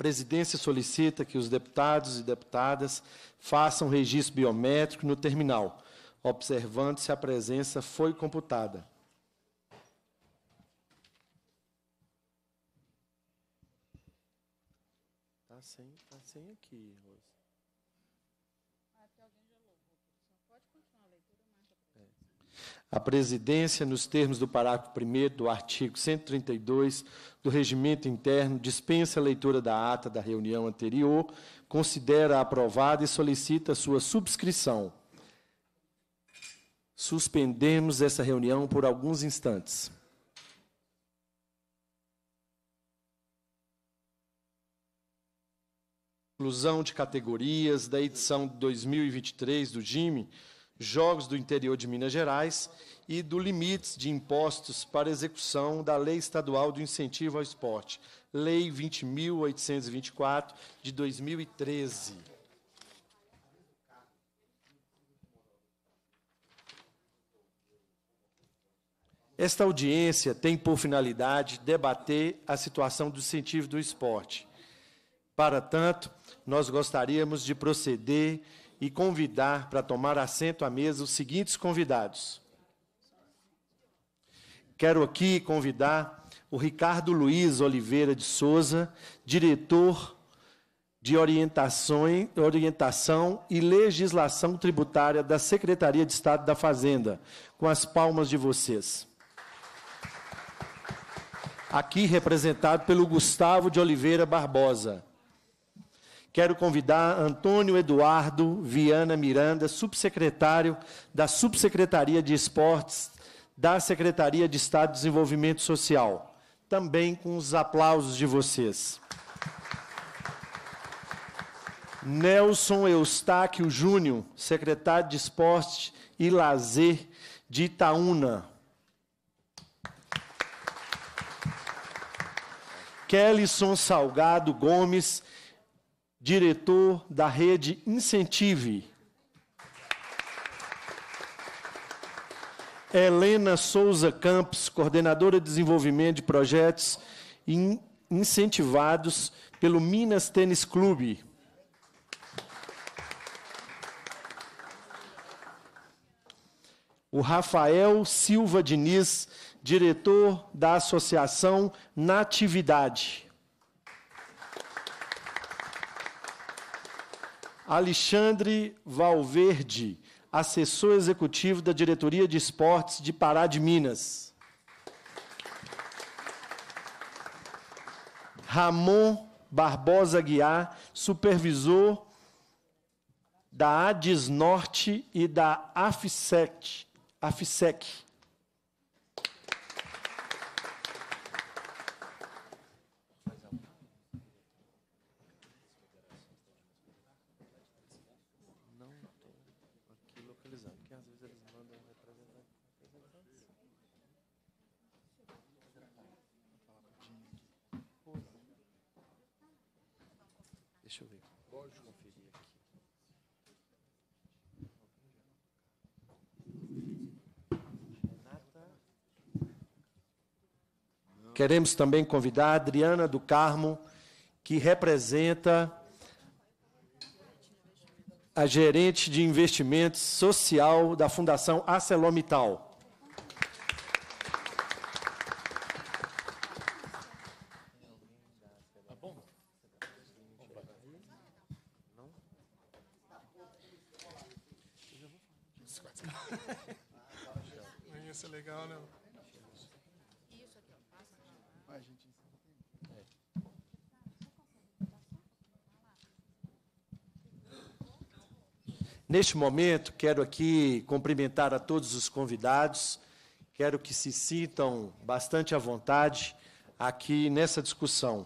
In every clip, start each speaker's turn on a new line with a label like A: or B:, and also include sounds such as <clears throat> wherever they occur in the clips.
A: presidência solicita que os deputados e deputadas façam registro biométrico no terminal, observando se a presença foi computada. Está sem, tá sem aqui, A presidência, nos termos do parágrafo 1 do artigo 132 do Regimento Interno, dispensa a leitura da ata da reunião anterior, considera aprovada e solicita sua subscrição. Suspendemos essa reunião por alguns instantes. Inclusão de categorias da edição 2023 do GIME Jogos do Interior de Minas Gerais e do limite de Impostos para Execução da Lei Estadual do Incentivo ao Esporte, Lei 20.824, de 2013. Esta audiência tem por finalidade debater a situação do incentivo do esporte. Para tanto, nós gostaríamos de proceder e convidar para tomar assento à mesa os seguintes convidados. Quero aqui convidar o Ricardo Luiz Oliveira de Souza, diretor de orientação e legislação tributária da Secretaria de Estado da Fazenda, com as palmas de vocês. Aqui representado pelo Gustavo de Oliveira Barbosa Quero convidar Antônio Eduardo Viana Miranda, subsecretário da Subsecretaria de Esportes da Secretaria de Estado de Desenvolvimento Social, também com os aplausos de vocês. Nelson Eustáquio Júnior, secretário de Esporte e Lazer de Itaúna. Kellyson Salgado Gomes, diretor da rede Incentive. Helena Souza Campos, coordenadora de desenvolvimento de projetos incentivados pelo Minas Tênis Clube. O Rafael Silva Diniz, diretor da Associação Natividade. Alexandre Valverde, assessor executivo da Diretoria de Esportes de Pará de Minas. Ramon Barbosa Guiar, supervisor da Ades Norte e da AFSEC. AFSEC. Queremos também convidar a Adriana do Carmo, que representa a gerente de investimentos social da Fundação ArcelorMittal. Neste momento, quero aqui cumprimentar a todos os convidados, quero que se sintam bastante à vontade aqui nessa discussão.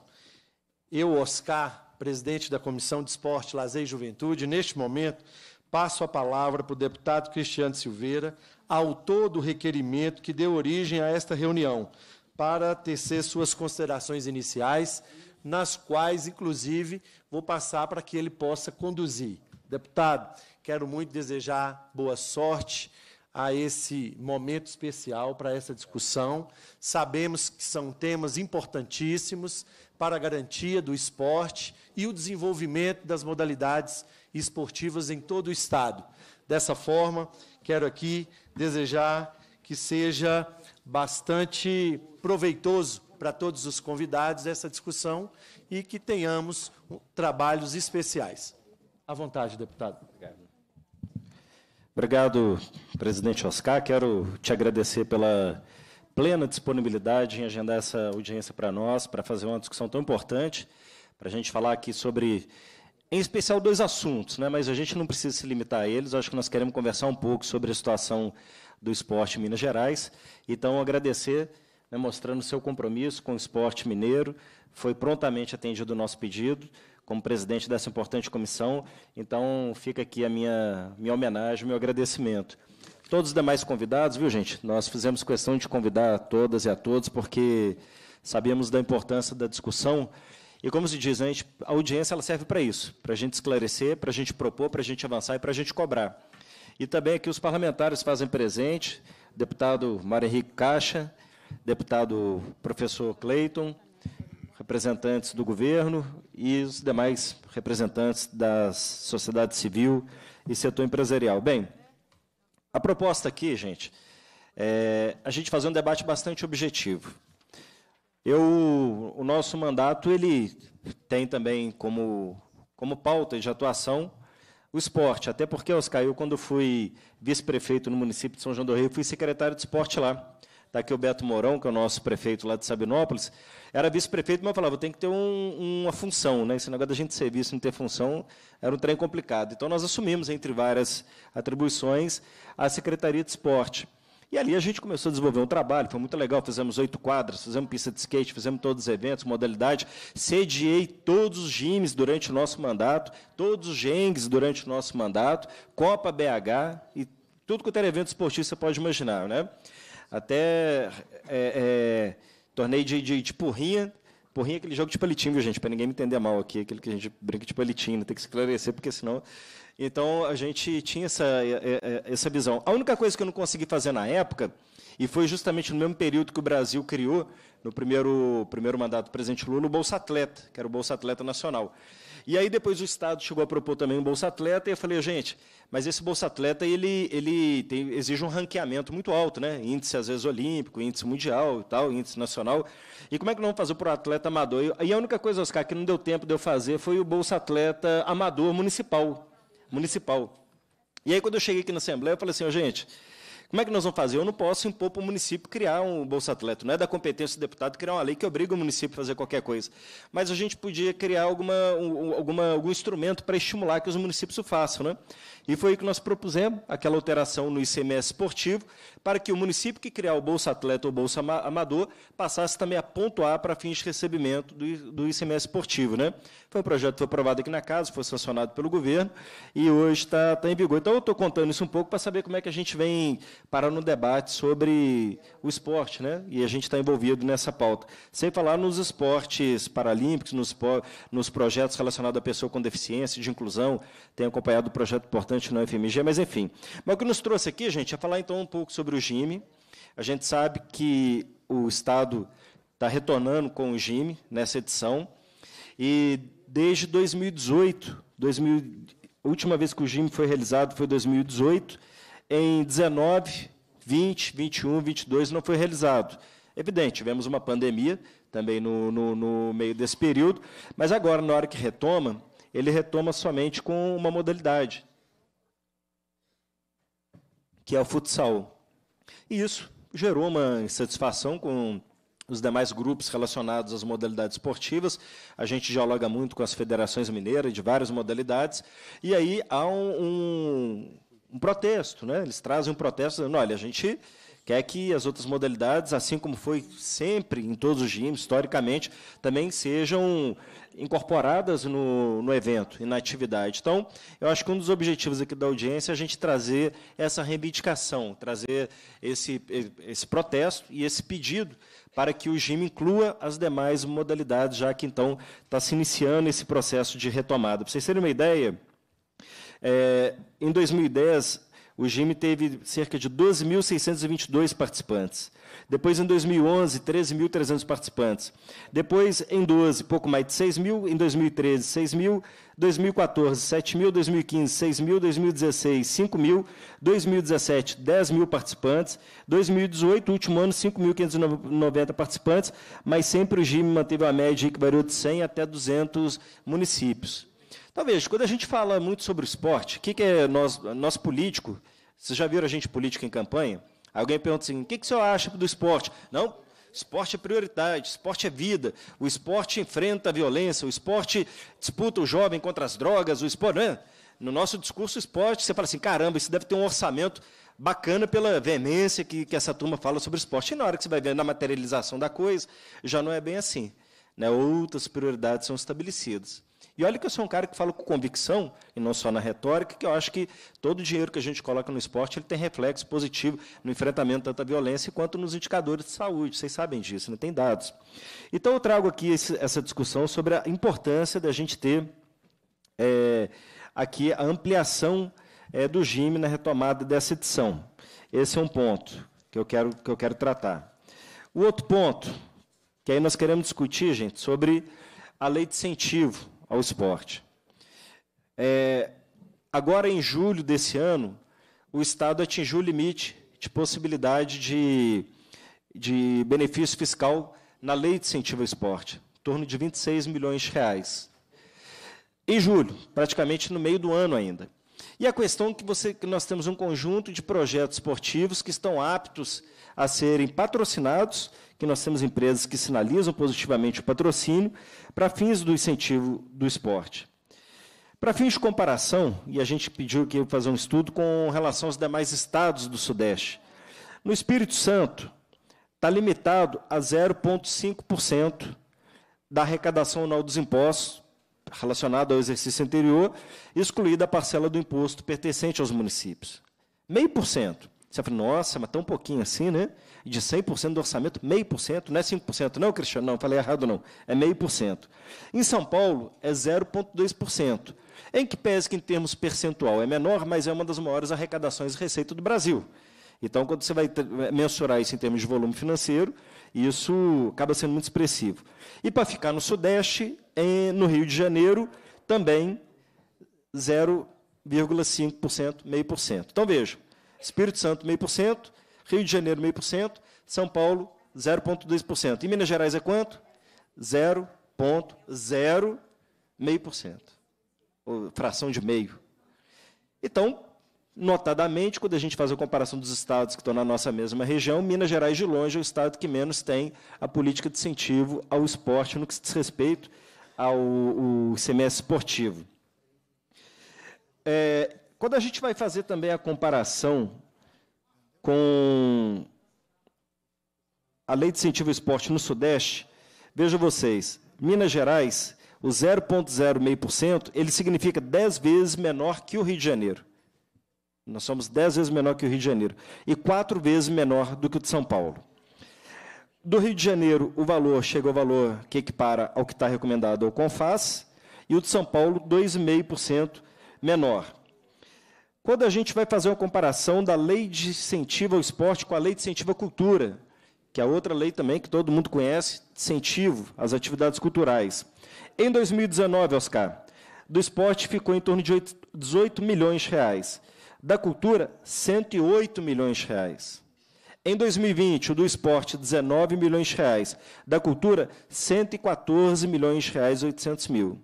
A: Eu, Oscar, presidente da Comissão de Esporte, Lazer e Juventude, neste momento passo a palavra para o deputado Cristiano Silveira, autor do requerimento que deu origem a esta reunião, para tecer suas considerações iniciais, nas quais, inclusive, vou passar para que ele possa conduzir. Deputado, quero muito desejar boa sorte a esse momento especial, para essa discussão. Sabemos que são temas importantíssimos para a garantia do esporte e o desenvolvimento das modalidades esportivas em todo o Estado. Dessa forma, quero aqui desejar que seja bastante proveitoso para todos os convidados essa discussão e que tenhamos trabalhos especiais. À vontade, deputado.
B: Obrigado. Obrigado, presidente Oscar. Quero te agradecer pela plena disponibilidade em agendar essa audiência para nós, para fazer uma discussão tão importante, para a gente falar aqui sobre, em especial, dois assuntos, né? mas a gente não precisa se limitar a eles. Acho que nós queremos conversar um pouco sobre a situação do esporte em Minas Gerais. Então, agradecer, né, mostrando seu compromisso com o esporte mineiro. Foi prontamente atendido o nosso pedido como presidente dessa importante comissão. Então, fica aqui a minha, minha homenagem, meu agradecimento. Todos os demais convidados, viu, gente? Nós fizemos questão de convidar a todas e a todos, porque sabíamos da importância da discussão. E como se diz, a, gente, a audiência ela serve para isso, para a gente esclarecer, para a gente propor, para a gente avançar e para a gente cobrar. E também aqui os parlamentares fazem presente, deputado Mário Henrique Caixa, deputado professor Clayton, representantes do governo e os demais representantes da sociedade civil e setor empresarial. Bem, a proposta aqui, gente, é a gente fazer um debate bastante objetivo. Eu, o nosso mandato ele tem também como, como pauta de atuação o esporte, até porque, Oscar, eu, quando fui vice-prefeito no município de São João do Rio, fui secretário de esporte lá está aqui o Beto Mourão, que é o nosso prefeito lá de Sabinópolis, era vice-prefeito, mas eu falava, tem que ter um, uma função, né? esse negócio da gente ser vice não ter função era um trem complicado. Então, nós assumimos, entre várias atribuições, a Secretaria de Esporte. E ali a gente começou a desenvolver um trabalho, foi muito legal, fizemos oito quadras, fizemos pista de skate, fizemos todos os eventos, modalidade, sediei todos os gimes durante o nosso mandato, todos os gengues durante o nosso mandato, Copa BH e tudo que o evento esportivo você pode imaginar, né? Até é, é, de, de, de porrinha. Porrinha é aquele jogo de tipo palitinho, viu, gente? Para ninguém me entender mal aqui, aquele que a gente brinca de tipo palitinho, tem que esclarecer, porque senão. Então a gente tinha essa, é, é, é, essa visão. A única coisa que eu não consegui fazer na época, e foi justamente no mesmo período que o Brasil criou, no primeiro, primeiro mandato do presidente Lula, o Bolsa Atleta, que era o Bolsa Atleta Nacional. E aí depois o Estado chegou a propor também um Bolsa Atleta, e eu falei, gente, mas esse Bolsa Atleta ele, ele tem, exige um ranqueamento muito alto, né? Índice, às vezes, olímpico, índice mundial e tal, índice nacional. E como é que não vamos fazer para o atleta amador? E a única coisa, Oscar, que não deu tempo de eu fazer foi o Bolsa Atleta Amador Municipal. Municipal. E aí, quando eu cheguei aqui na Assembleia, eu falei assim, oh, gente, como é que nós vamos fazer? Eu não posso impor para o município criar um Bolsa Atleta. Não é da competência do deputado criar uma lei que obriga o município a fazer qualquer coisa. Mas a gente podia criar alguma, um, alguma algum instrumento para estimular que os municípios o façam. Né? E foi aí que nós propusemos aquela alteração no ICMS esportivo, para que o município que criar o Bolsa Atleta ou Bolsa Amador passasse também a pontuar para fins de recebimento do, do ICMS esportivo. Né? Foi um projeto que foi aprovado aqui na casa, foi sancionado pelo governo e hoje está tá em vigor. Então, eu estou contando isso um pouco para saber como é que a gente vem parar no debate sobre o esporte, né? e a gente está envolvido nessa pauta. Sem falar nos esportes paralímpicos, nos, nos projetos relacionados à pessoa com deficiência, de inclusão, tenho acompanhado o projeto importante bastante no FMG, mas enfim. Mas o que nos trouxe aqui, gente, é falar então um pouco sobre o GIME. A gente sabe que o Estado está retornando com o GIME nessa edição. E desde 2018, 2000, a última vez que o GIME foi realizado foi 2018, em 19, 20, 21, 22 não foi realizado. Evidente, tivemos uma pandemia também no, no, no, meio desse período, mas agora, na hora que retoma, ele retoma somente com uma modalidade, que é o futsal. E isso gerou uma insatisfação com os demais grupos relacionados às modalidades esportivas. A gente dialoga muito com as federações mineiras de várias modalidades. E aí há um, um, um protesto, né? Eles trazem um protesto dizendo, olha, a gente Quer que as outras modalidades, assim como foi sempre em todos os gimes, historicamente, também sejam incorporadas no, no evento e na atividade. Então, eu acho que um dos objetivos aqui da audiência é a gente trazer essa reivindicação, trazer esse, esse protesto e esse pedido para que o GIM inclua as demais modalidades, já que então está se iniciando esse processo de retomada. Para vocês terem uma ideia, é, em 2010 o GIME teve cerca de 12.622 participantes. Depois, em 2011, 13.300 participantes. Depois, em 12, pouco mais de 6 mil. Em 2013, 6 mil. 2014, 7 mil. 2015, 6 mil. 2016, 5 mil. 2017, 10 mil participantes. 2018, último ano, 5.590 participantes. Mas sempre o GIME manteve uma média que variou de 100 até 200 municípios. Então, veja, quando a gente fala muito sobre o esporte, o que, que é nós, nós político? Vocês já viram a gente político em campanha? Alguém pergunta assim: o que, que o senhor acha do esporte? Não, esporte é prioridade, esporte é vida, o esporte enfrenta a violência, o esporte disputa o jovem contra as drogas, o esporte. Né? No nosso discurso, esporte, você fala assim: caramba, isso deve ter um orçamento bacana pela veemência que, que essa turma fala sobre esporte. E na hora que você vai vendo a materialização da coisa, já não é bem assim. Né? Outras prioridades são estabelecidas. E olha que eu sou um cara que falo com convicção, e não só na retórica, que eu acho que todo o dinheiro que a gente coloca no esporte ele tem reflexo positivo no enfrentamento da violência quanto nos indicadores de saúde. Vocês sabem disso, não né? tem dados. Então eu trago aqui esse, essa discussão sobre a importância da gente ter é, aqui a ampliação é, do GIME na retomada dessa edição. Esse é um ponto que eu quero, que eu quero tratar. O outro ponto, que aí nós queremos discutir, gente, sobre a lei de incentivo ao esporte. É, agora, em julho desse ano, o Estado atingiu o limite de possibilidade de, de benefício fiscal na lei de incentivo ao esporte, em torno de 26 milhões de reais. Em julho, praticamente no meio do ano ainda. E a questão é que, você, que nós temos um conjunto de projetos esportivos que estão aptos a serem patrocinados que nós temos empresas que sinalizam positivamente o patrocínio para fins do incentivo do esporte. Para fins de comparação, e a gente pediu que eu fazer um estudo com relação aos demais estados do Sudeste. No Espírito Santo, está limitado a 0,5% da arrecadação anual dos impostos relacionado ao exercício anterior, excluída a parcela do imposto pertencente aos municípios. Meio por cento. Você fala, nossa, mas tão pouquinho assim, né? de 100% do orçamento, meio por cento, não é 5%, não, Cristiano? Não, falei errado, não. É meio por cento. Em São Paulo, é 0,2%. Em que pese que, em termos percentual, é menor, mas é uma das maiores arrecadações e receita do Brasil. Então, quando você vai eh, mensurar isso em termos de volume financeiro, isso acaba sendo muito expressivo. E para ficar no Sudeste, no Rio de Janeiro, também 0,5%, meio por cento. Então, veja, Espírito Santo, meio por cento, Rio de Janeiro, 0,5%, São Paulo, 0,2%. E Minas Gerais é quanto? 0,0,5%. Fração de meio. Então, notadamente, quando a gente faz a comparação dos estados que estão na nossa mesma região, Minas Gerais, de longe, é o estado que menos tem a política de incentivo ao esporte no que se diz respeito ao, ao semestre esportivo. É, quando a gente vai fazer também a comparação com a lei de incentivo ao esporte no Sudeste, vejam vocês, Minas Gerais, o 0,05%, ele significa 10 vezes menor que o Rio de Janeiro. Nós somos 10 vezes menor que o Rio de Janeiro e 4 vezes menor do que o de São Paulo. Do Rio de Janeiro, o valor chega ao valor que equipara ao que está recomendado ao CONFAS, e o de São Paulo, 2,5% menor. Quando a gente vai fazer uma comparação da lei de incentivo ao esporte com a lei de incentivo à cultura, que é outra lei também que todo mundo conhece, incentivo às atividades culturais. Em 2019, Oscar, do esporte ficou em torno de 18 milhões de reais, da cultura 108 milhões de reais. Em 2020, o do esporte 19 milhões de reais, da cultura 114 milhões de reais 800 mil.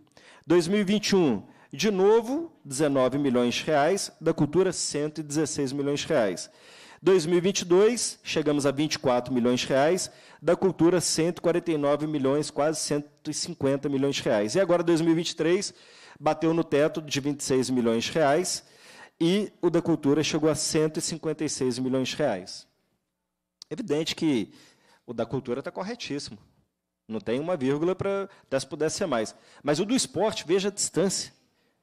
B: 2021 de novo, 19 milhões de reais, da cultura 116 milhões de reais. 2022, chegamos a 24 milhões de reais, da cultura 149 milhões, quase 150 milhões de reais. E agora 2023 bateu no teto de 26 milhões de reais e o da cultura chegou a 156 milhões de reais. Evidente que o da cultura está corretíssimo. Não tem uma vírgula para se pudesse ser mais. Mas o do esporte, veja a distância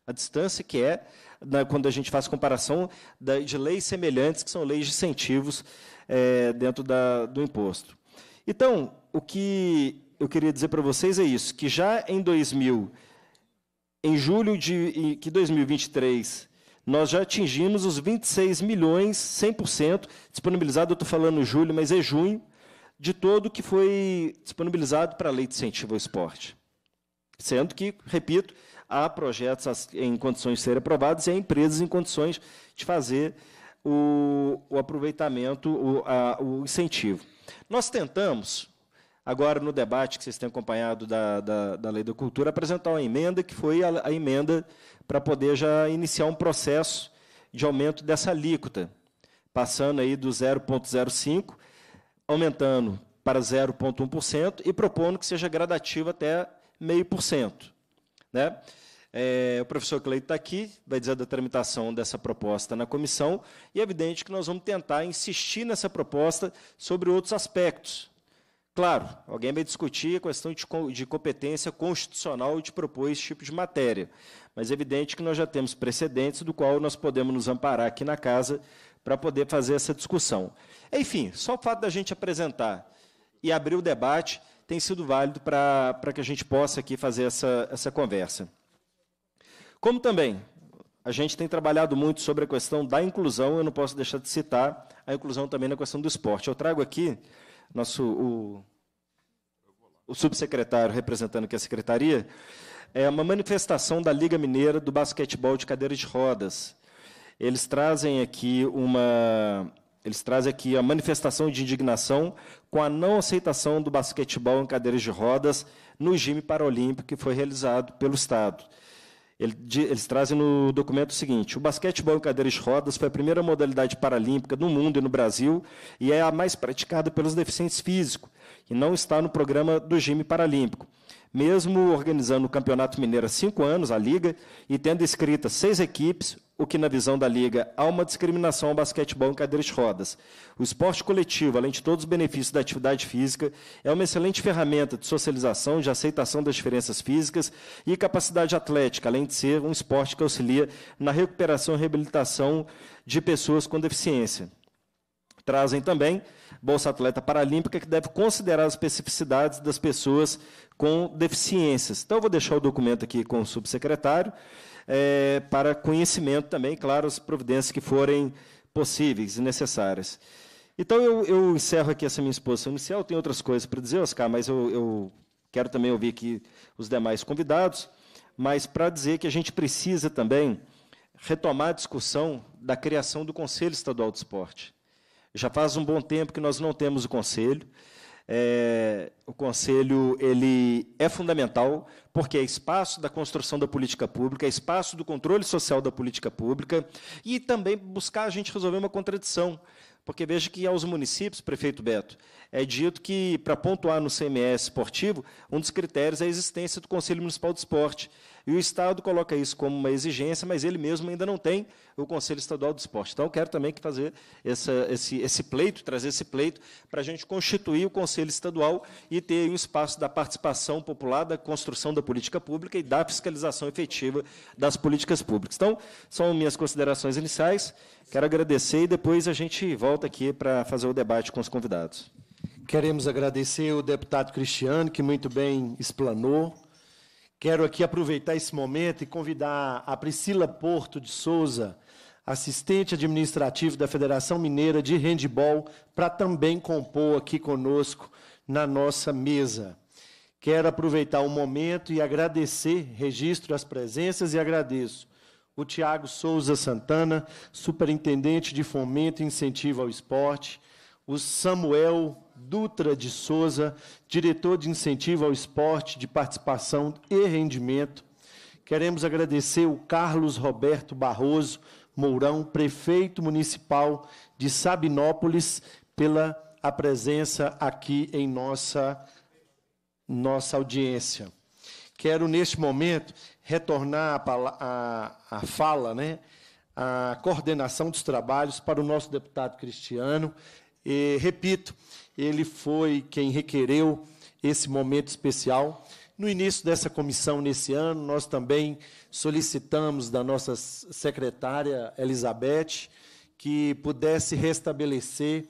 B: a distância que é né, quando a gente faz comparação da, de leis semelhantes, que são leis de incentivos é, dentro da, do imposto. Então, o que eu queria dizer para vocês é isso, que já em 2000, em julho de que 2023, nós já atingimos os 26 milhões, 100% disponibilizado, eu estou falando julho, mas é junho, de todo que foi disponibilizado para a lei de incentivo ao esporte. Sendo que, repito, há projetos em condições de serem aprovados e há empresas em condições de fazer o, o aproveitamento, o, a, o, incentivo. Nós tentamos, agora no debate que vocês têm acompanhado da, da, da Lei da Cultura, apresentar uma emenda que foi a, a emenda para poder já iniciar um processo de aumento dessa alíquota, passando aí do 0,05, aumentando para 0,1% e propondo que seja gradativo até 0,5%. Né? É, o professor Cleito está aqui, vai dizer da tramitação dessa proposta na comissão, e é evidente que nós vamos tentar insistir nessa proposta sobre outros aspectos. Claro, alguém vai discutir a questão de, de competência constitucional de propor esse tipo de matéria, mas é evidente que nós já temos precedentes do qual nós podemos nos amparar aqui na casa para poder fazer essa discussão. Enfim, só o fato da gente apresentar e abrir o debate tem sido válido para que a gente possa aqui fazer essa, essa conversa. Como também, a gente tem trabalhado muito sobre a questão da inclusão, eu não posso deixar de citar a inclusão também na questão do esporte. Eu trago aqui nosso, o, o subsecretário representando aqui a secretaria, é uma manifestação da Liga Mineira do Basquetebol de Cadeira de Rodas. Eles trazem aqui uma, eles trazem aqui a manifestação de indignação com a não aceitação do basquetebol em cadeiras de rodas no gime paralímpico que foi realizado pelo Estado. Eles trazem no documento o seguinte: o basquetebol em cadeiras de rodas foi a primeira modalidade paralímpica no mundo e no Brasil e é a mais praticada pelos deficientes físicos, e não está no programa do gime paralímpico. Mesmo organizando o Campeonato Mineiro há cinco anos, a Liga, e tendo escritas seis equipes, o que na visão da Liga há uma discriminação ao basquetebol em cadeira de rodas. O esporte coletivo, além de todos os benefícios da atividade física, é uma excelente ferramenta de socialização, de aceitação das diferenças físicas e capacidade atlética, além de ser um esporte que auxilia na recuperação e reabilitação de pessoas com deficiência. Trazem também Bolsa Atleta Paralímpica, que deve considerar as especificidades das pessoas com deficiências. Então, eu vou deixar o documento aqui com o subsecretário é, para conhecimento também, claro, as providências que forem possíveis e necessárias. Então, eu, eu encerro aqui essa minha exposição inicial. Tem outras coisas para dizer, Oscar, mas eu, eu quero também ouvir aqui os demais convidados. Mas para dizer que a gente precisa também retomar a discussão da criação do Conselho Estadual de Esporte. Já faz um bom tempo que nós não temos o Conselho. É, o conselho ele é fundamental porque é espaço da construção da política pública, é espaço do controle social da política pública e também buscar a gente resolver uma contradição, porque veja que aos municípios, prefeito Beto, é dito que para pontuar no CMS esportivo, um dos critérios é a existência do Conselho Municipal de Esporte. E o Estado coloca isso como uma exigência, mas ele mesmo ainda não tem o Conselho Estadual do Esporte. Então, quero também que fazer essa, esse, esse pleito, trazer esse pleito, para a gente constituir o Conselho Estadual e ter o um espaço da participação popular, da construção da política pública e da fiscalização efetiva das políticas públicas. Então, são minhas considerações iniciais. Quero agradecer e depois a gente volta aqui para fazer o debate com os convidados. Queremos agradecer
A: o deputado Cristiano, que muito bem explanou Quero aqui aproveitar esse momento e convidar a Priscila Porto de Souza, assistente administrativa da Federação Mineira de Handball, para também compor aqui conosco na nossa mesa. Quero aproveitar o momento e agradecer, registro as presenças e agradeço o Tiago Souza Santana, superintendente de fomento e incentivo ao esporte, o Samuel Dutra de Souza, diretor de incentivo ao esporte, de participação e rendimento. Queremos agradecer o Carlos Roberto Barroso Mourão, prefeito municipal de Sabinópolis, pela a presença aqui em nossa nossa audiência. Quero neste momento retornar a, a, a fala, né, a coordenação dos trabalhos para o nosso deputado Cristiano. E, repito, ele foi quem requereu esse momento especial. No início dessa comissão, nesse ano, nós também solicitamos da nossa secretária Elizabeth que pudesse restabelecer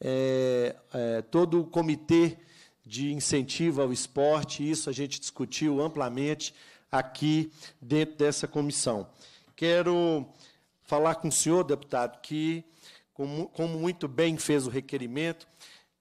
A: é, é, todo o comitê de incentivo ao esporte. Isso a gente discutiu amplamente aqui dentro dessa comissão. Quero falar com o senhor, deputado, que, como, como muito bem fez o requerimento,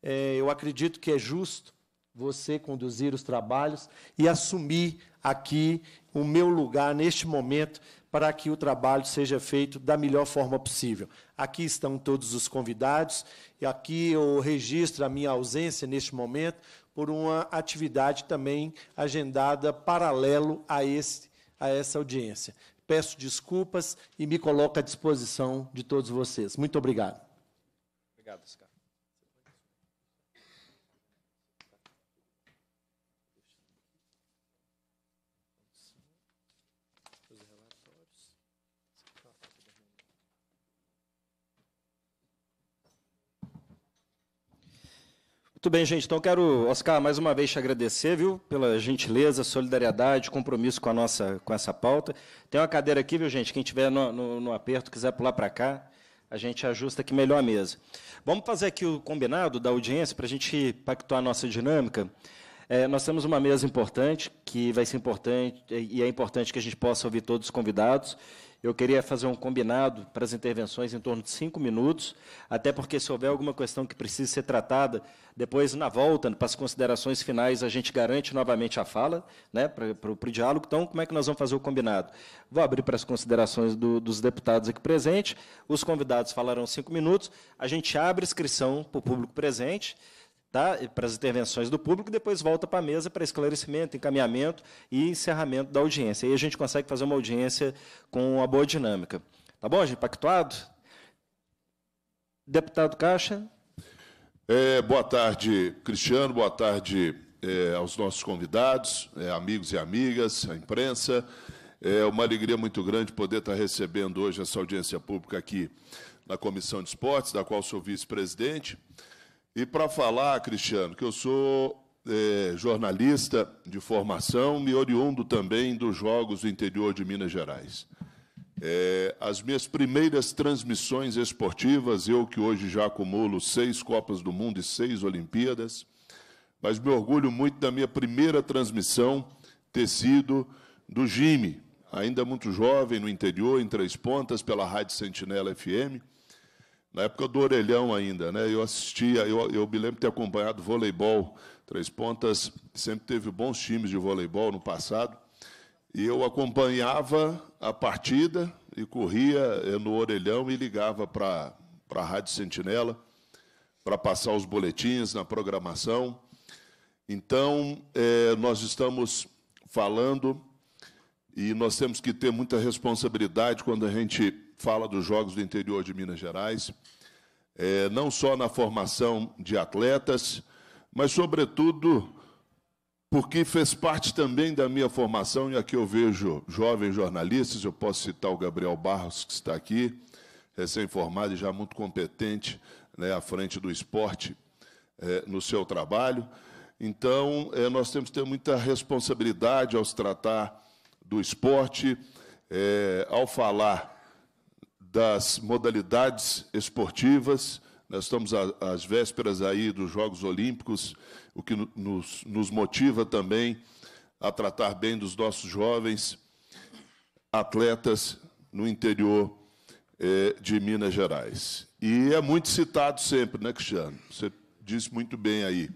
A: é, eu acredito que é justo você conduzir os trabalhos e assumir aqui o meu lugar neste momento para que o trabalho seja feito da melhor forma possível. Aqui estão todos os convidados e aqui eu registro a minha ausência neste momento por uma atividade também agendada paralelo a esse a essa audiência. Peço desculpas e me coloco à disposição de todos vocês. Muito obrigado.
B: Obrigado, Oscar. Muito bem, gente. Então, quero, Oscar, mais uma vez te agradecer, viu, pela gentileza, solidariedade, compromisso com a nossa, com essa pauta. Tem uma cadeira aqui, viu, gente? Quem tiver no, no, no aperto, quiser pular para cá, a gente ajusta aqui melhor a mesa. Vamos fazer aqui o combinado da audiência para a gente pactuar a nossa dinâmica. É, nós temos uma mesa importante, que vai ser importante, e é importante que a gente possa ouvir todos os convidados. Eu queria fazer um combinado para as intervenções em torno de cinco minutos, até porque se houver alguma questão que precise ser tratada, depois, na volta, para as considerações finais, a gente garante novamente a fala né, para, para, para o diálogo. Então, como é que nós vamos fazer o combinado? Vou abrir para as considerações do, dos deputados aqui presentes. Os convidados falarão cinco minutos. A gente abre inscrição para o público presente tá? para as intervenções do público, e depois volta para a mesa para esclarecimento, encaminhamento e encerramento da audiência. Aí a gente consegue fazer uma audiência com uma boa dinâmica. Tá bom, gente? Pactuado?
C: Deputado Caixa. É, boa tarde, Cristiano. Boa tarde é, aos nossos convidados, é, amigos e amigas, a imprensa. É uma alegria muito grande poder estar recebendo hoje essa audiência pública aqui na Comissão de Esportes, da qual sou vice-presidente. E para falar, Cristiano, que eu sou é, jornalista de formação e oriundo também dos Jogos do Interior de Minas Gerais. É, as minhas primeiras transmissões esportivas, eu que hoje já acumulo seis Copas do Mundo e seis Olimpíadas, mas me orgulho muito da minha primeira transmissão ter sido do Jimmy, ainda muito jovem, no interior, em Três Pontas, pela Rádio Sentinela FM na época do Orelhão ainda, né? Eu assistia, eu, eu me lembro de ter acompanhado voleibol. Três Pontas sempre teve bons times de voleibol no passado. E eu acompanhava a partida e corria eh, no orelhão e ligava para a Rádio Sentinela para passar os boletins na programação. Então, é, nós estamos falando e nós temos que ter muita responsabilidade quando a gente fala dos Jogos do Interior de Minas Gerais, é, não só na formação de atletas, mas, sobretudo, porque fez parte também da minha formação, e aqui eu vejo jovens jornalistas, eu posso citar o Gabriel Barros, que está aqui, recém-formado e já muito competente né, à frente do esporte é, no seu trabalho. Então, é, nós temos que ter muita responsabilidade ao se tratar do esporte, é, ao falar das modalidades esportivas. Nós estamos às vésperas aí dos Jogos Olímpicos, o que nos, nos motiva também a tratar bem dos nossos jovens atletas no interior é, de Minas Gerais. E é muito citado sempre, né, Cristiano? Você disse muito bem aí.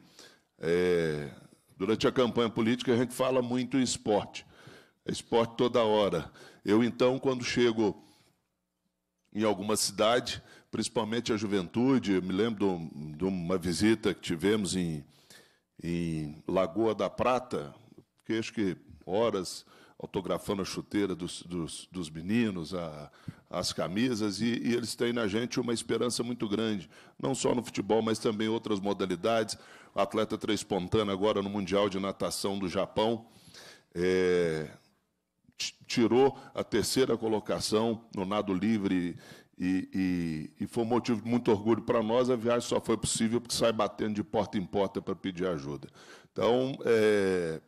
C: É, durante a campanha política, a gente fala muito em esporte. É esporte toda hora. Eu, então, quando chego em alguma cidade, principalmente a juventude. Eu me lembro de uma visita que tivemos em, em Lagoa da Prata, que acho que horas autografando a chuteira dos, dos, dos meninos, a, as camisas, e, e, eles têm na gente uma esperança muito grande, não só no futebol, mas também outras modalidades. O atleta Três Pontana agora no Mundial de Natação do Japão. É, tirou a terceira colocação no nado livre e, e, e foi um motivo de muito orgulho para nós. A viagem só foi possível porque sai batendo de porta em porta para pedir ajuda. Então, é,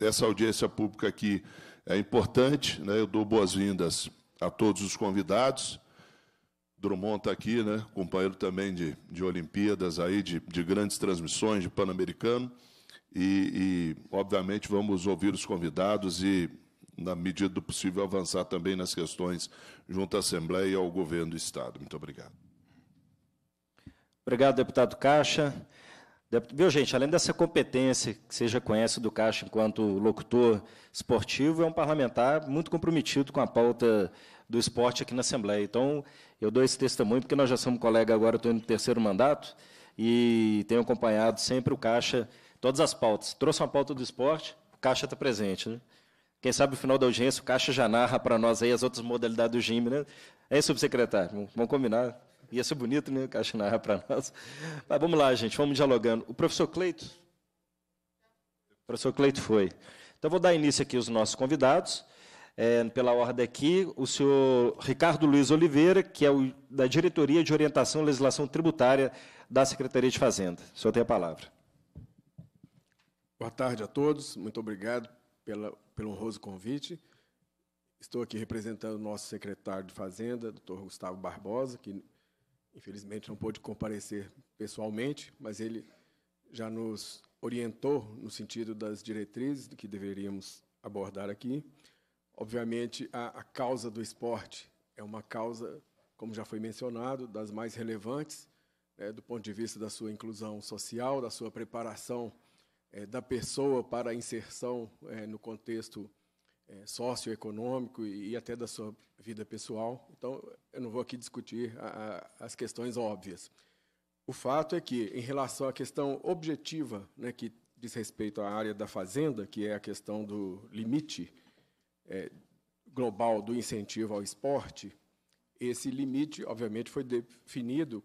C: essa audiência pública aqui é importante. Né? Eu dou boas-vindas a todos os convidados. Drummond está aqui, né? companheiro também de, de Olimpíadas, aí, de, de grandes transmissões, de Pan-Americano. E, e, obviamente, vamos ouvir os convidados e na medida do possível, avançar também nas questões junto à Assembleia e ao Governo do Estado. Muito obrigado. Obrigado, deputado Caixa. Viu, gente, além dessa
B: competência que você já conhece do Caixa enquanto locutor esportivo, é um parlamentar muito comprometido com a pauta do esporte aqui na Assembleia. Então, eu dou esse testemunho, porque nós já somos colega agora, estou indo no terceiro mandato, e tenho acompanhado sempre o Caixa, todas as pautas. Trouxe uma pauta do esporte, o Caixa está presente. Né? Quem sabe no final da audiência, o Caixa já narra para nós aí as outras modalidades do GIM, né? É, subsecretário, vamos combinar. Ia ser bonito, né? O Caixa narra para nós. Mas vamos lá, gente, vamos dialogando. O professor Cleito? O professor Cleito foi. Então, vou dar início aqui aos nossos convidados. É, pela ordem aqui, o senhor Ricardo Luiz Oliveira, que é o, da Diretoria de Orientação e Legislação Tributária da Secretaria de Fazenda. O senhor tem a palavra.
D: Boa tarde a todos. Muito obrigado pela, pelo honroso convite. Estou aqui representando o nosso secretário de Fazenda, doutor Gustavo Barbosa, que infelizmente não pôde comparecer pessoalmente, mas ele já nos orientou no sentido das diretrizes que deveríamos abordar aqui. Obviamente, a, a causa do esporte é uma causa, como já foi mencionado, das mais relevantes, né, do ponto de vista da sua inclusão social, da sua preparação é, da pessoa para a inserção é, no contexto é, socioeconômico e, e, até da sua vida pessoal. Então, eu não vou aqui discutir a, a, as questões óbvias. O fato é que, em relação à questão objetiva, né, que diz respeito à área da fazenda, que é a questão do limite é, global do incentivo ao esporte, esse limite, obviamente, foi definido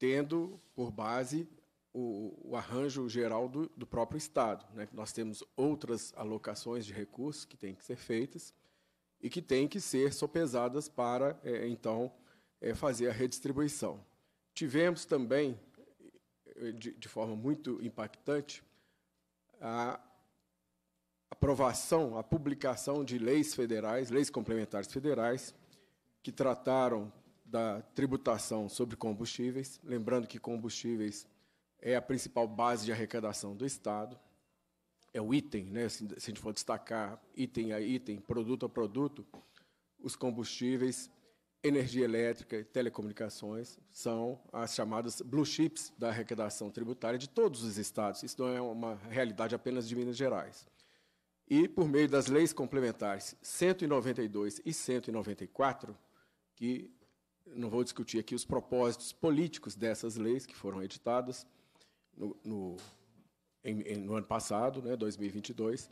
D: tendo por base o, o arranjo geral do, do próprio Estado. Né? Nós temos outras alocações de recursos que têm que ser feitas e que têm que ser sopesadas para, é, então, é, fazer a redistribuição. Tivemos também, é, de, de forma muito impactante, a aprovação, a publicação de leis federais, leis complementares federais, que trataram da tributação sobre combustíveis, lembrando que combustíveis é a principal base de arrecadação do Estado. É o item, né? se, assim, se a gente for destacar item a item, produto a produto, os combustíveis, energia elétrica e telecomunicações são as chamadas blue chips da arrecadação tributária de todos os estados. Isso não é uma realidade apenas de Minas Gerais. E, por meio das leis complementares 192 e 194, que não vou discutir aqui os propósitos políticos dessas leis que foram editadas, no, em, em, no ano passado, né, 2022,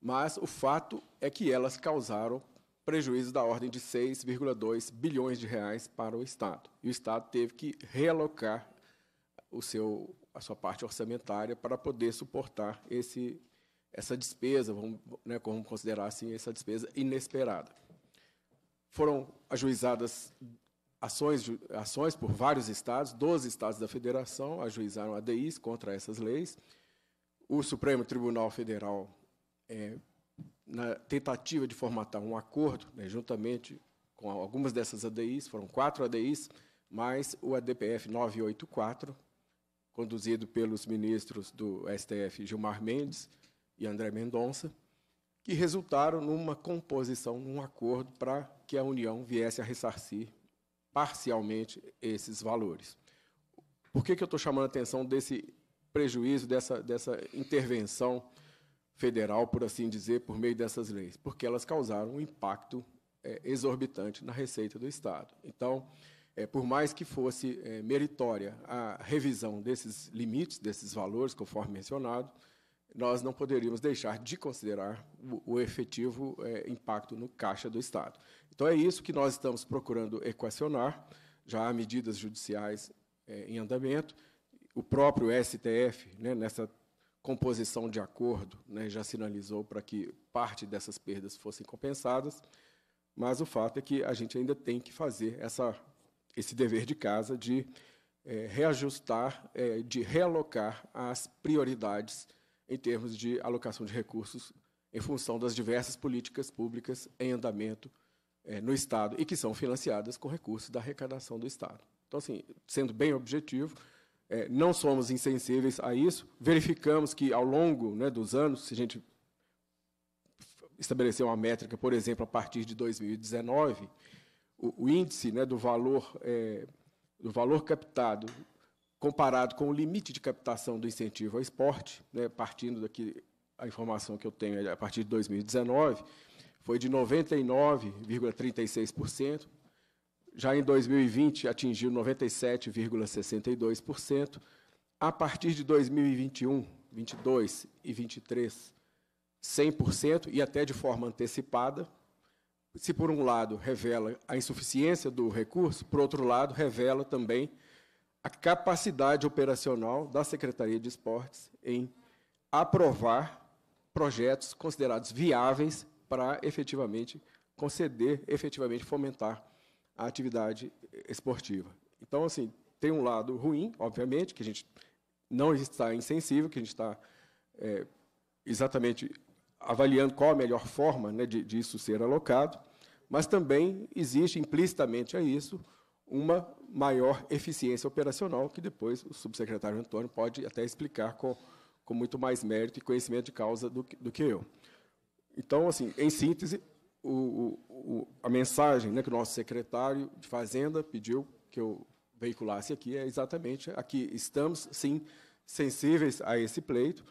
D: mas o fato é que elas causaram prejuízo da ordem de 6,2 bilhões de reais para o Estado. E o Estado teve que realocar o seu, a sua parte orçamentária para poder suportar esse, essa despesa, vamos, né, vamos considerar assim, essa despesa inesperada. Foram ajuizadas ações, ações por vários estados, 12 estados da federação ajuizaram ADIs contra essas leis. O Supremo Tribunal Federal, é, na tentativa de formatar um acordo, né, juntamente com algumas dessas ADIs, foram quatro ADIs, mais o ADPF 984, conduzido pelos ministros do STF Gilmar Mendes e André Mendonça, que resultaram numa composição, num acordo para que a União viesse a ressarcir parcialmente esses valores. Por que, que eu estou chamando a atenção desse prejuízo, dessa, dessa intervenção federal, por assim dizer, por meio dessas leis? Porque elas causaram um impacto é, exorbitante na receita do Estado. Então, é, por mais que fosse é, meritória a revisão desses limites, desses valores, conforme mencionado, nós não poderíamos deixar de considerar o, o efetivo é, impacto no caixa do Estado. Então, é isso que nós estamos procurando equacionar. Já há medidas judiciais é, em andamento. O próprio STF, né, nessa composição de acordo, né, já sinalizou para que parte dessas perdas fossem compensadas. Mas o fato é que a gente ainda tem que fazer essa, esse dever de casa de é, reajustar, é, de realocar as prioridades em termos de alocação de recursos em função das diversas políticas públicas em andamento é, no Estado e que são financiadas com recursos da arrecadação do Estado. Então, assim, sendo bem objetivo, é, não somos insensíveis a isso. Verificamos que, ao longo né, dos anos, se a gente estabelecer uma métrica, por exemplo, a partir de 2019, o, o índice né, do, valor, é, do valor captado comparado com o limite de captação do incentivo ao esporte, né, partindo daqui a informação que eu tenho é, a partir de 2019, foi de 99,36%. Já em 2020 atingiu 97,62%. A partir de 2021, 22 e 23, 100% e até de forma antecipada. Se por um lado revela a insuficiência do recurso, por outro lado revela também a capacidade operacional da Secretaria de Esportes em aprovar projetos considerados viáveis para efetivamente conceder, efetivamente fomentar a atividade esportiva. Então, assim, tem um lado ruim, obviamente, que a gente não está insensível, que a gente está é, exatamente avaliando qual a melhor forma né, de, disso ser alocado, mas também existe implicitamente a isso uma maior eficiência operacional, que depois o subsecretário Antônio pode até explicar com, com muito mais mérito e conhecimento de causa do, do que eu. Então, assim, em síntese, o, o, a mensagem né, que o nosso secretário de Fazenda pediu que eu veiculasse aqui é exatamente aqui estamos, sim, sensíveis a esse pleito,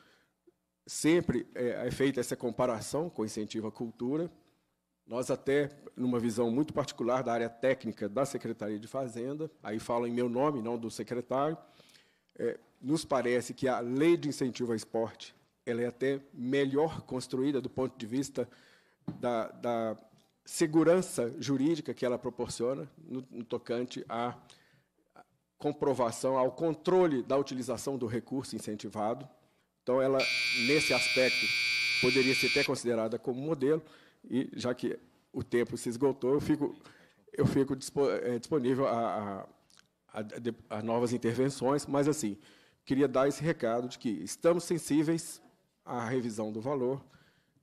D: sempre é, é feita essa comparação com incentivo à cultura, nós até, numa visão muito particular da área técnica da Secretaria de Fazenda, aí falo em meu nome, não do secretário, é, nos parece que a lei de incentivo ao esporte ela é até melhor construída do ponto de vista da, da segurança jurídica que ela proporciona no, no tocante à comprovação, ao controle da utilização do recurso incentivado. Então, ela, nesse aspecto, poderia ser até considerada como modelo, e já que o tempo se esgotou, eu fico, eu fico eh, disponível a, a, a, a novas intervenções, mas, assim, queria dar esse recado de que estamos sensíveis à revisão do valor,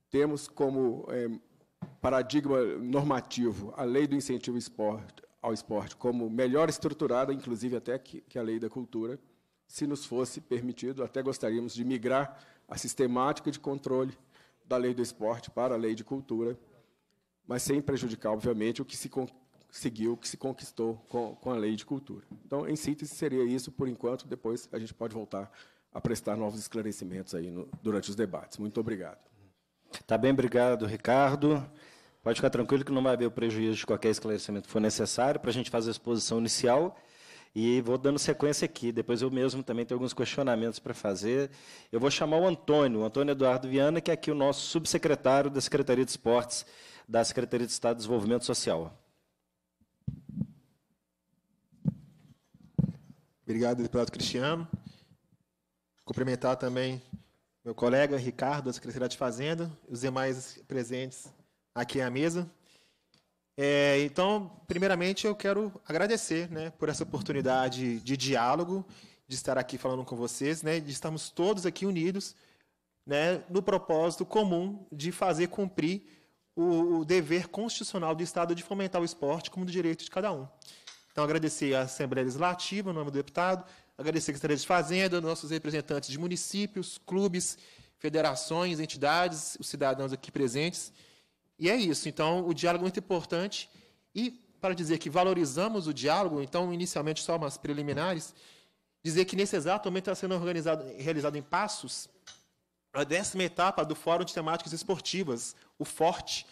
D: temos como é, paradigma normativo a lei do incentivo esporte, ao esporte como melhor estruturada, inclusive até que, que a lei da cultura, se nos fosse permitido, até gostaríamos de migrar a sistemática de controle da lei do esporte para a lei de cultura, mas sem prejudicar, obviamente, o que se conseguiu, o que se conquistou com, com a lei de cultura. Então, em síntese, seria isso por enquanto, depois a gente pode voltar a prestar novos esclarecimentos aí no,
B: durante os debates. Muito obrigado. Tá bem, obrigado, Ricardo. Pode ficar tranquilo que não vai haver o prejuízo de qualquer esclarecimento que for necessário para a gente fazer a exposição inicial. E vou dando sequência aqui. Depois eu mesmo também tenho alguns questionamentos para fazer. Eu vou chamar o Antônio, o Antônio Eduardo Viana, que é aqui o nosso subsecretário da Secretaria de Esportes da Secretaria de Estado de Desenvolvimento Social.
E: Obrigado, deputado Cristiano. Cumprimentar também meu colega Ricardo, da Secretaria de Fazenda, e os demais presentes aqui à mesa. É, então, primeiramente, eu quero agradecer né, por essa oportunidade de diálogo, de estar aqui falando com vocês, né, de estarmos todos aqui unidos né, no propósito comum de fazer cumprir o, o dever constitucional do Estado de fomentar o esporte como do direito de cada um. Então, agradecer à Assembleia Legislativa, no nome do deputado, agradecer à Secretaria de Fazenda, nossos representantes de municípios, clubes, federações, entidades, os cidadãos aqui presentes. E é isso. Então, o diálogo é muito importante. E, para dizer que valorizamos o diálogo, então, inicialmente, só umas preliminares, dizer que, nesse exato momento, está sendo organizado, realizado em Passos a décima etapa do Fórum de Temáticas Esportivas, o FORTE,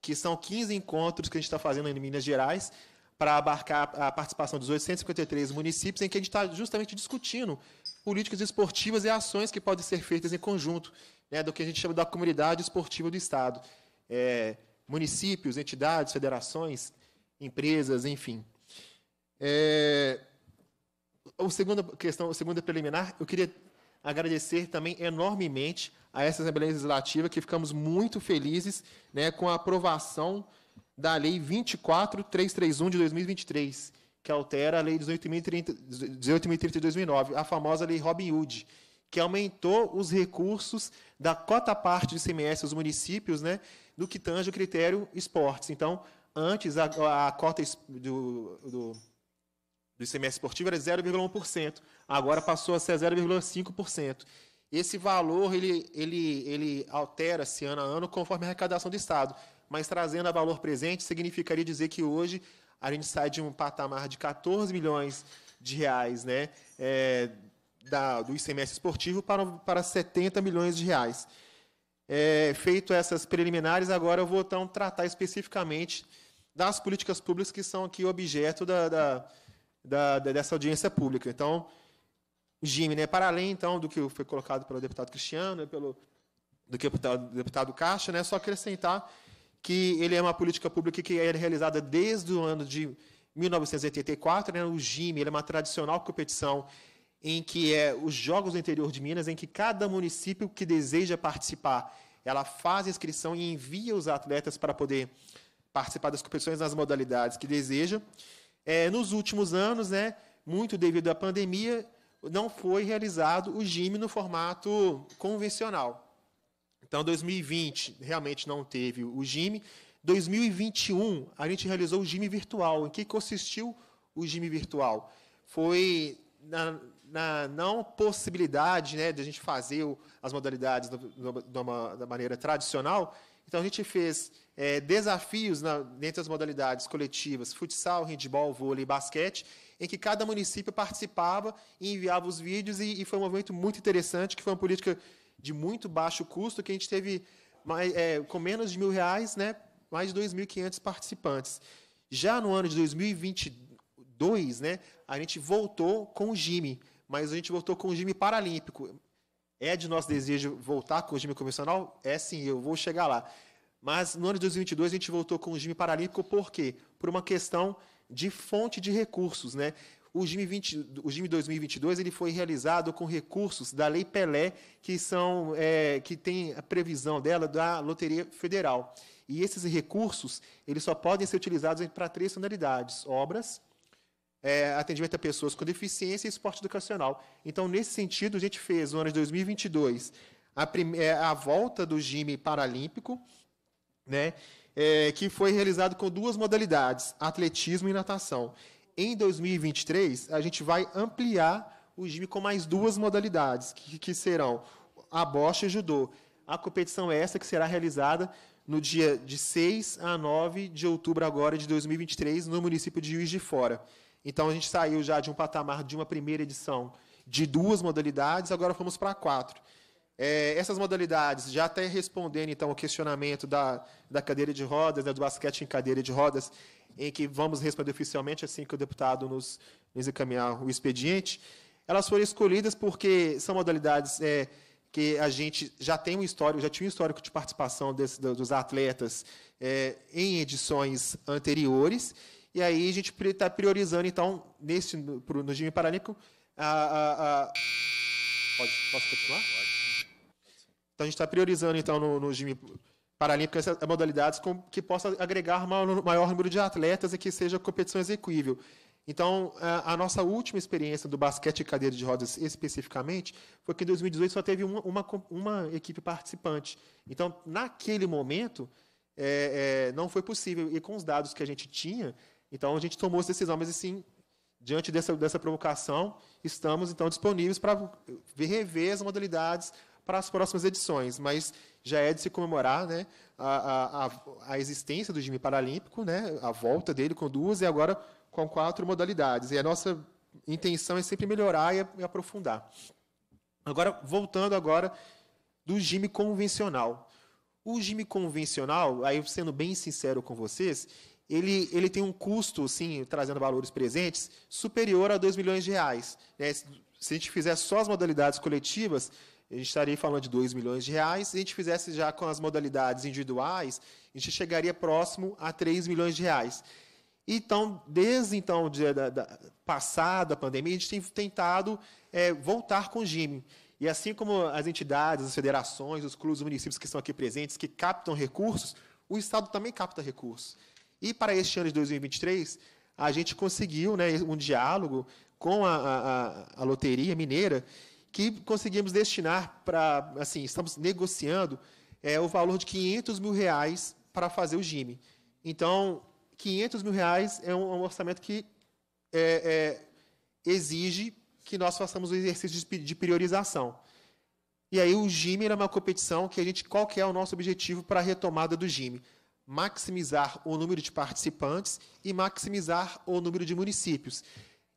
E: que são 15 encontros que a gente está fazendo em Minas Gerais para abarcar a participação dos 853 municípios, em que a gente está justamente discutindo políticas esportivas e ações que podem ser feitas em conjunto, né, do que a gente chama da comunidade esportiva do Estado é, municípios, entidades, federações, empresas, enfim. É, a segunda questão, a segunda preliminar, eu queria agradecer também enormemente a essa Assembleia Legislativa, que ficamos muito felizes né, com a aprovação da Lei 24331 de 2023, que altera a Lei 18.030 de 2009, a famosa Lei Robin Hood, que aumentou os recursos da cota parte de ICMS aos municípios, né, do que tange o critério esportes. Então, antes, a, a cota do, do, do ICMS esportivo era 0,1%, agora passou a ser 0,5%. Esse valor ele, ele, ele altera-se ano a ano conforme a arrecadação do Estado, mas trazendo a valor presente significaria dizer que hoje a gente sai de um patamar de 14 milhões de reais né, é, da, do ICMS esportivo para, para 70 milhões de reais. É, feito essas preliminares, agora eu vou então tratar especificamente das políticas públicas que são aqui objeto da, da, da, dessa audiência pública. Então, Jimmy, né, para além então do que foi colocado pelo deputado Cristiano e né, pelo do deputado, deputado Caixa, né, só acrescentar que ele é uma política pública que é realizada desde o ano de 1984, né, o GIME, é uma tradicional competição em que é os Jogos do Interior de Minas, em que cada município que deseja participar, ela faz inscrição e envia os atletas para poder participar das competições nas modalidades que deseja. É, nos últimos anos, né, muito devido à pandemia, não foi realizado o GIME no formato convencional. Então, 2020 realmente não teve o GIME. 2021, a gente realizou o GIME virtual. Em que consistiu o GIME virtual? Foi na, na não possibilidade né, de a gente fazer o, as modalidades de uma, da maneira tradicional. Então, a gente fez é, desafios na, dentro das modalidades coletivas, futsal, handball, vôlei, e basquete, em que cada município participava e enviava os vídeos, e, e foi um movimento muito interessante, que foi uma política de muito baixo custo, que a gente teve mais, é, com menos de mil reais, né, mais de 2.500 participantes. Já no ano de 2022, né, a gente voltou com o Jimmy mas a gente voltou com o Jimmy Paralímpico. É de nosso desejo voltar com o Jimmy convencional? É sim, eu vou chegar lá. Mas no ano de 2022 a gente voltou com o Jimmy Paralímpico por quê? Por uma questão de fonte de recursos, né? O Jimmy, 2022 ele foi realizado com recursos da Lei Pelé, que são é, que tem a previsão dela da Loteria Federal. E esses recursos eles só podem ser utilizados para três finalidades: obras, é, atendimento a pessoas com deficiência e esporte educacional. Então, nesse sentido, a gente fez, no ano de 2022, a, é, a volta do Gime Paralímpico, né, é, que foi realizado com duas modalidades, atletismo e natação. Em 2023, a gente vai ampliar o Gime com mais duas modalidades, que, que serão a bocha e o judô. A competição é essa que será realizada no dia de 6 a 9 de outubro agora de 2023, no município de Juiz de Fora. Então a gente saiu já de um patamar de uma primeira edição de duas modalidades, agora fomos para quatro. É, essas modalidades, já até respondendo então o questionamento da, da cadeira de rodas, né, do basquete em cadeira de rodas, em que vamos responder oficialmente assim que o deputado nos, nos encaminhar o expediente, elas foram escolhidas porque são modalidades é, que a gente já tem um histórico, já tinha um histórico de participação desse, dos atletas é, em edições anteriores e aí a gente está priorizando, então, nesse, pro, no regime paralímpico, a, a, a... Pode, posso continuar? Então a gente está priorizando, então, no, no regime paralímpico essas modalidades com, que possa agregar maior, maior número de atletas e que seja competição execuível. Então, a, a, nossa última experiência do basquete e cadeira de rodas especificamente foi que em 2018 só teve uma, uma, uma equipe participante. Então, naquele momento, é, é, não foi possível. E com os dados que a gente tinha, então a gente tomou essa decisão, mas assim, diante dessa, dessa provocação, estamos então disponíveis para rever as modalidades para as próximas edições, mas já é de se comemorar né, a, a, a existência do time paralímpico, né, a volta dele com duas e agora com quatro modalidades. E a nossa intenção é sempre melhorar e, e aprofundar. Agora, voltando agora do gime convencional. O gime convencional, aí sendo bem sincero com vocês, ele, ele tem um custo, sim, trazendo valores presentes, superior a 2 milhões de reais. Né? Se a gente fizer só as modalidades coletivas, a gente estaria falando de 2 milhões de reais. Se a gente fizesse já com as modalidades individuais, a gente chegaria próximo a 3 milhões de reais. Então, desde então, de, da, da, passada a pandemia, a gente tem tentado é, voltar com o GIME. E assim como as entidades, as federações, os clubes, os municípios que estão aqui presentes, que captam recursos, o Estado também capta recursos. E para este ano de 2023, a gente conseguiu né, um diálogo com a, a, a loteria mineira que conseguimos destinar para, assim, estamos negociando é, o valor de 500 mil reais para fazer o GIME. Então, 500 mil reais é um, um orçamento que é, é, exige que nós façamos o um exercício de, de priorização. E aí o GIME era uma competição que a gente, qual que é o nosso objetivo para a retomada do GIME? maximizar o número de participantes e maximizar o número de municípios.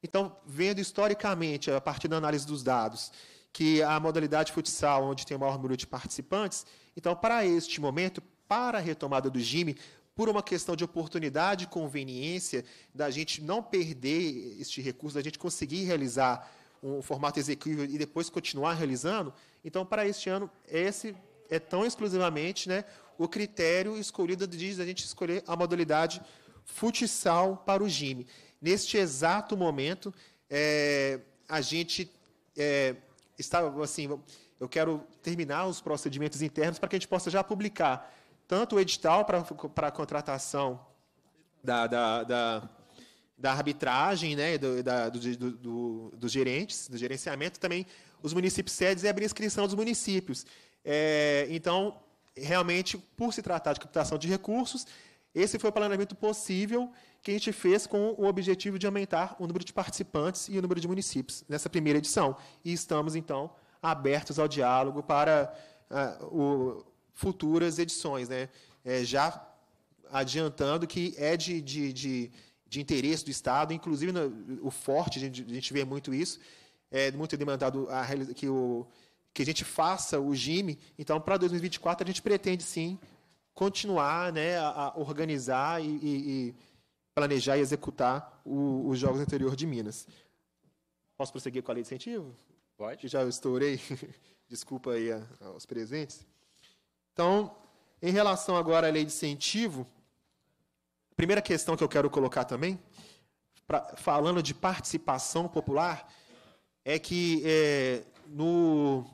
E: Então, vendo historicamente, a partir da análise dos dados, que a modalidade futsal, onde tem o maior número de participantes, então, para este momento, para a retomada do GIME, por uma questão de oportunidade e conveniência, da gente não perder este recurso, da gente conseguir realizar um formato executível e depois continuar realizando, então, para este ano, esse é tão exclusivamente né, o critério escolhido diz a gente escolher a modalidade futsal para o GIME. Neste exato momento, é, a gente é, está assim. Eu quero terminar os procedimentos internos para que a gente possa já publicar tanto o edital para, para a contratação da, da, da, da arbitragem, né, do, da, do, do, dos gerentes, do gerenciamento, também os municípios sedes e abrir inscrição dos municípios. É, então, realmente, por se tratar de captação de recursos, esse foi o planejamento possível que a gente fez com o objetivo de aumentar o número de participantes e o número de municípios nessa primeira edição. E estamos, então, abertos ao diálogo para uh, o, futuras edições. Né? É, já adiantando que é de, de, de, de interesse do Estado, inclusive no, o forte, a gente, a gente vê muito isso, é muito demandado a, que o que a gente faça o GIME. Então, para 2024, a gente pretende sim continuar né, a, organizar e, e, e, planejar e executar o, os Jogos Interior de Minas. Posso prosseguir com a lei de incentivo? Pode. Já estourei. <laughs> Desculpa aí aos presentes. Então, em relação agora à lei de incentivo, a primeira questão que eu quero colocar também, pra, falando de participação popular, é que é, no,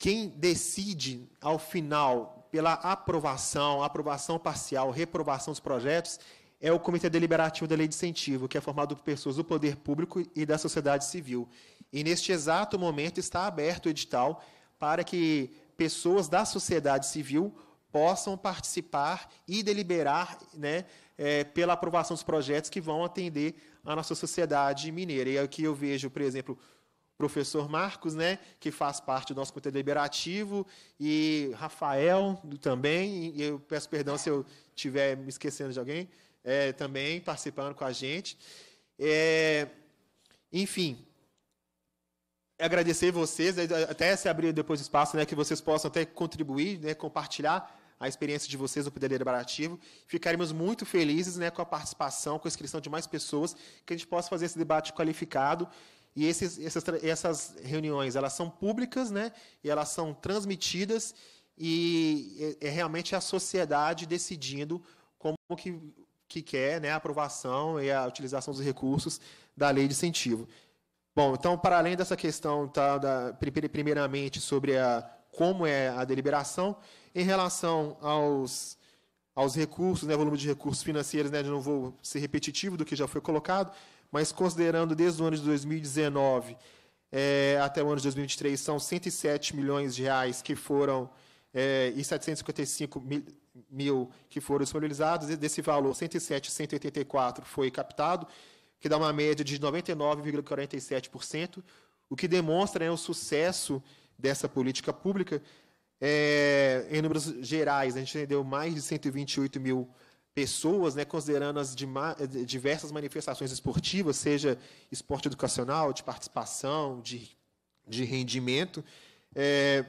E: quem decide ao final pela aprovação, aprovação parcial, reprovação dos projetos, é o Comitê Deliberativo da Lei de Incentivo, que é formado por pessoas do poder público e da sociedade civil. E neste exato momento está aberto o edital para que pessoas da sociedade civil possam participar e deliberar né, é, pela aprovação dos projetos que vão atender a nossa sociedade mineira. E aqui é eu vejo, por exemplo, professor Marcos, né, que faz parte do nosso comitê deliberativo, e Rafael também, e eu peço perdão se eu estiver me esquecendo de alguém, é, também participando com a gente. É, enfim, agradecer vocês, né, até se abrir depois espaço, né, que vocês possam até contribuir, né, compartilhar a experiência de vocês no Poder Deliberativo. Ficaremos muito felizes né, com a participação, com a inscrição de mais pessoas, que a gente possa fazer esse debate qualificado e esses, essas, essas reuniões elas são públicas, né? E elas são transmitidas e é, é realmente a sociedade decidindo como que, que quer né, a aprovação e a utilização dos recursos da lei de incentivo. Bom, então, para além dessa questão, tá, da, primeiramente, sobre a, como é a deliberação, em relação aos, aos recursos, né, volume de recursos financeiros, né, não vou ser repetitivo do que já foi colocado, mas considerando desde o ano de 2019 é, até o ano de 2023, são 107 milhões de reais que foram é, e 755 mil, mil que foram disponibilizados. Desse valor, 107, 184 foi captado, que dá uma média de 99,47%, o que demonstra né, o sucesso dessa política pública. É, em números gerais, a gente entendeu mais de 128 mil pessoas, né, considerando as eh, diversas manifestações esportivas, seja esporte educacional, de participação, de, de rendimento. É,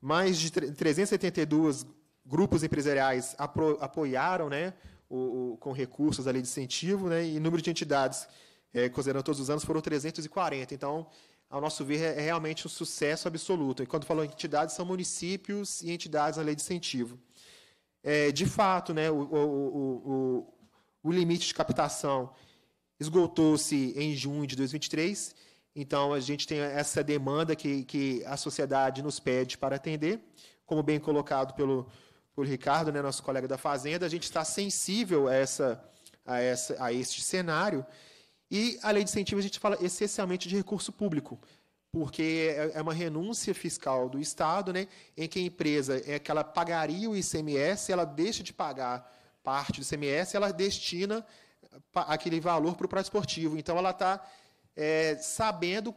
E: mais de 372 grupos empresariais apro, apoiaram né, o, o, com recursos ali de incentivo, né, e número de entidades, é, considerando todos os anos, foram 340. Então, ao nosso ver, é, é realmente um sucesso absoluto. E quando falou em entidades, são municípios e entidades na lei de incentivo é, de fato, né, o, o, o, o limite de captação esgotou-se em junho de 2023. Então, a gente tem essa demanda que, que a sociedade nos pede para atender. Como bem colocado pelo, pelo Ricardo, né, nosso colega da Fazenda, a gente está sensível a, essa, a, essa, a este cenário. E a lei de incentivo, a gente fala essencialmente de recurso público porque é, é uma renúncia fiscal do Estado, né, em que a empresa é que ela pagaria o ICMS, ela deixa de pagar parte do ICMS, ela destina aquele valor para o prato esportivo. Então, ela está é, sabendo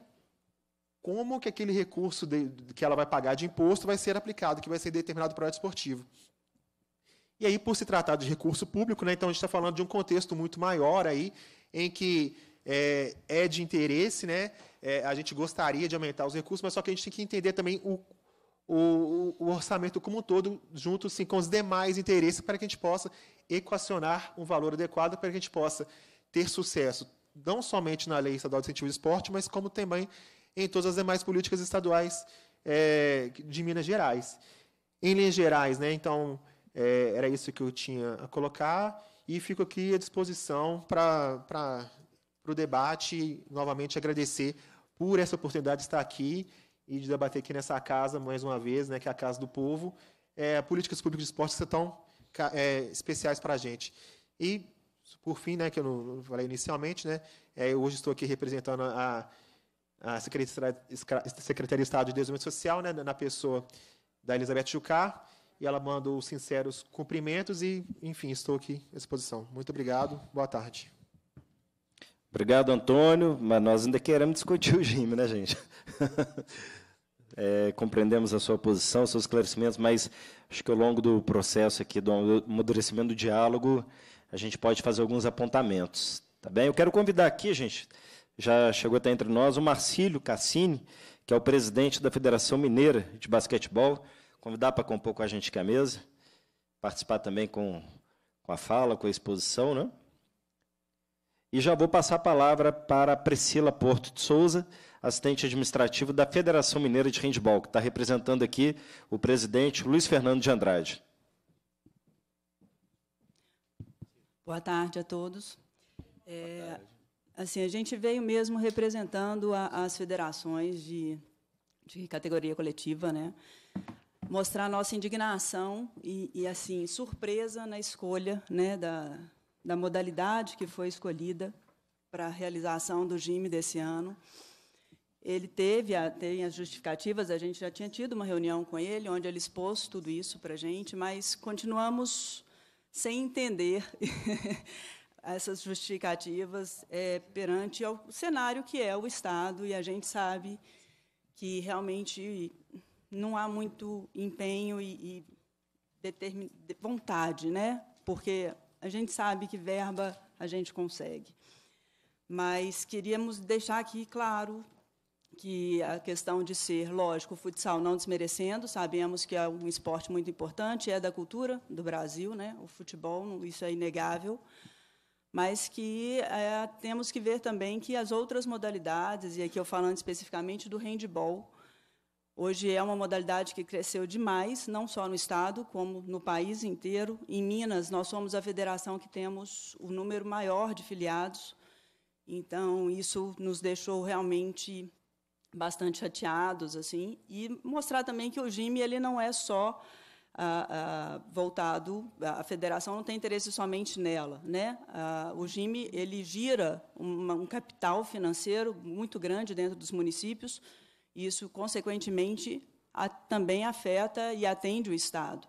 E: como que aquele recurso de, que ela vai pagar de imposto vai ser aplicado, que vai ser determinado para o prato esportivo. E aí, por se tratar de recurso público, né, então a gente está falando de um contexto muito maior aí, em que é, é de interesse, né, é, a gente gostaria de aumentar os recursos, mas só que a gente tem que entender também o, o, o orçamento como um todo, junto sim, com os demais interesses, para que a gente possa equacionar um valor adequado, para que a gente possa ter sucesso, não somente na lei estadual de incentivo de esporte, mas como também em todas as demais políticas estaduais é, de Minas Gerais. Em linhas Gerais, né, então, é, era isso que eu tinha a colocar, e fico aqui à disposição para o debate, novamente agradecer por essa oportunidade de estar aqui e de debater aqui nessa casa, mais uma vez, né, que é a casa do povo, é, políticas públicas de esporte que tão é, especiais para a gente. E, por fim, né, que eu não falei inicialmente, né, é, eu hoje estou aqui representando a, a Secretaria, de Estado de Desenvolvimento Social, né, na pessoa da Elizabeth Jucá, e ela manda os sinceros cumprimentos e, enfim, estou aqui à disposição. Muito obrigado, boa tarde.
B: Obrigado, Antônio, mas nós ainda queremos discutir o GIME, né, gente? <laughs> É, compreendemos a sua posição, seus esclarecimentos, mas acho que ao longo do processo aqui, do amadurecimento do diálogo, a gente pode fazer alguns apontamentos. Tá bem? Eu quero convidar aqui, gente, já chegou até entre nós, o Marcílio Cassini, que é o presidente da Federação Mineira de Basquetebol, convidar para compor com a gente aqui a mesa, participar também com, com a fala, com a exposição, né? E já vou passar a palavra para Priscila Porto de Souza, assistente administrativo da Federação Mineira de Handball, que está representando aqui o presidente Luiz Fernando de Andrade.
F: Boa tarde a todos. É, assim, a gente veio mesmo representando a, as federações de, de categoria coletiva, né? mostrar nossa indignação e, e, assim surpresa na escolha né, da, da modalidade que foi escolhida para a realização do GIME desse ano. Ele teve a, tem as justificativas, a gente já tinha tido uma reunião com ele, onde ele expôs tudo isso para a gente, mas continuamos sem entender <laughs> essas justificativas é, perante o cenário que é o Estado, e a gente sabe que realmente não há muito empenho e, e vontade, né? porque a gente sabe que verba a gente consegue. Mas queríamos deixar aqui claro que a questão de ser, lógico, o futsal não desmerecendo, sabemos que é um esporte muito importante, é da cultura do Brasil, né? o futebol, isso é inegável, mas que é, temos que ver também que as outras modalidades, e aqui eu falando especificamente do handball, Hoje é uma modalidade que cresceu demais, não só no Estado, como no país inteiro. Em Minas, nós somos a federação que temos o número maior de filiados. Então, isso nos deixou realmente bastante chateados. assim, E mostrar também que o GIME ele não é só ah, ah, voltado... A federação não tem interesse somente nela. Né? Ah, o GIME ele gira um capital financeiro muito grande dentro dos municípios, isso, consequentemente, a, também afeta e atende o Estado.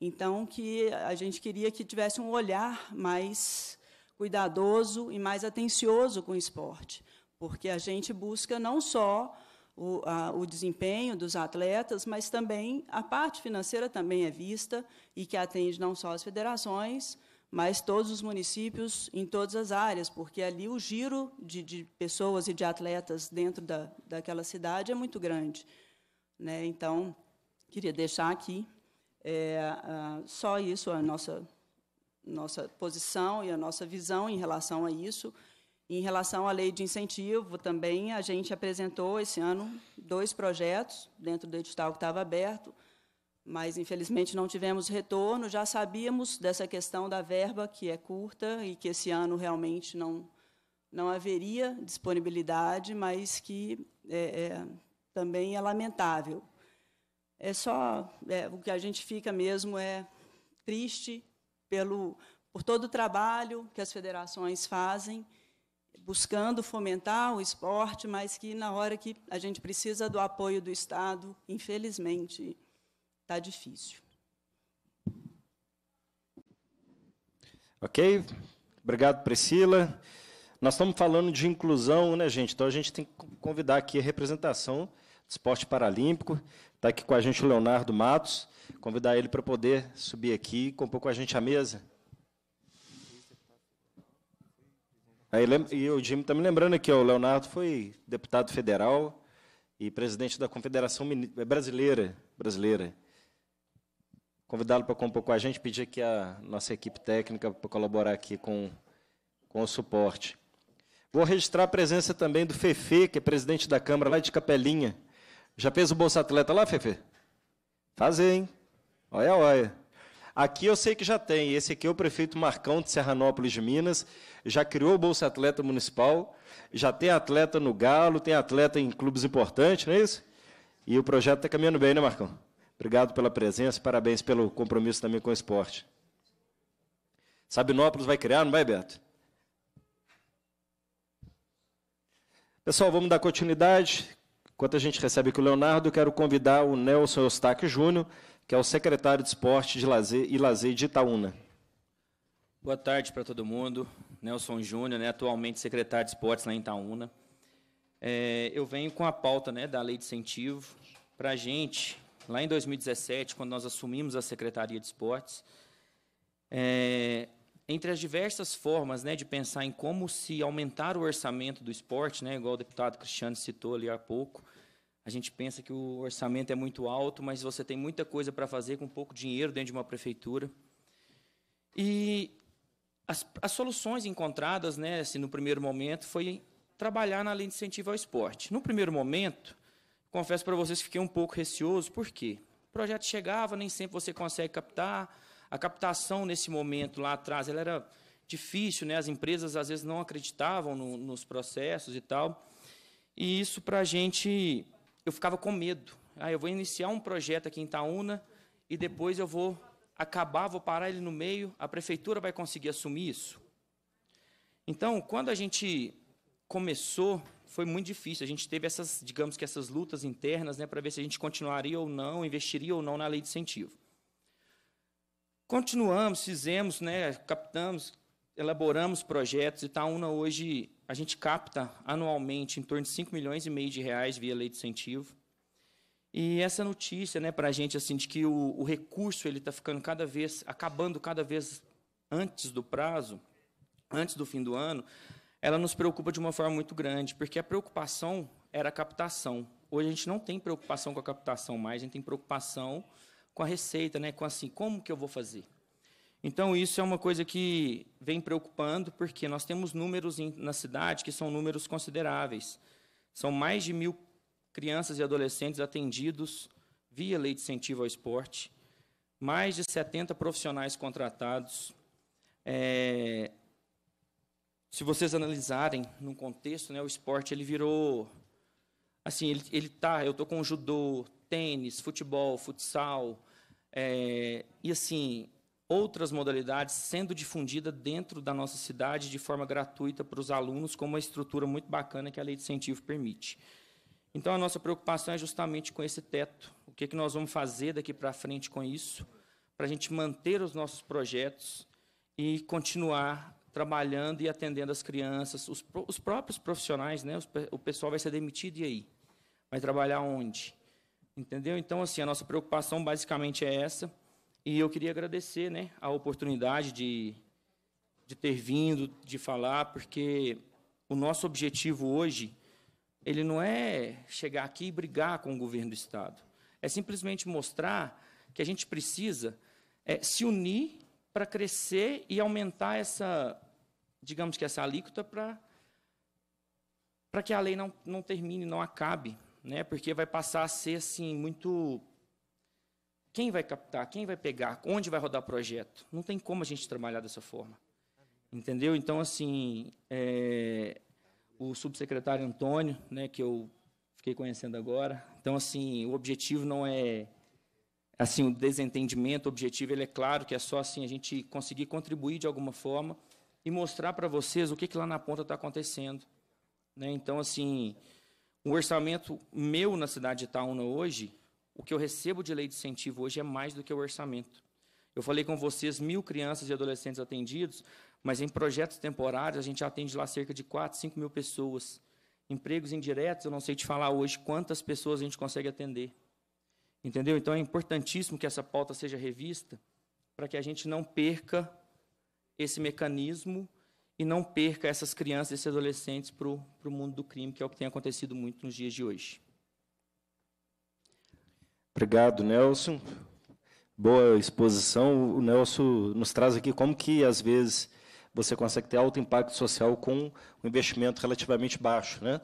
F: Então, que a gente queria que tivesse um olhar mais cuidadoso e mais atencioso com o esporte, porque a gente busca não só o, a, o, desempenho dos atletas, mas também a parte financeira também é vista e que atende não só as federações, mas todos os municípios em todas as áreas, porque ali o giro de, de pessoas e de atletas dentro da, daquela cidade é muito grande. Né? Então, queria deixar aqui é, a, só isso, a nossa, nossa posição e a nossa visão em relação a isso. Em relação à lei de incentivo, também a gente apresentou esse ano dois projetos dentro do edital que estava aberto mas infelizmente não tivemos retorno. Já sabíamos dessa questão da verba, que é curta e que esse ano realmente não, não haveria disponibilidade, mas que é, é, também é lamentável. É só é, o que a gente fica mesmo é triste pelo por todo o trabalho que as federações fazem buscando fomentar o esporte, mas que na hora que a gente precisa do apoio do Estado, infelizmente, está difícil.
B: Ok? Obrigado, Priscila. Nós estamos falando de inclusão, né, gente? Então a gente tem que convidar aqui a representação do esporte paralímpico. Está aqui com a gente o Leonardo Matos. Convidar ele para poder subir aqui e compor com a gente a mesa. Aí, e o Jimmy está me lembrando aqui, ó, o Leonardo foi deputado federal e presidente da Confederação Brasileira. brasileira convidá-lo para compor com a gente, pedir aqui a nossa equipe técnica para colaborar aqui com, com o suporte. Vou registrar a presença também do Fefe, que é presidente da Câmara lá de Capelinha. Já fez o Bolsa Atleta lá, Fefe? Fazer, hein? Olha, olha. Aqui eu sei que já tem. Esse aqui é o prefeito Marcão de Serranópolis de Minas. Já criou o Bolsa Atleta Municipal. Já tem atleta no Galo, tem atleta em clubes importantes, não é isso? E o projeto está caminhando bem, né, Marcão? Obrigado pela presença, parabéns pelo compromisso também com o esporte. Sabinópolis vai criar, não vai, Beto? Pessoal, vamos dar continuidade. Enquanto a gente recebe aqui o Leonardo, quero convidar o Nelson Eustáquio Júnior, que é o secretário de Esporte de Lazer e Lazer de Itaúna.
G: Boa tarde para todo mundo. Nelson Júnior, né, atualmente secretário de Esportes lá em Itaúna. É, eu venho com a pauta né, da lei de incentivo para a gente lá em 2017, quando nós assumimos a Secretaria de Esportes, é, entre as diversas formas né, de pensar em como se aumentar o orçamento do esporte, né, igual o deputado Cristiano citou ali há pouco, a gente pensa que o orçamento é muito alto, mas você tem muita coisa para fazer com pouco dinheiro dentro de uma prefeitura. E as, as soluções encontradas né, assim, no primeiro momento foi trabalhar na lei de incentivo ao esporte. No primeiro momento, confesso para vocês que fiquei um pouco receoso, por quê? O projeto chegava, nem sempre você consegue captar. A captação nesse momento lá atrás ela era difícil, né? as empresas às vezes não acreditavam no, nos processos e tal. E isso para a gente, eu ficava com medo. Ah, eu vou iniciar um projeto aqui em Itaúna e depois eu vou acabar, vou parar ele no meio, a prefeitura vai conseguir assumir isso? Então, quando a gente começou foi muito difícil. A gente teve essas, digamos que essas lutas internas, né, para ver se a gente continuaria ou não, investiria ou não na lei de incentivo. Continuamos, fizemos, né, captamos, elaboramos projetos. Itaúna hoje a gente capta anualmente em torno de 5 milhões e meio de reais via lei de incentivo. E essa notícia, né, para a gente assim de que o, o recurso ele está ficando cada vez, acabando cada vez antes do prazo, antes do fim do ano, ela nos preocupa de uma forma muito grande, porque a preocupação era a captação. Hoje a gente não tem preocupação com a captação mais, a gente tem preocupação com a receita, né? com assim, como que eu vou fazer? Então, isso é uma coisa que vem preocupando, porque nós temos números em, na cidade que são números consideráveis. São mais de mil crianças e adolescentes atendidos via lei de incentivo ao esporte, mais de 70 profissionais contratados, é, se vocês analisarem num contexto, né, o esporte ele virou assim, ele, ele tá, eu tô com judô, tênis, futebol, futsal, é, e assim, outras modalidades sendo difundida dentro da nossa cidade de forma gratuita para os alunos, com uma estrutura muito bacana que a lei de incentivo permite. Então, a nossa preocupação é justamente com esse teto. O que, é que nós vamos fazer daqui para frente com isso, para a gente manter os nossos projetos e continuar trabalhando e atendendo as crianças, os, os próprios profissionais, né? o pessoal vai ser demitido e aí? Vai trabalhar onde? Entendeu? Então, assim, a nossa preocupação basicamente é essa. E eu queria agradecer né, a oportunidade de, de ter vindo, de falar, porque o nosso objetivo hoje, ele não é chegar aqui e brigar com o governo do Estado. É simplesmente mostrar que a gente precisa é, se unir para crescer e aumentar essa digamos que essa alíquota, para que a lei não, não termine, não acabe, né? porque vai passar a ser assim muito. Quem vai captar? Quem vai pegar? Onde vai rodar o projeto? Não tem como a gente trabalhar dessa forma. Entendeu? Então, assim, é, o subsecretário Antônio, né, que eu fiquei conhecendo agora. Então, assim, o objetivo não é assim o desentendimento, o objetivo ele é claro que é só assim a gente conseguir contribuir de alguma forma e mostrar para vocês o que, que lá na ponta está acontecendo. Né? Então, assim, o orçamento meu na cidade de Itaúna hoje, o que eu recebo de lei de incentivo hoje é mais do que o orçamento. Eu falei com vocês, mil crianças e adolescentes atendidos, mas em projetos temporários a gente atende lá cerca de 4, 5 mil pessoas. Empregos indiretos, eu não sei te falar hoje quantas pessoas a gente consegue atender. Entendeu? Então é importantíssimo que essa pauta seja revista para que a gente não perca esse mecanismo e não perca essas crianças, esses adolescentes para o mundo do crime, que é o que tem acontecido muito nos dias de hoje.
B: Obrigado, Nelson. Boa exposição. O Nelson nos traz aqui como que, às vezes, você consegue ter alto impacto social com um investimento relativamente baixo. Né?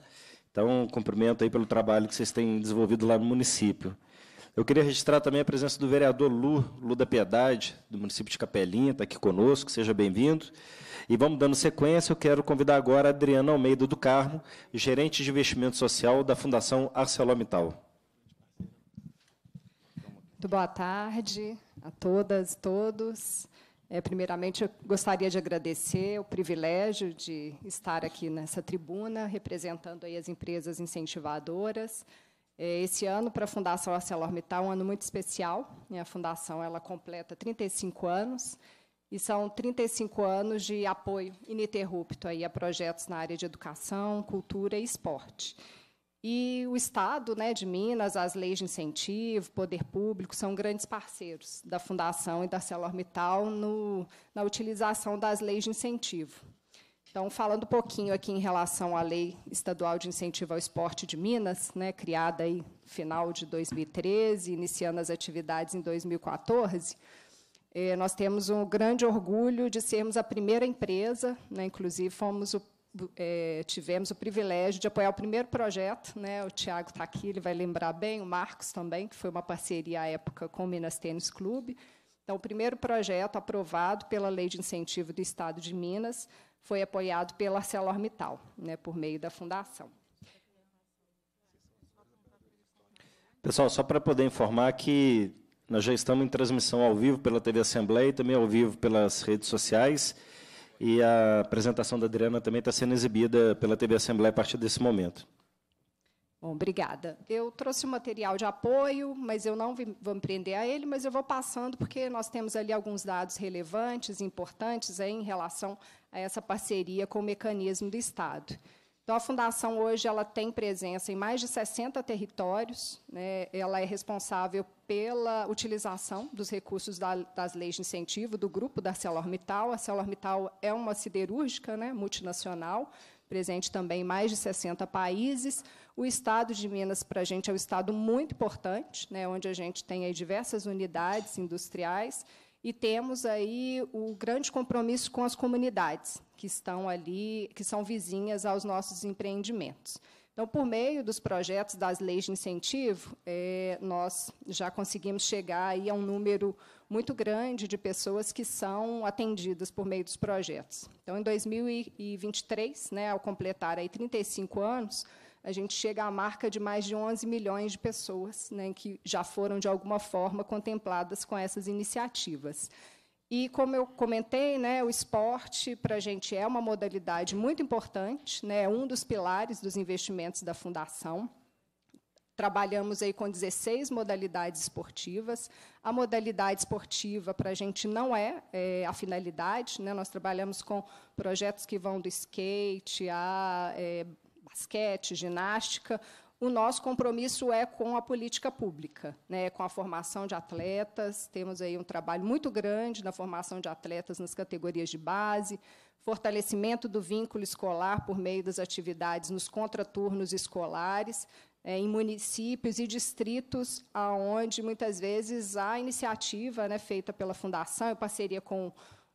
B: Então, cumprimento aí pelo trabalho que vocês têm desenvolvido lá no município. Eu queria registrar também a presença do vereador Lu, Lu da Piedade, do município de Capelinha, está aqui conosco, seja bem-vindo. E vamos dando sequência, eu quero convidar agora a Adriana Almeida do Carmo, gerente de investimento social da Fundação ArcelorMittal.
H: Muito boa tarde a todas e todos. É, primeiramente, eu gostaria de agradecer o privilégio de estar aqui nessa tribuna, representando aí as empresas incentivadoras, é, esse ano, para a Fundação ArcelorMittal, um ano muito especial. A fundação ela completa 35 anos, e são 35 anos de apoio ininterrupto aí a projetos na área de educação, cultura e esporte. E o Estado né, de Minas, as leis de incentivo, poder público, são grandes parceiros da Fundação e da ArcelorMittal no, na utilização das leis de incentivo. Então, falando um pouquinho aqui em relação à Lei Estadual de Incentivo ao Esporte de Minas, né, criada aí final de 2013, iniciando as atividades em 2014, eh, nós temos um grande orgulho de sermos a primeira empresa, né, inclusive fomos o é, tivemos o privilégio de apoiar o primeiro projeto, né? O Tiago está aqui, ele vai lembrar bem, o Marcos também, que foi uma parceria à época com o Minas Tênis Clube. Então, o primeiro projeto aprovado pela Lei de Incentivo do Estado de Minas foi apoiado pela ArcelorMittal, né, por meio da fundação.
B: Pessoal, só para poder informar que nós já estamos em transmissão ao vivo pela TV Assembleia e também ao vivo pelas redes sociais. E a apresentação da Adriana também está sendo exibida pela TV Assembleia a partir desse momento.
H: Bom, obrigada. Eu trouxe o um material de apoio, mas eu não vou me prender a ele, mas eu vou passando, porque nós temos ali alguns dados relevantes, importantes, em relação a essa parceria com o mecanismo do Estado. Então, a Fundação hoje ela tem presença em mais de 60 territórios, né? ela é responsável pela utilização dos recursos da, das leis de incentivo do grupo da ArcelorMittal. A ArcelorMittal é uma siderúrgica né? multinacional, presente também em mais de 60 países. O Estado de Minas, para a gente, é um Estado muito importante, né? onde a gente tem aí, diversas unidades industriais, e temos aí o grande compromisso com as comunidades que estão ali, que são vizinhas aos nossos empreendimentos. Então, por meio dos projetos das leis de incentivo, é, nós já conseguimos chegar aí a um número muito grande de pessoas que são atendidas por meio dos projetos. Então, em 2023, né, ao completar aí 35 anos, a gente chega à marca de mais de 11 milhões de pessoas né, que já foram, de alguma forma, contempladas com essas iniciativas. E, como eu comentei, né, o esporte, para a gente, é uma modalidade muito importante, né, é um dos pilares dos investimentos da Fundação. Trabalhamos aí com 16 modalidades esportivas. A modalidade esportiva, para a gente, não é, é a finalidade. Né? Nós trabalhamos com projetos que vão do skate a é, basquete, ginástica, o nosso compromisso é com a política pública, né, com a formação de atletas. Temos aí um trabalho muito grande na formação de atletas nas categorias de base, fortalecimento do vínculo escolar por meio das atividades nos contraturnos escolares, é, em municípios e distritos, aonde muitas vezes a iniciativa né, feita pela fundação, em parceria com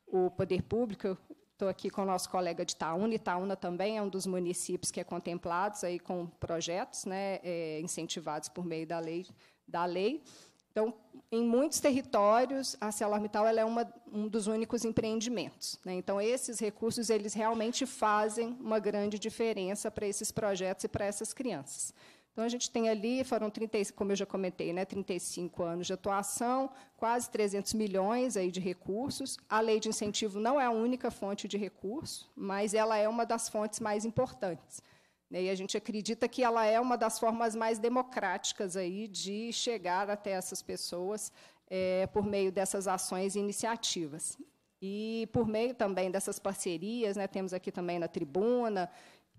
H: o poder público, Estou aqui com o nosso colega de Itaúna. Itaúna também é um dos municípios que é contemplados aí com projetos né, é, incentivados por meio da lei. Da lei. Então, em muitos territórios, a Cialormital ela é uma, um dos únicos empreendimentos. Né? Então, esses recursos eles realmente fazem uma grande diferença para esses projetos e para essas crianças. Então, a gente tem ali, foram 30, como eu já comentei, né, 35 anos de atuação, quase 300 milhões aí de recursos. A lei de incentivo não é a única fonte de recurso, mas ela é uma das fontes mais importantes. Né? E a gente acredita que ela é uma das formas mais democráticas aí de chegar até essas pessoas é, por meio dessas ações e iniciativas. E por meio também dessas parcerias, né, temos aqui também na tribuna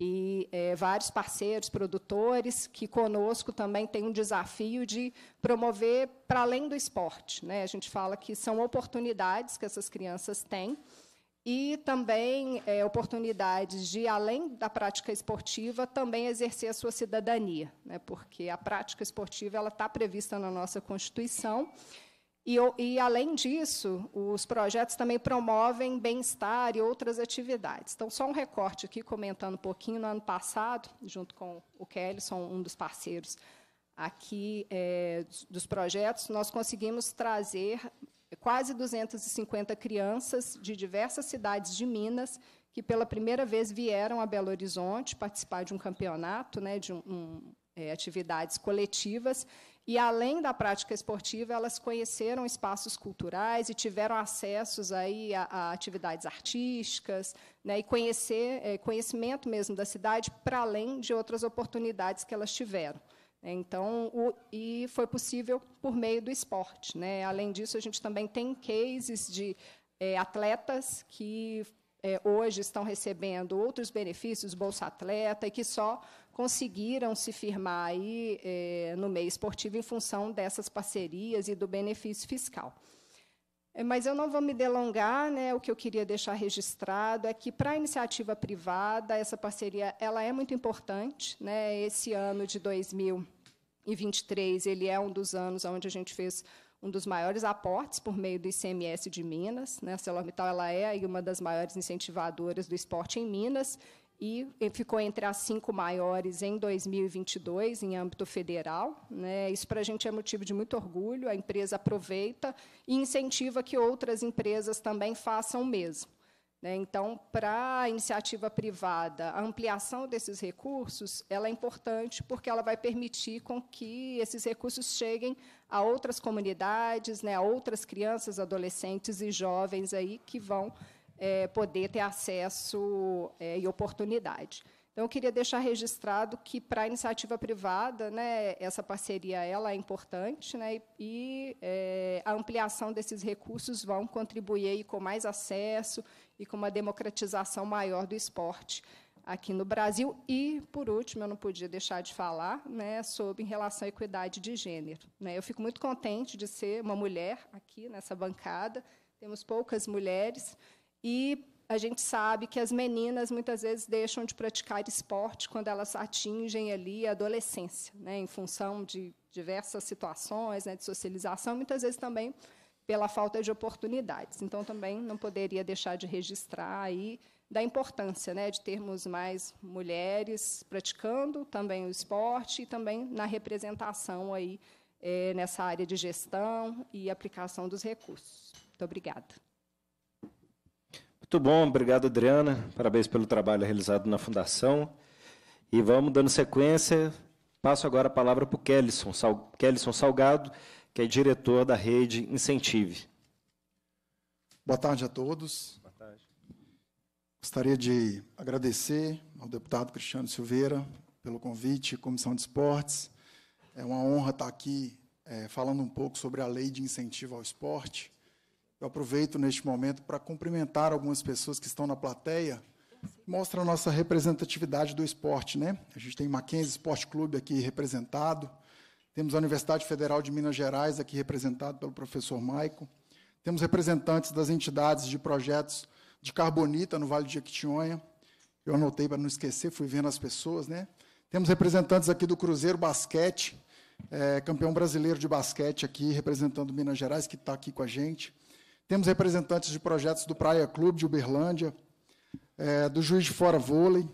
H: e é, vários parceiros, produtores, que conosco também têm um desafio de promover para além do esporte. Né? A gente fala que são oportunidades que essas crianças têm e também é, oportunidades de, além da prática esportiva, também exercer a sua cidadania, né? porque a prática esportiva ela está prevista na nossa Constituição e, e, além disso, os projetos também promovem bem-estar e outras atividades. Então, só um recorte aqui, comentando um pouquinho. No ano passado, junto com o Kellyson, um dos parceiros aqui é, dos projetos, nós conseguimos trazer quase 250 crianças de diversas cidades de Minas que, pela primeira vez, vieram a Belo Horizonte participar de um campeonato, né, de um, um é, atividades coletivas e, além da prática esportiva, elas conheceram espaços culturais e tiveram acessos aí a, a atividades artísticas né, e conhecer, é, conhecimento mesmo da cidade, para além de outras oportunidades que elas tiveram. Né. Então, o, e foi possível por meio do esporte. Né? Além disso, a gente também tem cases de é, atletas que é, hoje estão recebendo outros benefícios, Bolsa Atleta, e que só conseguiram se firmar aí, é, no meio esportivo em função dessas parcerias e do benefício fiscal. Eh, mas eu não vou me delongar, né? o que eu queria deixar registrado é que, para a iniciativa privada, essa parceria ela é muito importante. Né? Esse ano de 2023 ele é um dos anos onde a gente fez um dos maiores aportes por meio do ICMS de Minas. Né? A Celormital ela é uma das maiores incentivadoras do esporte em Minas, e ficou entre as cinco maiores em 2022 em âmbito federal. Né? Isso para a gente é motivo de muito orgulho. A empresa aproveita e incentiva que outras empresas também façam o mesmo. Né? Então, para a iniciativa privada, a ampliação desses recursos ela é importante porque ela vai permitir com que esses recursos cheguem a outras comunidades, né? a outras crianças, adolescentes e jovens aí que vão é, poder ter acesso é, e oportunidade. Então, eu queria deixar registrado que, para a iniciativa privada, né, essa parceria ela é importante né, e, é, a ampliação desses recursos vão contribuir aí com mais acesso e com uma democratização maior do esporte aqui no Brasil. E, por último, eu não podia deixar de falar né, sobre em relação à equidade de gênero. Né? Eu fico muito contente de ser uma mulher aqui nessa bancada, temos poucas mulheres. E a gente sabe que as meninas muitas vezes deixam de praticar esporte quando elas atingem ali a adolescência, né, em função de diversas situações né, de socialização, muitas vezes também pela falta de oportunidades. Então, também não poderia deixar de registrar aí da importância né, de termos mais mulheres praticando também o esporte e também na representação aí é, nessa área de gestão e aplicação dos recursos. Muito obrigada.
B: Muito bom, obrigado, Adriana. Parabéns pelo trabalho realizado na Fundação. E vamos dando sequência. Passo agora a palavra para o Kellyson, Sal, Salgado, que é diretor da rede
I: Incentive. Boa tarde a todos. Boa tarde. Gostaria de agradecer ao deputado Cristiano Silveira pelo convite, Comissão de Esportes. É uma honra estar aqui é, falando um pouco sobre a lei de incentivo ao esporte. Eu aproveito neste momento para cumprimentar algumas pessoas que estão na plateia. Mostra a nossa representatividade do esporte, né? A gente tem Mackenzie Esporte Clube aqui representado. Temos a Universidade Federal de Minas Gerais aqui representado pelo professor Maico. Temos representantes das entidades de projetos de carbonita no Vale de Jequitinhonha. Eu anotei para não esquecer, fui vendo as pessoas, né? Temos representantes aqui do Cruzeiro Basquete, é, campeão brasileiro de basquete aqui, representando Minas Gerais, que está aqui com a gente. Temos representantes de projetos do Praia Clube de Uberlândia, é, do Juiz de Fora Vôlei,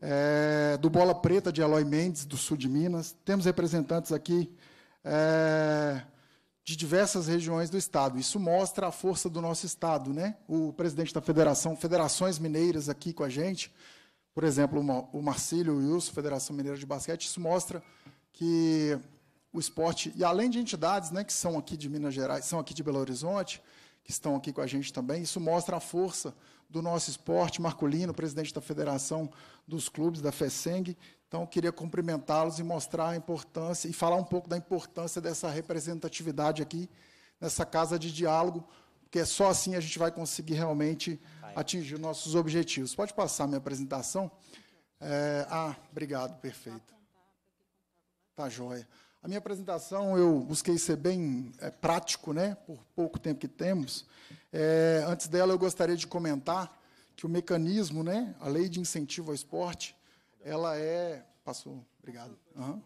I: é, do Bola Preta de Eloy Mendes, do sul de Minas. Temos representantes aqui é, de diversas regiões do Estado. Isso mostra a força do nosso Estado. Né? O presidente da federação, federações mineiras aqui com a gente, por exemplo, o Marcílio Wilson, Federação Mineira de Basquete, isso mostra que o esporte, e além de entidades né, que são aqui de Minas Gerais, são aqui de Belo Horizonte, que estão aqui com a gente também. Isso mostra a força do nosso esporte. Marculino, presidente da Federação dos Clubes, da FESENG. Então, queria cumprimentá-los e mostrar a importância e falar um pouco da importância dessa representatividade aqui, nessa casa de diálogo, porque é só assim a gente vai conseguir realmente atingir nossos objetivos. Pode passar a minha apresentação? É, ah, obrigado, perfeito. Tá joia. A minha apresentação eu busquei ser bem é, prático, né, por pouco tempo que temos. É, antes dela, eu gostaria de comentar que o mecanismo, né, a lei de incentivo ao esporte, ela é. Passou, obrigado. Uhum.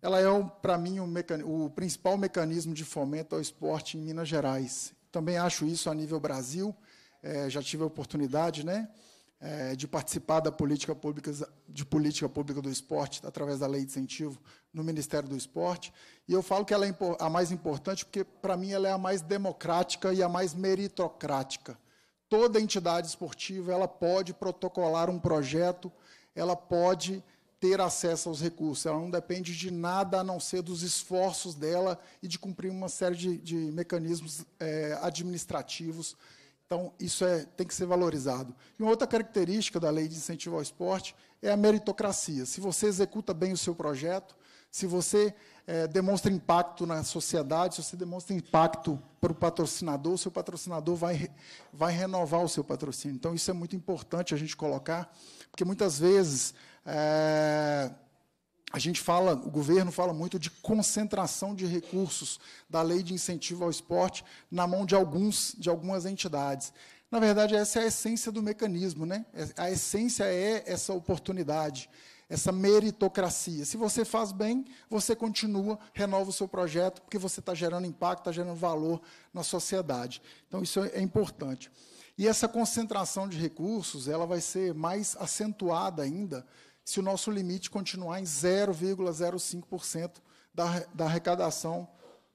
I: Ela é, para mim, o principal mecanismo de fomento ao esporte em Minas Gerais. Também acho isso a nível Brasil. É, já tive a oportunidade, né? é, de participar da política pública, de política pública do esporte, através da lei de incentivo no Ministério do Esporte. E eu falo que ela é a mais importante porque, para mim, ela é a mais democrática e a mais meritocrática. Toda entidade esportiva ela pode protocolar um projeto, ela pode ter acesso aos recursos, ela não depende de nada a não ser dos esforços dela e de cumprir uma série de, de mecanismos é, administrativos então, isso é, tem que ser valorizado. E uma outra característica da lei de incentivo ao esporte é a meritocracia. Se você executa bem o seu projeto, se você é, demonstra impacto na sociedade, se você demonstra impacto para o patrocinador, o seu patrocinador vai, vai renovar o seu patrocínio. Então, isso é muito importante a gente colocar, porque muitas vezes. É, a gente fala, o governo fala muito de concentração de recursos da lei de incentivo ao esporte na mão de alguns, de algumas entidades. Na verdade, essa é a essência do mecanismo, né? É, a essência é essa oportunidade, essa meritocracia. Se você faz bem, você continua, renova o seu projeto, porque você está gerando impacto, está gerando valor na sociedade. Então, isso é, é importante. E essa concentração de recursos, ela vai ser mais acentuada ainda se o nosso limite continuar em 0,05% da, da arrecadação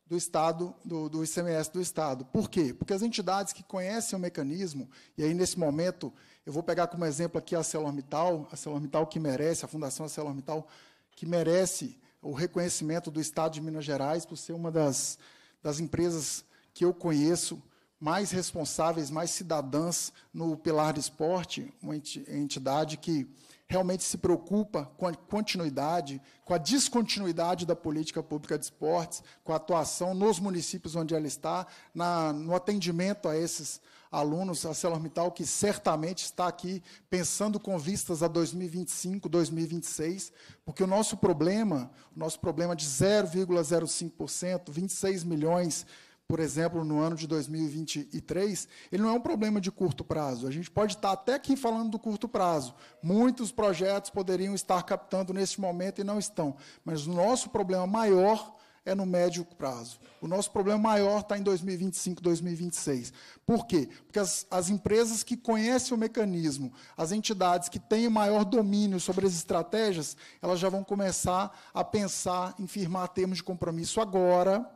I: do Estado, do, do ICMS do Estado. Por quê? Porque as entidades que conhecem o mecanismo, e aí nesse momento, eu vou pegar como exemplo aqui a Celormital, a Celormital que merece, a Fundação Celormital, que merece o reconhecimento do Estado de Minas Gerais por ser uma das, das empresas que eu conheço mais responsáveis, mais cidadãs no pilar de esporte, uma entidade que realmente se preocupa com a continuidade, com a descontinuidade da política pública de esportes, com a atuação nos municípios onde ela está, na, no atendimento a esses alunos, a Celormital, que certamente está aqui pensando com vistas a 2025, 2026, porque o nosso problema, o nosso problema de 0,05%, 26 milhões por exemplo, no ano de 2023, ele não é um problema de curto prazo. A gente pode estar até aqui falando do curto prazo. Muitos projetos poderiam estar captando neste momento e não estão. Mas o nosso problema maior é no médio prazo. O nosso problema maior está em 2025, 2026. Por quê? Porque as, as, empresas que conhecem o mecanismo, as entidades que têm maior domínio sobre as estratégias, elas já vão começar a pensar em firmar termos de compromisso agora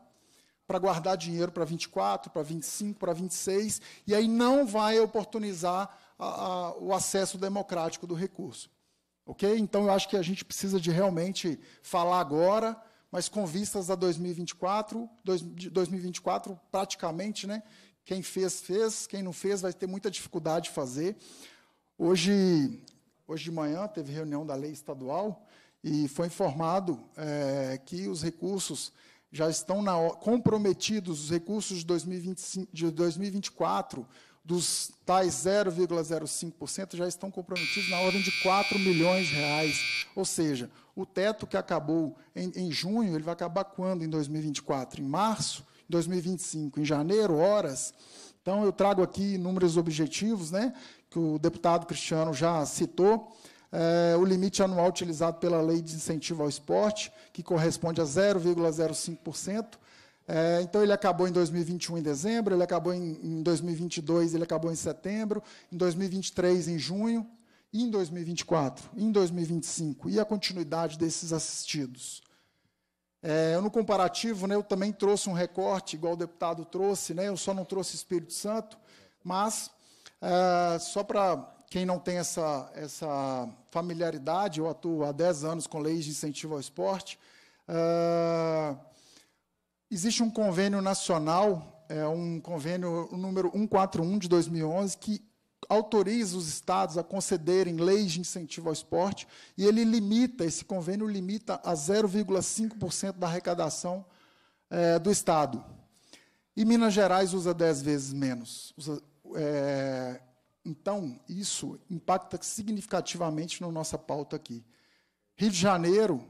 I: para guardar dinheiro para 24, para 25, para 26, e aí não vai oportunizar a, a, o acesso democrático do recurso. Ok? Então, eu acho que a gente precisa de realmente falar agora, mas com vistas a 2024, dois, 2024 praticamente, né? Quem fez, fez. Quem não fez, vai ter muita dificuldade de fazer. Hoje, hoje de manhã teve reunião da lei estadual e foi informado é, que os recursos já estão na, comprometidos os recursos de, 2025, de 2024, dos tais 0,05%, já estão comprometidos na ordem de 4 milhões de reais. Ou seja, o teto que acabou em, em junho, ele vai acabar quando? Em 2024? Em março? Em 2025? Em janeiro? Horas? Então, eu trago aqui números objetivos, né, que o deputado Cristiano já citou é, o limite anual utilizado pela Lei de Incentivo ao Esporte, que corresponde a 0,05%. É, então, ele acabou em 2021, em dezembro, ele acabou em, em 2022, ele acabou em setembro, em 2023, em junho, e em 2024, e em 2025, e a continuidade desses assistidos. É, no comparativo, né, eu também trouxe um recorte, igual o deputado trouxe, né, eu só não trouxe Espírito Santo, mas é, só para quem não tem essa, essa familiaridade, eu atuo há 10 anos com leis de incentivo ao esporte. Uh, existe um convênio nacional, é um convênio número 141 de 2011, que autoriza os estados a concederem leis de incentivo ao esporte e ele limita, esse convênio limita a 0,5% da arrecadação é, do estado. E Minas Gerais usa 10 vezes menos. Usa, é, então, isso impacta significativamente na nossa pauta aqui. Rio de Janeiro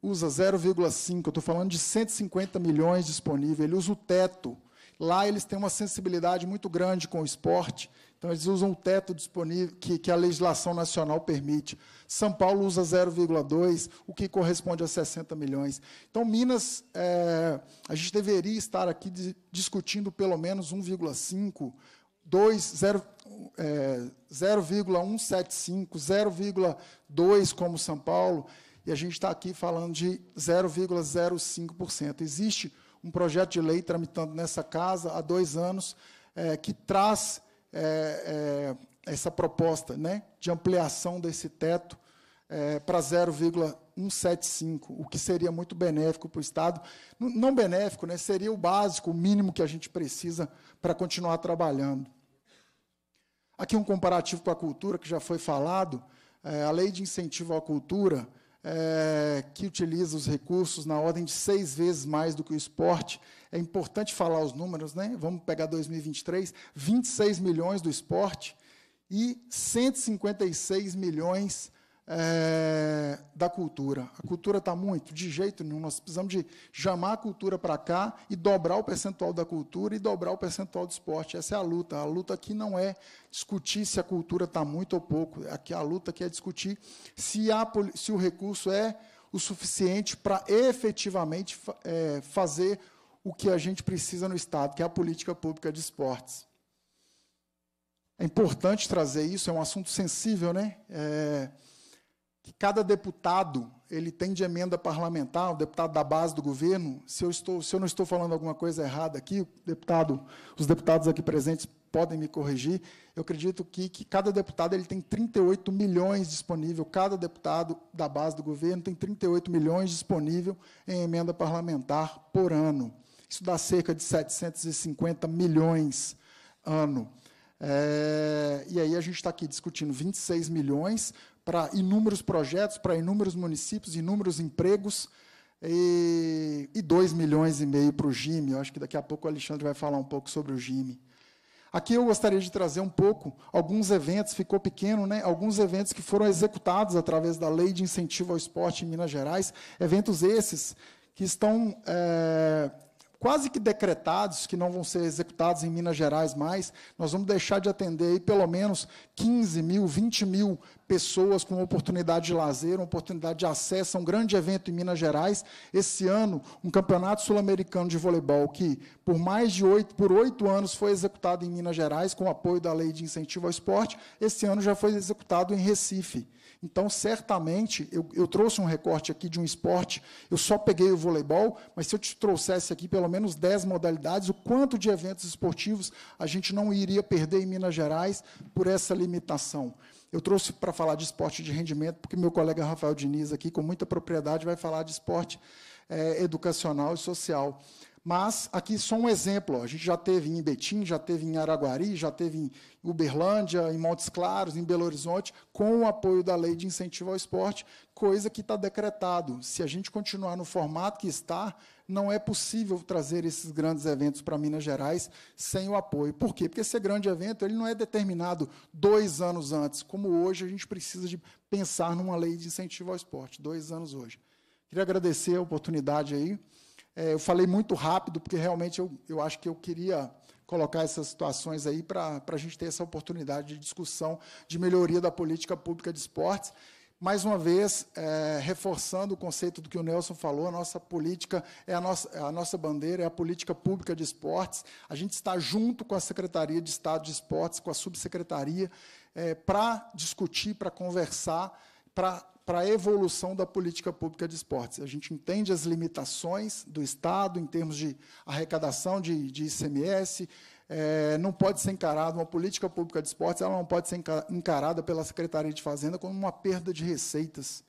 I: usa 0,5, eu estou falando de 150 milhões disponíveis, ele usa o teto. Lá eles têm uma sensibilidade muito grande com o esporte, então eles usam o teto disponível que, que a legislação nacional permite. São Paulo usa 0,2, o que corresponde a 60 milhões. Então, Minas, é, a gente deveria estar aqui discutindo pelo menos 1,5 0,175, 0,2 é, como São Paulo, e a gente está aqui falando de 0,05%. Existe um projeto de lei tramitando nessa casa há dois anos é, que traz é, é, essa proposta né, de ampliação desse teto é, para 0,5%. 175, o que seria muito benéfico para o Estado. Não benéfico, né? seria o básico, o mínimo que a gente precisa para continuar trabalhando. Aqui um comparativo com a cultura, que já foi falado. É, a lei de incentivo à cultura, é, que utiliza os recursos na ordem de seis vezes mais do que o esporte. É importante falar os números, né? Vamos pegar 2023, 26 milhões do esporte e 156 milhões é, da cultura. A cultura está muito, de jeito nenhum. Nós precisamos de chamar a cultura para cá e dobrar o percentual da cultura e dobrar o percentual do esporte. Essa é a luta. A luta aqui não é discutir se a cultura está muito ou pouco. Aqui a luta aqui é discutir se, a, se o recurso é o suficiente para efetivamente é, fazer o que a gente precisa no Estado, que é a política pública de esportes. É importante trazer isso, é um assunto sensível, né? É, que cada deputado ele tem de emenda parlamentar, o deputado da base do governo. Se eu, estou, se eu não estou falando alguma coisa errada aqui, deputado, os deputados aqui presentes podem me corrigir. Eu acredito que, que cada deputado ele tem 38 milhões disponível, cada deputado da base do governo tem 38 milhões disponível em emenda parlamentar por ano. Isso dá cerca de 750 milhões ano. É, e aí a gente está aqui discutindo 26 milhões para inúmeros projetos, para inúmeros municípios, inúmeros empregos, e, e 2 milhões e meio para o GIME. Eu acho que daqui a pouco o Alexandre vai falar um pouco sobre o GIME. Aqui eu gostaria de trazer um pouco alguns eventos, ficou pequeno, né? Alguns eventos que foram executados através da Lei de Incentivo ao Esporte em Minas Gerais, eventos esses que estão é, quase que decretados, que não vão ser executados em Minas Gerais mais, nós vamos deixar de atender aí pelo menos 15 mil, 20 mil pessoas com oportunidade de lazer, uma oportunidade de acesso a um grande evento em Minas Gerais. Esse ano, um campeonato sul-americano de voleibol que, por mais de oito, por oito anos, foi executado em Minas Gerais, com o apoio da lei de incentivo ao esporte, esse ano já foi executado em Recife. Então, certamente, eu, eu trouxe um recorte aqui de um esporte, eu só peguei o voleibol, mas se eu te trouxesse aqui pelo menos 10 modalidades, o quanto de eventos esportivos a gente não iria perder em Minas Gerais por essa limitação. Eu trouxe para falar de esporte de rendimento, porque meu colega Rafael Diniz aqui, com muita propriedade, vai falar de esporte é, educacional e social. Mas aqui só um exemplo. A gente já teve em Betim, já teve em Araguari, já teve em Uberlândia, em Montes Claros, em Belo Horizonte, com o apoio da lei de incentivo ao esporte, coisa que está decretado. Se a gente continuar no formato que está, não é possível trazer esses grandes eventos para Minas Gerais sem o apoio. Por quê? Porque esse grande evento ele não é determinado dois anos antes, como hoje a gente precisa de pensar numa lei de incentivo ao esporte, dois anos hoje. Queria agradecer a oportunidade aí. É, eu falei muito rápido, porque realmente eu, eu acho que eu queria colocar essas situações aí para a gente ter essa oportunidade de discussão de melhoria da política pública de esportes. Mais uma vez, é, reforçando o conceito do que o Nelson falou, a nossa política é a nossa, é a nossa bandeira, é a política pública de esportes. A gente está junto com a Secretaria de Estado de Esportes, com a subsecretaria, é, para discutir, para conversar para a evolução da política pública de esportes. A gente entende as limitações do Estado em termos de arrecadação de, de ICMS, é, não pode ser encarada, uma política pública de esportes, ela não pode ser encarada pela Secretaria de Fazenda como uma perda de receitas.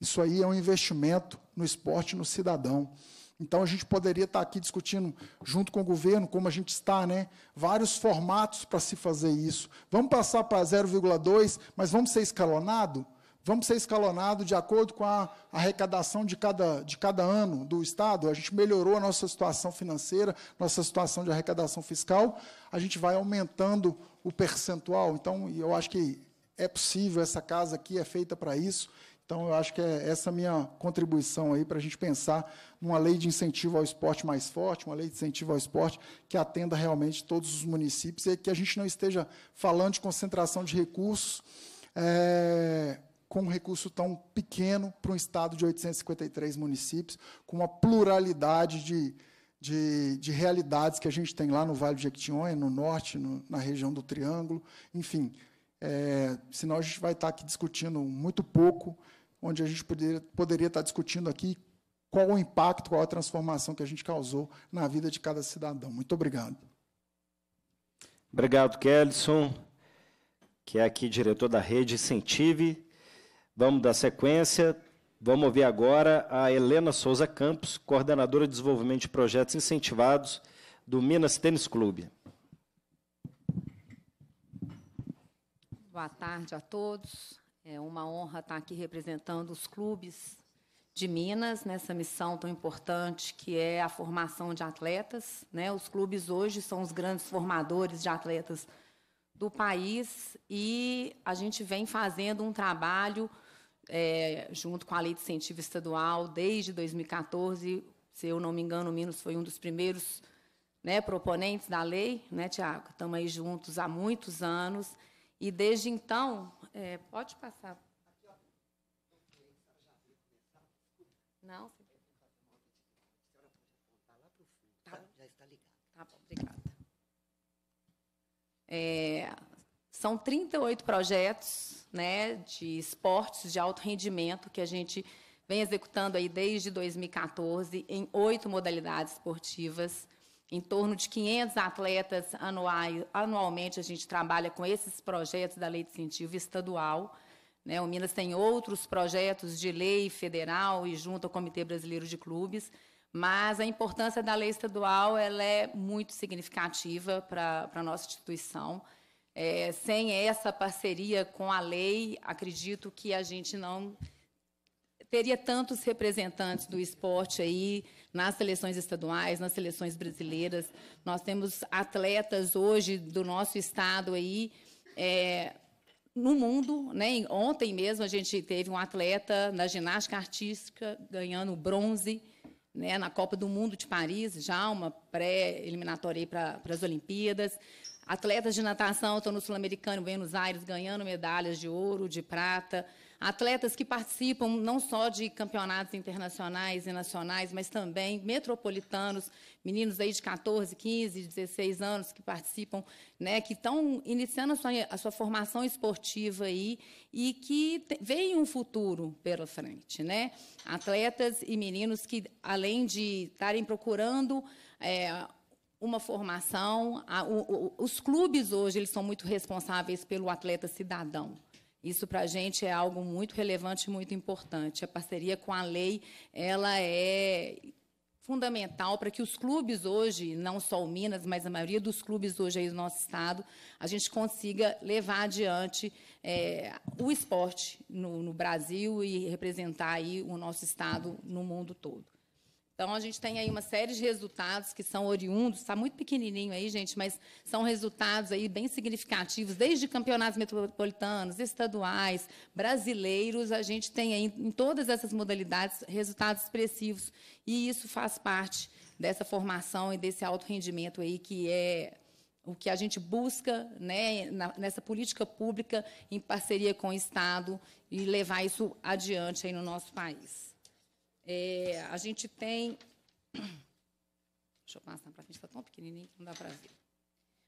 I: Isso aí é um investimento no esporte no cidadão. Então, a gente poderia estar aqui discutindo, junto com o governo, como a gente está, né? vários formatos para se fazer isso. Vamos passar para 0,2, mas vamos ser escalonado? vamos ser escalonados de acordo com a arrecadação de cada, de cada ano do Estado, a gente melhorou a nossa situação financeira, nossa situação de arrecadação fiscal, a gente vai aumentando o percentual. Então, eu acho que é possível, essa casa aqui é feita para isso. Então, eu acho que é essa minha contribuição aí para a gente pensar numa lei de incentivo ao esporte mais forte, uma lei de incentivo ao esporte que atenda realmente todos os municípios e que a gente não esteja falando de concentração de recursos. É com um recurso tão pequeno para um estado de 853 municípios, com uma pluralidade de, de, de realidades que a gente tem lá no Vale do Jequitinhonha, no norte, no, na região do Triângulo, enfim. É, senão a gente vai estar aqui discutindo muito pouco, onde a gente poderia, poderia estar discutindo aqui qual o impacto, qual a transformação que a gente causou na vida de cada cidadão. Muito obrigado.
B: Obrigado, Kelson, que é aqui diretor da rede Incentive. Vamos dar sequência. Vamos ouvir agora a Helena Souza Campos, coordenadora de desenvolvimento de projetos incentivados do Minas Tênis Clube.
J: Boa tarde a todos. É uma honra estar aqui representando os clubes de Minas nessa missão tão importante que é a formação de atletas. Né? Os clubes hoje são os grandes formadores de atletas do país e a gente vem fazendo um trabalho é, junto com a Lei de Incentivo Estadual, desde 2014. Se eu não me engano, o Minas foi um dos primeiros né, proponentes da lei, né, Tiago? Estamos aí juntos há muitos anos. E desde então, é, pode passar. Não, Tá. Já está ligado. Tá bom, obrigada. É, são 38 projetos né, de esportes de alto rendimento que a gente vem executando aí desde 2014 em oito modalidades esportivas. Em torno de 500 atletas anuais, anualmente a gente trabalha com esses projetos da Lei de Incentivo Estadual. Né? O Minas tem outros projetos de lei federal e junto ao Comitê Brasileiro de Clubes, mas a importância da lei estadual ela é muito significativa para a nossa instituição. É, sem essa parceria com a lei, acredito que a gente não teria tantos representantes do esporte aí nas seleções estaduais, nas seleções brasileiras. Nós temos atletas hoje do nosso estado aí é, no mundo, né? Ontem mesmo a gente teve um atleta na ginástica artística ganhando bronze. Né, na Copa do Mundo de Paris, já uma pré-eliminatória para as Olimpíadas. Atletas de natação estão no Sul-Americano, Buenos Aires, ganhando medalhas de ouro, de prata. Atletas que participam não só de campeonatos internacionais e nacionais, mas também metropolitanos, meninos aí de 14, 15, 16 anos que participam, né, que estão iniciando a sua, a sua formação esportiva aí e que veem um futuro pela frente. Né? Atletas e meninos que, além de estarem procurando. É, uma formação. A, o, o, os clubes hoje eles são muito responsáveis pelo atleta cidadão. Isso para a gente é algo muito relevante e muito importante. A parceria com a lei ela é fundamental para que os clubes hoje, não só o Minas, mas a maioria dos clubes hoje aí do nosso estado, a gente consiga levar adiante é, o esporte no, no Brasil e representar aí o nosso estado no mundo todo. Então, a gente tem aí uma série de resultados que são oriundos, está muito pequenininho aí, gente, mas são resultados aí bem significativos, desde campeonatos metropolitanos, estaduais, brasileiros, a gente tem aí, em todas essas modalidades, resultados expressivos, e isso faz parte dessa formação e desse alto rendimento aí, que é o que a gente busca né, nessa política pública, em parceria com o Estado, e levar isso adiante aí no nosso país. É, a gente tem. Deixa eu passar para frente, está tão pequenininho que não dá para ver.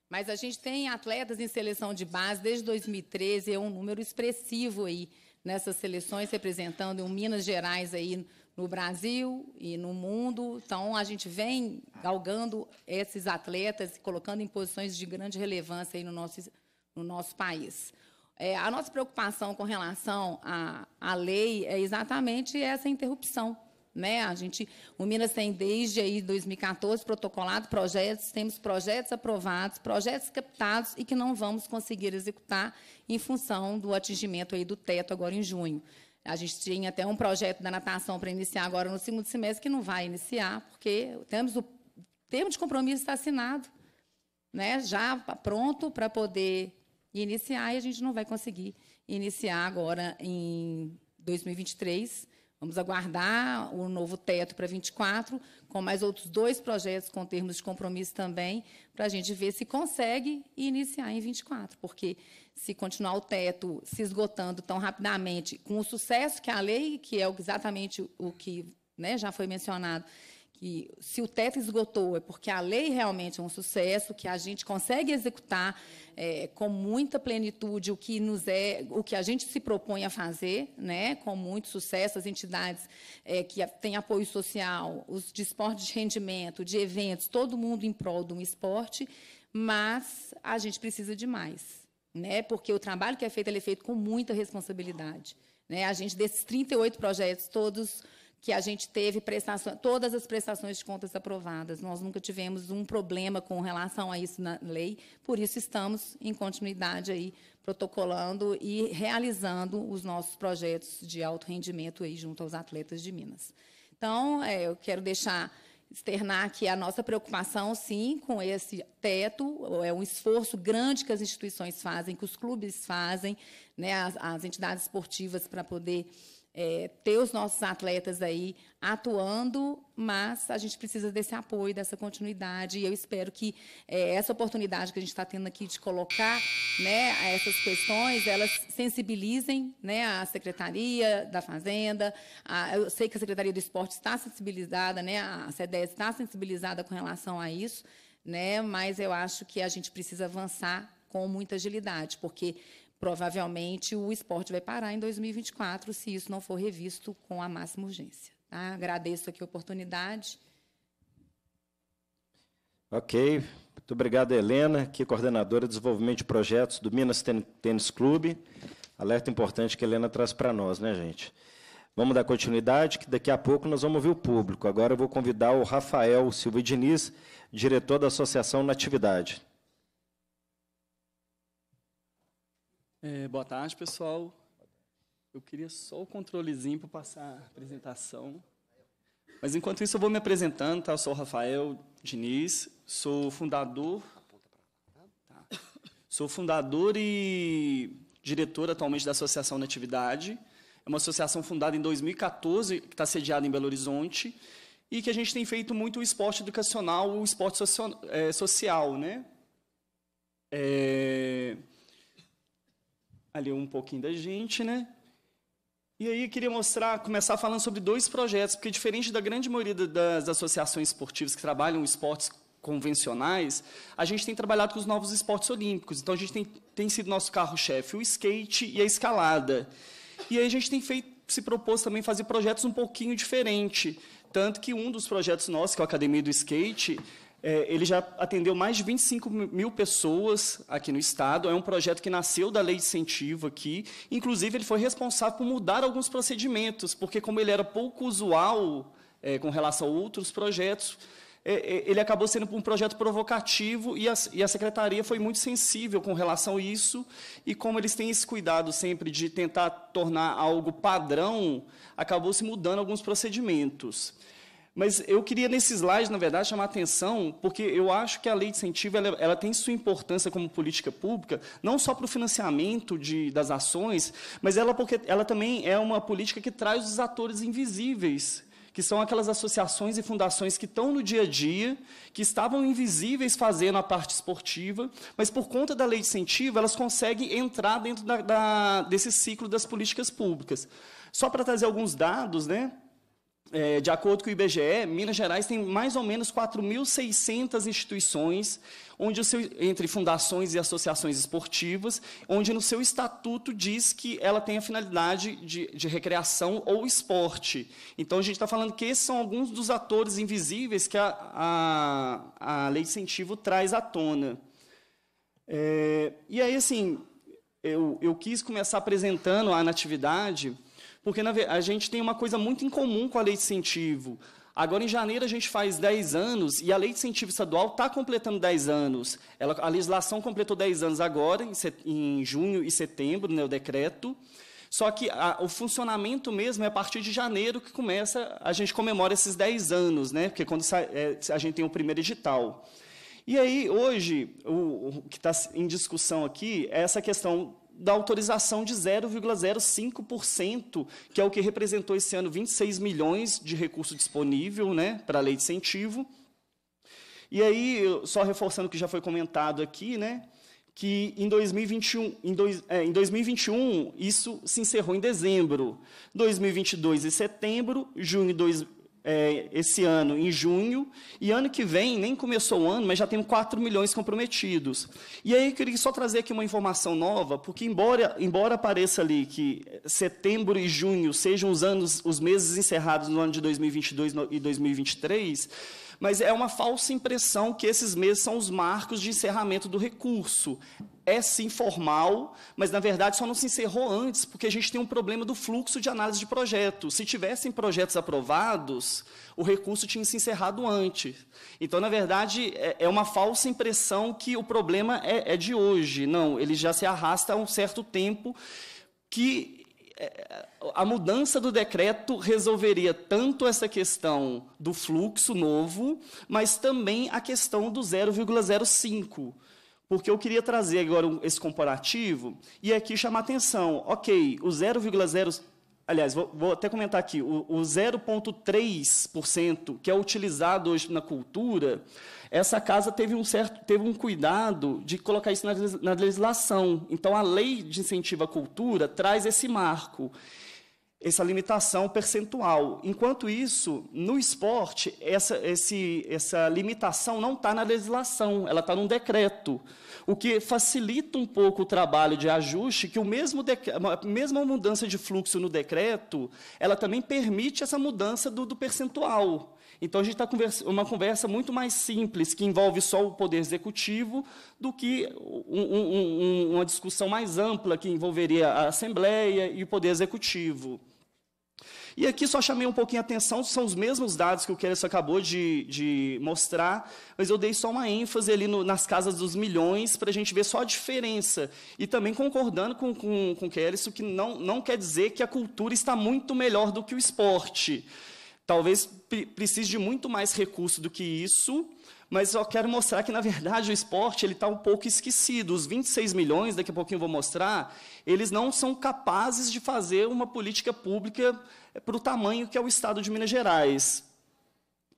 J: Mas a gente tem atletas em seleção de base desde 2013, é um número expressivo aí nessas seleções, representando o Minas Gerais aí no Brasil e no mundo. Então, a gente vem galgando esses atletas, colocando em posições de grande relevância aí no nosso, no nosso país. É, a nossa preocupação com relação à, à lei é exatamente essa interrupção né? A gente, o Minas tem desde aí 2014 protocolado projetos, temos projetos aprovados, projetos captados e que não vamos conseguir executar em função do atingimento aí do teto agora em junho. A gente tinha até um projeto da natação para iniciar agora no segundo semestre que não vai iniciar, porque temos o termo de compromisso está assinado, né? já pronto para poder iniciar, e a gente não vai conseguir iniciar agora em 2023, Vamos aguardar o novo teto para 24, com mais outros dois projetos com termos de compromisso também, para a gente ver se consegue iniciar em 24, porque se continuar o teto se esgotando tão rapidamente, com o sucesso que a lei, que é exatamente o que né, já foi mencionado, que se o teto esgotou é porque a lei realmente é um sucesso, que a gente consegue executar é, com muita plenitude o que nos é, o que a gente se propõe a fazer, né, com muito sucesso as entidades é, que têm apoio social, os de esporte de rendimento, de eventos, todo mundo em prol de um esporte, mas a gente precisa de mais, né, porque o trabalho que é feito é feito com muita responsabilidade, né, a gente desses 38 projetos todos que a gente teve todas as prestações de contas aprovadas. Nós nunca tivemos um problema com relação a isso na lei, por isso estamos em continuidade aí protocolando e realizando os nossos projetos de alto rendimento aí junto aos atletas de Minas. Então, é, eu quero deixar externar aqui a nossa preocupação, sim, com esse teto, é um esforço grande que as instituições fazem, que os clubes fazem, né, as, as entidades esportivas para poder é, ter os nossos atletas aí atuando, mas a gente precisa desse apoio, dessa continuidade. E eu espero que é, essa oportunidade que a gente está tendo aqui de colocar né, essas questões, elas sensibilizem né, a Secretaria da Fazenda. A, eu sei que a Secretaria do Esporte está sensibilizada, né, a CDE está sensibilizada com relação a isso, né, mas eu acho que a gente precisa avançar com muita agilidade, porque provavelmente o esporte vai parar em 2024 se isso não for revisto com a máxima urgência. Tá? Agradeço aqui a oportunidade.
B: Ok. Muito obrigado, Helena, que é coordenadora de desenvolvimento de projetos do Minas Tênis Clube. Alerta importante que a Helena traz para nós, né, gente? Vamos dar continuidade, que daqui a pouco nós vamos ouvir o público. Agora eu vou convidar o Rafael Silva Diniz, diretor da Associação Natividade.
K: É, boa tarde, pessoal. Eu queria só o controlezinho para passar a apresentação. Mas enquanto isso, eu vou me apresentando. Tá? Eu sou o Rafael Diniz, sou fundador. Tá. Sou fundador e diretor atualmente da Associação Natividade. É uma associação fundada em 2014, que está sediada em Belo Horizonte, e que a gente tem feito muito o esporte educacional, o esporte é, social. Né? É, ali um pouquinho da gente, né? E aí queria mostrar, começar falando sobre dois projetos, porque diferente da grande maioria das associações esportivas que trabalham esportes convencionais, a gente tem trabalhado com os novos esportes olímpicos. Então a gente tem, tem sido nosso carro-chefe o skate e a escalada. E aí a gente tem feito, se propôs também fazer projetos um pouquinho diferente, tanto que um dos projetos nossos, que é a Academia do Skate, é, ele já atendeu mais de 25 mil pessoas aqui no Estado. É um projeto que nasceu da lei de incentivo aqui. Inclusive, ele foi responsável por mudar alguns procedimentos, porque, como ele era pouco usual é, com relação a outros projetos, é, é, ele acabou sendo um projeto provocativo e a, e a, secretaria foi muito sensível com relação a isso. E como eles têm esse cuidado sempre de tentar tornar algo padrão, acabou se mudando alguns procedimentos. Mas eu queria, nesse slide, na verdade, chamar a atenção, porque eu acho que a lei de incentivo ela, ela tem sua importância como política pública, não só para o financiamento de, das ações, mas ela, porque ela também é uma política que traz os atores invisíveis que são aquelas associações e fundações que estão no dia a dia, que estavam invisíveis fazendo a parte esportiva, mas por conta da lei de incentivo, elas conseguem entrar dentro da, da, desse ciclo das políticas públicas. Só para trazer alguns dados, né? É, de acordo com o IBGE, Minas Gerais tem mais ou menos 4.600 instituições, onde seu, entre fundações e associações esportivas, onde no seu estatuto diz que ela tem a finalidade de, de recreação ou esporte. Então, a gente está falando que esses são alguns dos atores invisíveis que a, a, a lei de incentivo traz à tona. É, e aí, assim, eu, eu quis começar apresentando a natividade porque a gente tem uma coisa muito incomum com a lei de incentivo. Agora, em janeiro, a gente faz 10 anos e a lei de incentivo estadual está completando 10 anos. Ela, a legislação completou 10 anos agora, em, set, em junho e setembro, né, o decreto. Só que a, o funcionamento mesmo é a partir de janeiro que começa, a gente comemora esses 10 anos, né? porque quando é, a gente tem o primeiro edital. E aí, hoje, o, o que está em discussão aqui é essa questão da autorização de 0,05%, que é o que representou esse ano 26 milhões de recurso disponível né, para a lei de incentivo. E aí, só reforçando o que já foi comentado aqui, né, que em 2021, em, dois, é, em 2021 isso se encerrou em dezembro, 2022 em setembro, junho, dois, é, esse ano em junho, e ano que vem, nem começou o ano, mas já temos 4 milhões comprometidos. E aí eu queria só trazer aqui uma informação nova, porque embora, embora pareça ali que setembro e junho sejam os anos, os meses encerrados no ano de 2022 e 2023, mas é uma falsa impressão que esses meses são os marcos de encerramento do recurso. É sim formal, mas na verdade só não se encerrou antes, porque a gente tem um problema do fluxo de análise de projetos. Se tivessem projetos aprovados, o recurso tinha se encerrado antes. Então, na verdade, é, é uma falsa impressão que o problema é, é, de hoje. Não, ele já se arrasta há um certo tempo que. É, a mudança do decreto resolveria tanto essa questão do fluxo novo, mas também a questão do 0,05. Porque eu queria trazer agora esse comparativo e aqui chamar atenção. Ok, o 0,0. Aliás, vou, vou, até comentar aqui: o, o 0,3% que é utilizado hoje na cultura, essa casa teve um certo teve um cuidado de colocar isso na, na legislação. Então, a lei de incentivo à cultura traz esse marco essa limitação percentual. Enquanto isso, no esporte, essa, esse, essa limitação não está na legislação, ela está num decreto, o que facilita um pouco o trabalho de ajuste, que o mesmo a mesma mudança de fluxo no decreto, ela também permite essa mudança do, do percentual. Então, a gente está com uma conversa muito mais simples, que envolve só o poder executivo, do que um, um, um, uma discussão mais ampla, que envolveria a Assembleia e o poder executivo. E aqui só chamei um pouquinho a atenção, são os mesmos dados que o Keres acabou de, de mostrar, mas eu dei só uma ênfase ali no, nas casas dos milhões para a gente ver só a diferença. E também concordando com, com, com o Keres, que não, não quer dizer que a cultura está muito melhor do que o esporte. Talvez precise de muito mais recurso do que isso, mas só quero mostrar que, na verdade, o esporte ele está um pouco esquecido. Os 26 milhões, daqui a pouquinho eu vou mostrar, eles não são capazes de fazer uma política pública eh, para o tamanho que é o Estado de Minas Gerais.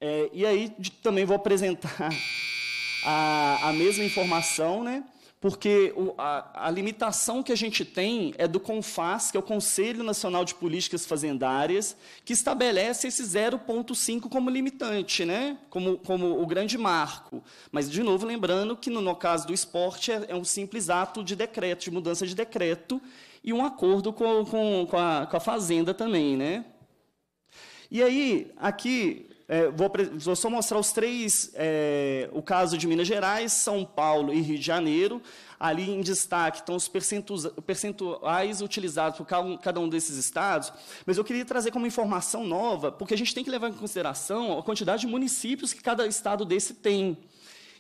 K: É, e aí de, também vou apresentar <laughs> a, a mesma informação, né? porque a, a, limitação que a gente tem é do CONFAS, que é o Conselho Nacional de Políticas Fazendárias, que estabelece esse 0,5 como limitante, né? como, como o grande marco. Mas, de novo, lembrando que, no, no caso do esporte, é, é, um simples ato de decreto, de mudança de decreto, e um acordo com, com, com, a, com a Fazenda também. Né? E aí, aqui, é, vou, vou, só mostrar os três, é, o caso de Minas Gerais, São Paulo e Rio de Janeiro. Ali em destaque estão os percentuais utilizados por cada um desses estados, mas eu queria trazer como informação nova, porque a gente tem que levar em consideração a quantidade de municípios que cada estado desse tem.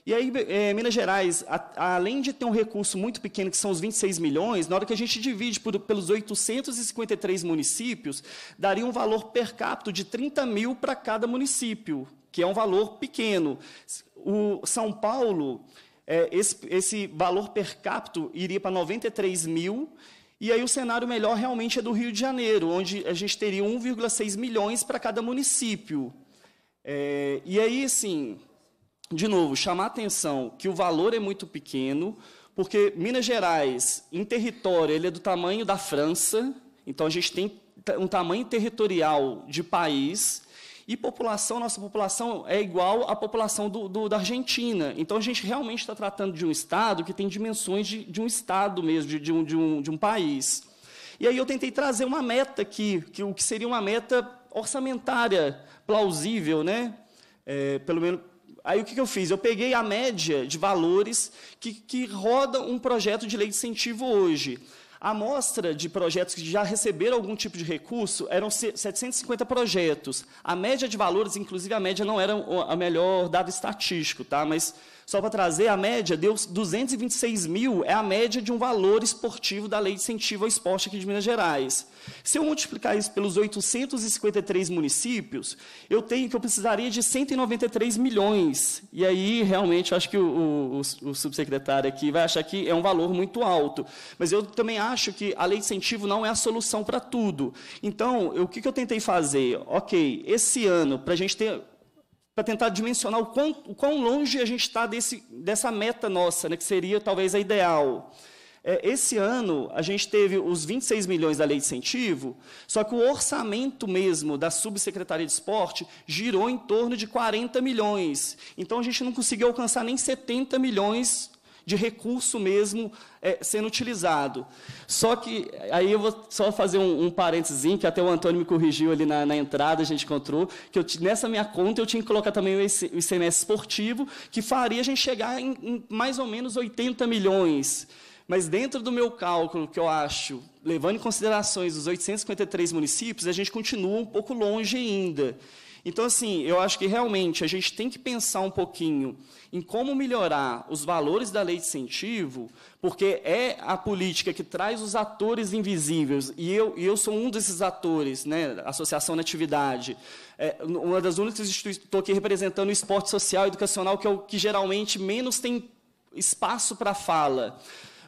K: E aí, é, Minas Gerais, a, além de ter um recurso muito pequeno, que são os 26 milhões, na hora que a gente divide por, pelos 853 municípios, daria um valor per capita de 30 mil para cada município, que é um valor pequeno. O São Paulo, é, esse, esse valor per capita iria para 93 mil, e aí o cenário melhor realmente é do Rio de Janeiro, onde a gente teria 1,6 milhões para cada município. É, e aí, assim, de novo, chamar atenção que o valor é muito pequeno, porque Minas Gerais, em território, ele é do tamanho da França, então a gente tem um tamanho territorial de país, e população, nossa população é igual à população do, do, da Argentina. Então a gente realmente está tratando de um Estado que tem dimensões de, de um Estado mesmo, de, de, um, de, um, de um país. E aí eu tentei trazer uma meta aqui, que o que seria uma meta orçamentária plausível, né? É, pelo menos Aí o que, que eu fiz? Eu peguei a média de valores que, que roda um projeto de lei de incentivo hoje. A amostra de projetos que já receberam algum tipo de recurso eram 750 projetos. A média de valores, inclusive a média não era o melhor dado estatístico, tá? mas só para trazer a média, deu 226 mil, é a média de um valor esportivo da Lei de Incentivo ao Esporte aqui de Minas Gerais. Se eu multiplicar isso pelos 853 municípios, eu tenho que eu precisaria de 193 milhões. E aí, realmente, eu acho que o, o, o subsecretário aqui vai achar que é um valor muito alto. Mas eu também acho que a Lei de Incentivo não é a solução para tudo. Então, o que, que eu tentei fazer? Ok, esse ano, para a gente ter para tentar dimensionar o quão, o quão, longe a gente está dessa meta nossa, né, que seria talvez a ideal. É, esse ano, a gente teve os 26 milhões da lei de incentivo, só que o orçamento mesmo da subsecretaria de esporte girou em torno de 40 milhões. Então, a gente não conseguiu alcançar nem 70 milhões de recurso mesmo é, sendo utilizado. Só que, aí eu vou só fazer um, um parênteses, que até o Antônio me corrigiu ali na, na entrada, a gente encontrou, que eu, nessa minha conta eu tinha que colocar também o ICMS esportivo, que faria a gente chegar em, em mais ou menos 80 milhões. Mas dentro do meu cálculo, que eu acho, levando em considerações os 853 municípios, a gente continua um pouco longe ainda. Então, assim, eu acho que realmente a gente tem que pensar um pouquinho em como melhorar os valores da lei de incentivo, porque é a política que traz os atores invisíveis, e eu, e eu sou um desses atores, né, Associação Natividade, é uma das únicas instituições, estou aqui representando o esporte social e educacional, que é o que geralmente menos tem espaço para fala.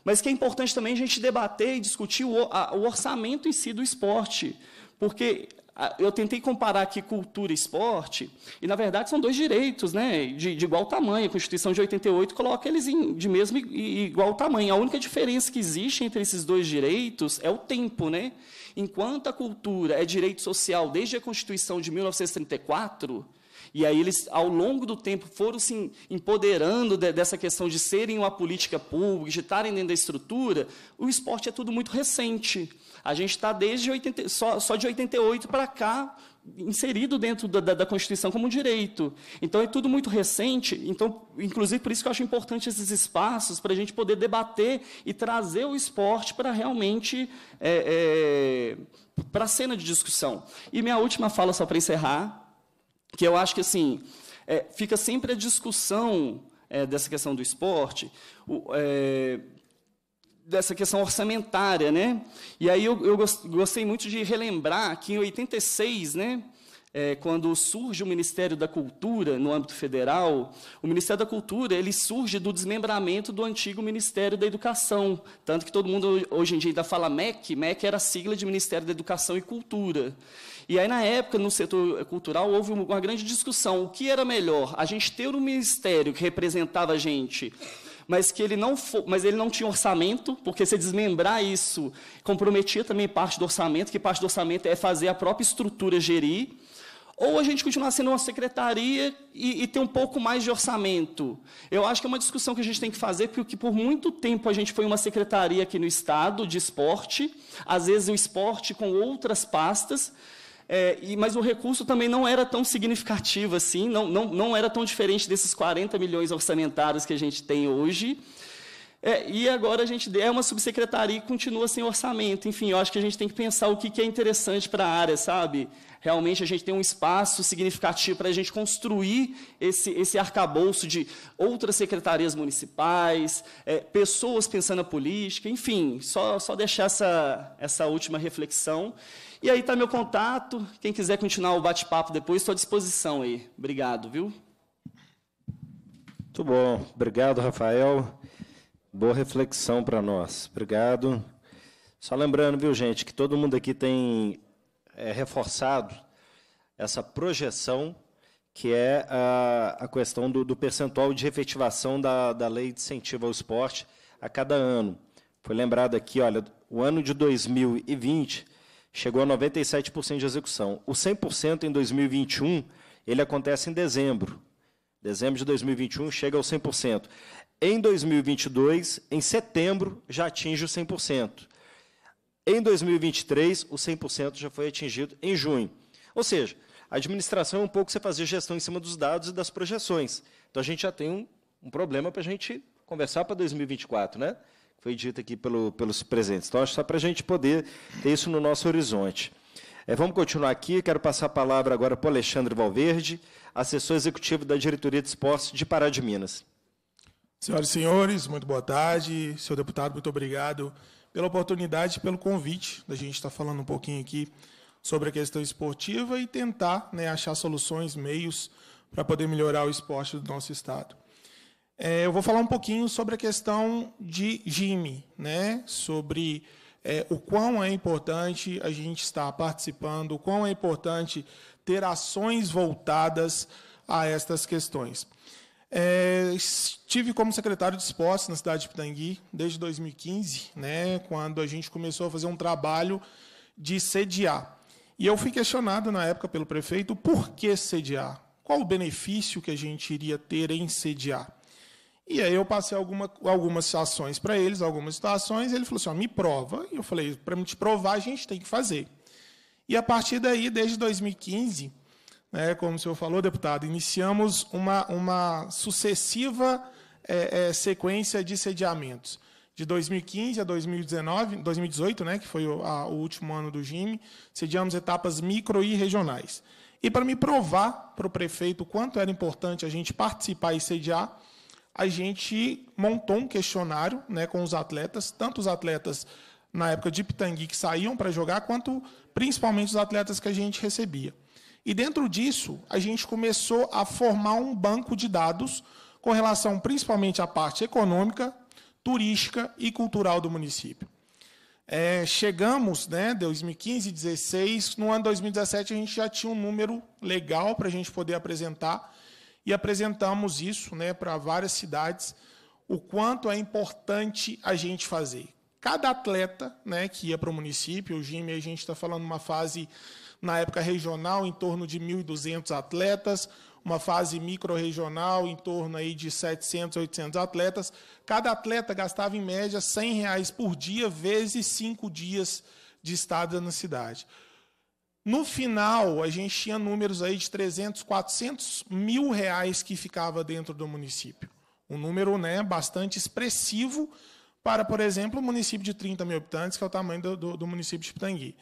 K: Mas que é importante também a gente debater e discutir o, a, o orçamento em si do esporte, porque ah, eu tentei comparar aqui cultura e esporte, e na verdade são dois direitos, né? De, de igual tamanho. A Constituição de 88 coloca eles em, de mesmo e, e igual tamanho. A única diferença que existe entre esses dois direitos é o tempo, né? Enquanto a cultura é direito social desde a Constituição de 1934, e aí eles, ao longo do tempo, foram se empoderando de, dessa questão de serem uma política pública, de estarem dentro da estrutura. O esporte é tudo muito recente. A gente está desde 80, só, só de 88 para cá inserido dentro da, da, da, Constituição como direito. Então, é tudo muito recente. Então, inclusive, por isso que eu acho importante esses espaços para a gente poder debater e trazer o esporte para realmente é, é, para a cena de discussão. E minha última fala, só para encerrar, que eu acho que assim é, fica sempre a discussão é, dessa questão do esporte, o, é, dessa questão orçamentária, né? E aí eu, eu gostei muito de relembrar que em 86, né? É, quando surge o Ministério da Cultura no âmbito federal, o Ministério da Cultura ele surge do desmembramento do antigo Ministério da Educação, tanto que todo mundo hoje em dia ainda fala MEC, MEC era a sigla de Ministério da Educação e Cultura. E aí na época no setor cultural houve uma grande discussão, o que era melhor, a gente ter um ministério que representava a gente mas que ele não, for, mas ele não tinha orçamento, porque se desmembrar isso comprometia também parte do orçamento, que parte do orçamento é fazer a própria estrutura gerir. Ou a gente continuar sendo uma secretaria e, e ter um pouco mais de orçamento. Eu acho que é uma discussão que a gente tem que fazer, porque por muito tempo a gente foi uma secretaria aqui no Estado de esporte, às vezes o esporte com outras pastas, é, e, mas o recurso também não era tão significativo assim, não, não, não era tão diferente desses 40 milhões orçamentários que a gente tem hoje. É, e agora a gente é uma subsecretaria e continua sem orçamento. Enfim, eu acho que a gente tem que pensar o que, que é interessante para a área, sabe? Realmente a gente tem um espaço significativo para a gente construir esse, esse arcabouço de outras secretarias municipais, é, pessoas pensando na política, enfim, só, só deixar essa, essa última reflexão. E aí está meu contato. Quem quiser continuar o bate-papo depois, estou à disposição aí. Obrigado, viu?
B: Muito bom. Obrigado, Rafael. Boa reflexão para nós. Obrigado. Só lembrando, viu, gente, que todo mundo aqui tem é reforçado essa projeção que é a, a questão do, do, percentual de efetivação da, da lei de incentivo ao esporte a cada ano. Foi lembrado aqui, olha, o ano de 2020 chegou a 97% de execução. O 100% em 2021, ele acontece em dezembro. Dezembro de 2021 chega ao 100%. Em 2022, em setembro, já atinge o 100%. Em 2023, o 100% já foi atingido em junho. Ou seja, a administração é um pouco você fazer gestão em cima dos dados e das projeções. Então a gente já tem um, um problema para a gente conversar para 2024, né? Foi dito aqui pelo, pelos presentes. Então acho só para a gente poder ter isso no nosso horizonte. É, vamos continuar aqui. Quero passar a palavra agora para o Alexandre Valverde, assessor executivo da Diretoria de Esportes de Pará de Minas.
L: Senhoras e senhores, muito boa tarde. Senhor deputado, muito obrigado pela oportunidade, pelo convite da gente estar falando um pouquinho aqui sobre a questão esportiva e tentar né, achar soluções, meios para poder melhorar o esporte do nosso estado. É, eu vou falar um pouquinho sobre a questão de GIME, né, sobre é, o quão é importante a gente estar participando, o quão é importante ter ações voltadas a estas questões. É, estive como secretário de esportes na cidade de Pitangui desde 2015, né, quando a gente começou a fazer um trabalho de sediar. E eu fui questionado na época pelo prefeito por que sediar? Qual o benefício que a gente iria ter em sediar? E aí eu passei alguma, algumas ações para eles, algumas situações, e ele falou assim: ó, me prova. E eu falei: para me te provar, a gente tem que fazer. E a partir daí, desde 2015, né, como o senhor falou, deputado, iniciamos uma, uma sucessiva é, é, sequência de sediamentos. De 2015 a 2019, 2018, né, que foi o, a, o último ano do GIME, sediamos etapas micro e regionais. E para me provar para o prefeito o quanto era importante a gente participar e sediar, a gente montou um questionário né, com os atletas, tanto os atletas na época de Pitangui que saíam para jogar, quanto principalmente os atletas que a gente recebia. E dentro disso, a gente começou a formar um banco de dados com relação principalmente à parte econômica, turística e cultural do município. É, chegamos, né, 2015, 16, no ano 2017 a gente já tinha um número legal para a gente poder apresentar e apresentamos isso, né, para várias cidades, o quanto é importante a gente fazer. Cada atleta, né, que ia para o município, o Jimmy, a gente está falando uma fase na época regional em torno de 1.200 atletas, uma fase micro-regional em torno aí de 700, 800 atletas. Cada atleta gastava em média 100 reais por dia, vezes cinco dias de estada na cidade. No final, a gente tinha números aí de 300, 400 mil reais que ficava dentro do município. Um número né, bastante expressivo para, por exemplo, um município de 30 mil habitantes, que é o tamanho do, do, do município de Pitangui.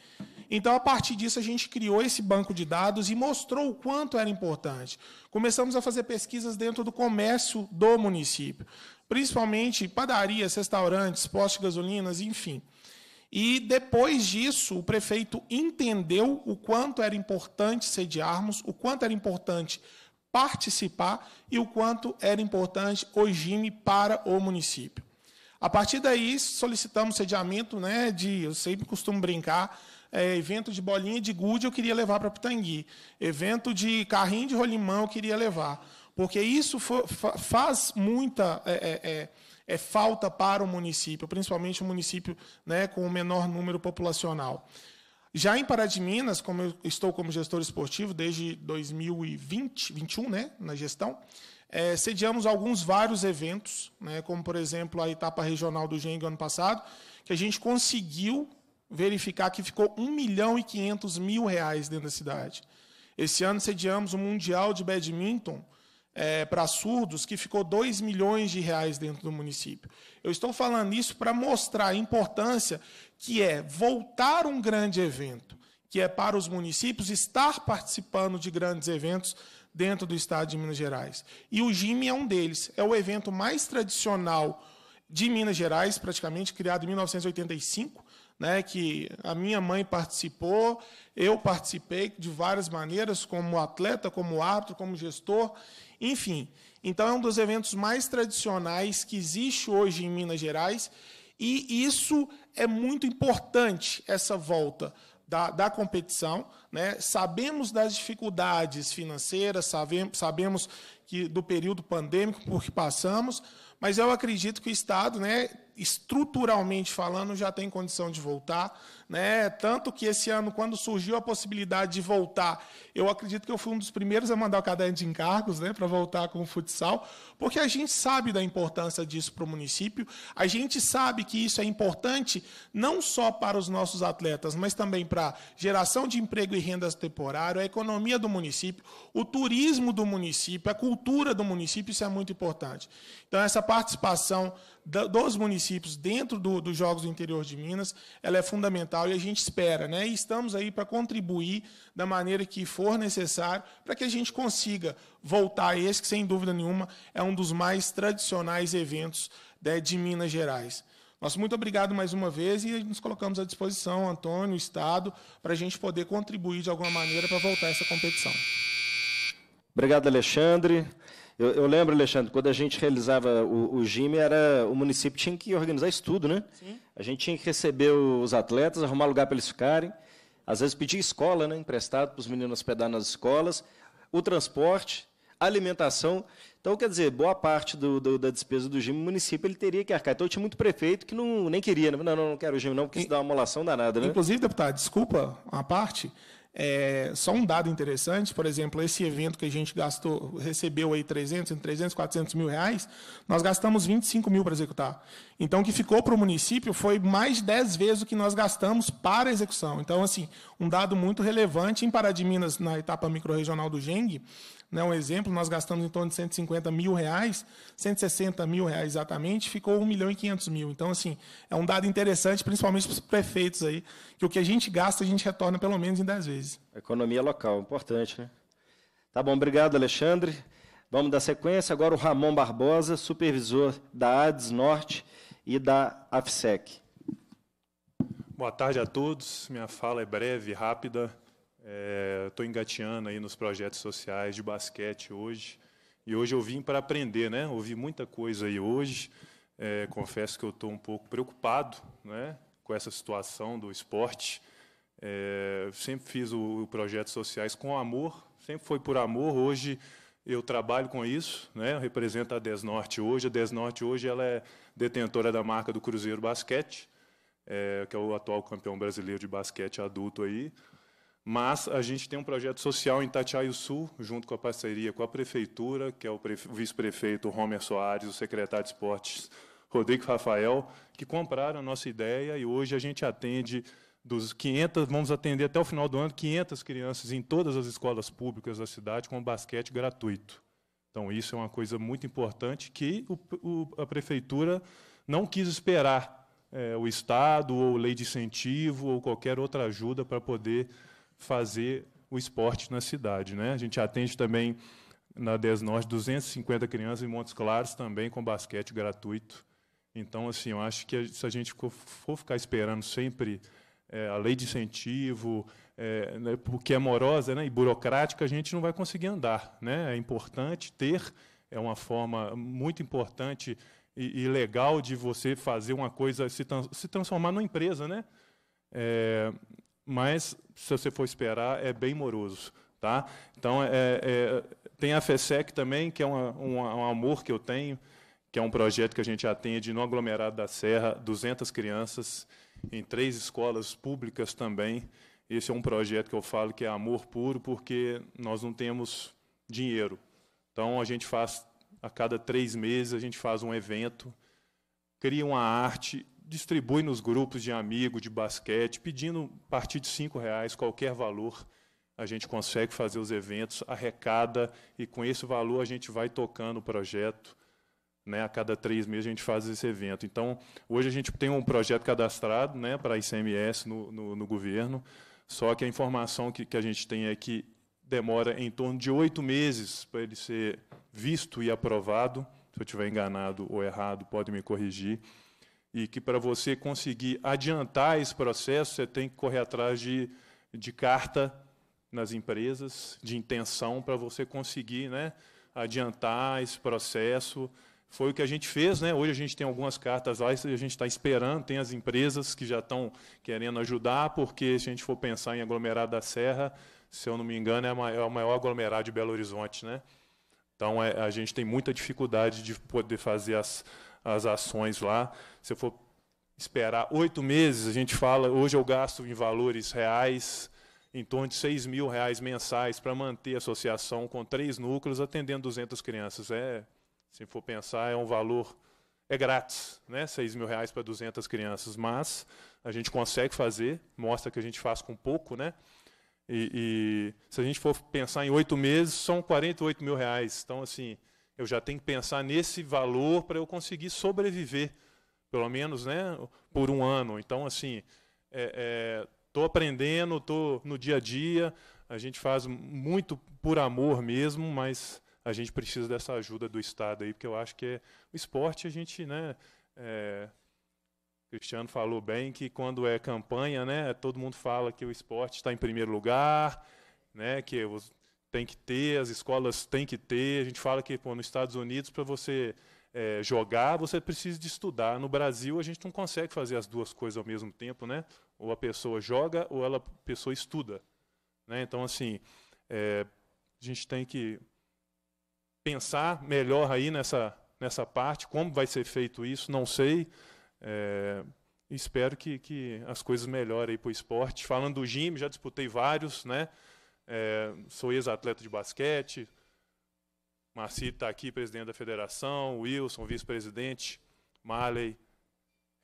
L: Então, a partir disso, a gente criou esse banco de dados e mostrou o quanto era importante. Começamos a fazer pesquisas dentro do comércio do município, principalmente padarias, restaurantes, postos de gasolinas, enfim. E depois disso, o prefeito entendeu o quanto era importante sediarmos, o quanto era importante participar e o quanto era importante o GIME para o município. A partir daí, solicitamos sediamento né, de, eu sempre costumo brincar, é, evento de bolinha de gude eu queria levar para Pitangui. Evento de carrinho de rolimão eu queria levar. Porque isso for, faz muita é é, é, é, falta para o município, principalmente o município né, com o menor número populacional. Já em Pará de Minas, como eu estou como gestor esportivo desde 2020, 21, né, na gestão, é, sediamos alguns vários eventos, né, como por exemplo a etapa regional do Gengue ano passado, que a gente conseguiu verificar que ficou 1 milhão e 500 mil reais dentro da cidade. Esse ano sediamos o um Mundial de Badminton é, para surdos, que ficou 2 milhões de reais dentro do município. Eu estou falando isso para mostrar a importância que é voltar um grande evento, que é para os municípios estar participando de grandes eventos dentro do estado de Minas Gerais. E o GIME é um deles. É o evento mais tradicional de Minas Gerais, praticamente criado em 1985 né, que a minha mãe participou, eu participei de várias maneiras, como atleta, como árbitro, como gestor, enfim. Então, é um dos eventos mais tradicionais que existe hoje em Minas Gerais, e isso é muito importante, essa volta da, da competição, né? Sabemos das dificuldades financeiras, sabemos, sabemos que do período pandêmico por que passamos, mas eu acredito que o Estado, né, estruturalmente falando, já tem condição de voltar. Né? Tanto que esse ano, quando surgiu a possibilidade de voltar, eu acredito que eu fui um dos primeiros a mandar o caderno de encargos né, para voltar com o futsal, porque a gente sabe da importância disso para o município, a gente sabe que isso é importante não só para os nossos atletas, mas também para geração de emprego e rendas temporárias, a economia do município, o turismo do município, a cultura do município, isso é muito importante. Então, essa participação dos municípios dentro do, dos Jogos do Interior de Minas, ela é fundamental e a gente espera, né? E estamos aí para contribuir da maneira que for necessário para que a gente consiga voltar a esse, que sem dúvida nenhuma é um dos mais tradicionais eventos né, de Minas Gerais. Nosso muito obrigado mais uma vez e nos colocamos à disposição, Antônio, Estado, para a gente poder contribuir de alguma maneira para voltar essa competição.
B: Obrigado, Alexandre. Eu, eu, lembro, Alexandre, quando a gente realizava o, o GIME, era, o município tinha que organizar isso tudo, né? Sim. A gente tinha que receber os atletas, arrumar lugar para eles ficarem. Às vezes pedir escola, né? Emprestado para os meninos hospedar nas escolas. O transporte, alimentação. Então, quer dizer, boa parte do, do, da despesa do GIM, o município ele teria que arcar. Então, tinha muito prefeito que não, nem queria, né? não, não, não quero o GIM não, porque isso dá uma molação danada. Né? Inclusive,
L: deputado, desculpa a parte, é, só um dado interessante, por exemplo, esse evento que a gente gastou, recebeu aí 300, 300 400 mil reais, nós gastamos 25 mil para executar. Então, o que ficou para o município foi mais de 10 vezes o que nós gastamos para a execução. Então, assim, um dado muito relevante em Pará de Minas, na etapa microrregional do GENG, né? Um exemplo, nós gastamos em torno de 150 mil reais, 160 mil reais exatamente, ficou 1 milhão e 500 mil. Então, assim, é um dado interessante, principalmente para os prefeitos aí, que o que a gente gasta, a gente retorna pelo menos em 10 vezes.
B: Economia local, importante, né? Tá bom, obrigado, Alexandre. Vamos dar sequência. Agora o Ramon Barbosa, supervisor da ADES Norte e da AFSEC.
M: Boa tarde a todos. Minha fala é breve, rápida. Estou é, engateando aí nos projetos sociais de basquete hoje. E hoje eu vim para aprender, né? Ouvi muita coisa aí hoje. É, confesso que eu estou um pouco preocupado, né? Com essa situação do esporte. É, sempre fiz o, o projetos sociais com amor, sempre foi por amor. Hoje eu trabalho com isso, né? Eu represento a Desnorte hoje. A Desnorte hoje ela é detentora da marca do Cruzeiro Basquete, é, que é o atual campeão brasileiro de basquete adulto aí mas a gente tem um projeto social em Tatiaio Sul, junto com a parceria com a prefeitura, que é o vice-prefeito Homer Soares, o secretário de esportes Rodrigo Rafael, que compraram a nossa ideia e hoje a gente atende dos 500, vamos atender até o final do ano 500 crianças em todas as escolas públicas da cidade com basquete gratuito. Então isso é uma coisa muito importante que o, o, a prefeitura não quis esperar é, o Estado ou lei de incentivo ou qualquer outra ajuda para poder fazer o esporte na cidade. Né? A gente atende também na 10 Norte 250 crianças em Montes Claros também com basquete gratuito. Então, assim, eu acho que se a gente for ficar esperando sempre é, a lei de incentivo, é, né, porque é morosa né, e burocrática, a gente não vai conseguir andar. Né? É importante ter, é uma forma muito importante e, e legal de você fazer uma coisa se, se transformar numa empresa. Né? É, mas se você for esperar, é bem moroso. Tá? Então, é, é, é tem a FESEC também, que é uma, uma, um amor que eu tenho, que é um projeto que a gente atende no aglomerado da Serra, 200 crianças, em três escolas públicas também. Esse é um projeto que eu falo que é amor puro, porque nós não temos dinheiro. Então, a gente faz, a cada três meses, a gente faz um evento, cria uma arte distribui nos grupos de amigo, de basquete, pedindo a partir de cinco reais qualquer valor. A gente consegue fazer os eventos, arrecada e com esse valor a gente vai tocando o projeto. Né, a cada três meses a gente faz esse evento. Então, hoje a gente tem um projeto cadastrado né, para a ICMS no, no, no, governo, só que a informação que, que a gente tem é que demora em torno de oito meses para ele ser visto e aprovado. Se eu estiver enganado ou errado, pode me corrigir e que para você conseguir adiantar esse processo, você tem que correr atrás de, de carta nas empresas, de intenção, para você conseguir né, adiantar esse processo. Foi o que a gente fez, né? Hoje a gente tem algumas cartas lá, a gente está esperando, tem as empresas que já estão querendo ajudar, porque se a gente for pensar em aglomerado da Serra, se eu não me engano, é, maior, é o maior aglomerado de Belo Horizonte, né? Então é, a gente tem muita dificuldade de poder fazer as, as ações lá. Se eu for esperar oito meses, a gente fala, hoje eu gasto em valores reais em torno de 6 mil reais mensais para manter a associação com três núcleos, atendendo 200 crianças. É, se for pensar, é um valor, é grátis, né? 6 mil reais para 200 crianças, mas a gente consegue fazer, mostra que a gente faz com pouco, né? E, e se a gente for pensar em oito meses, são 48 mil reais. Então, assim, eu já tenho que pensar nesse valor para eu conseguir sobreviver, pelo menos né, por um ano. Então, assim, estou é, é aprendendo, estou no dia a dia. A gente faz muito por amor mesmo, mas a gente precisa dessa ajuda do Estado aí, porque eu acho que é, o esporte a gente, né? É, o Cristiano falou bem que quando é campanha, né? Todo mundo fala que o esporte está em primeiro lugar, né? Que os tem que ter, as escolas têm que ter. A gente fala que pô, nos Estados Unidos, para você é, jogar, você precisa de estudar. No Brasil, a gente não consegue fazer as duas coisas ao mesmo tempo, né? Ou a pessoa joga ou ela, a pessoa estuda. Né? Então, assim, é, a gente tem que pensar melhor aí nessa, nessa parte, como vai ser feito isso, não sei. É, espero que, que as coisas melhorem para o esporte. Falando do gym, já disputei vários, né? é, sou ex-atleta de basquete, Marci está aqui, presidente da federação, Wilson, vice-presidente, Marley,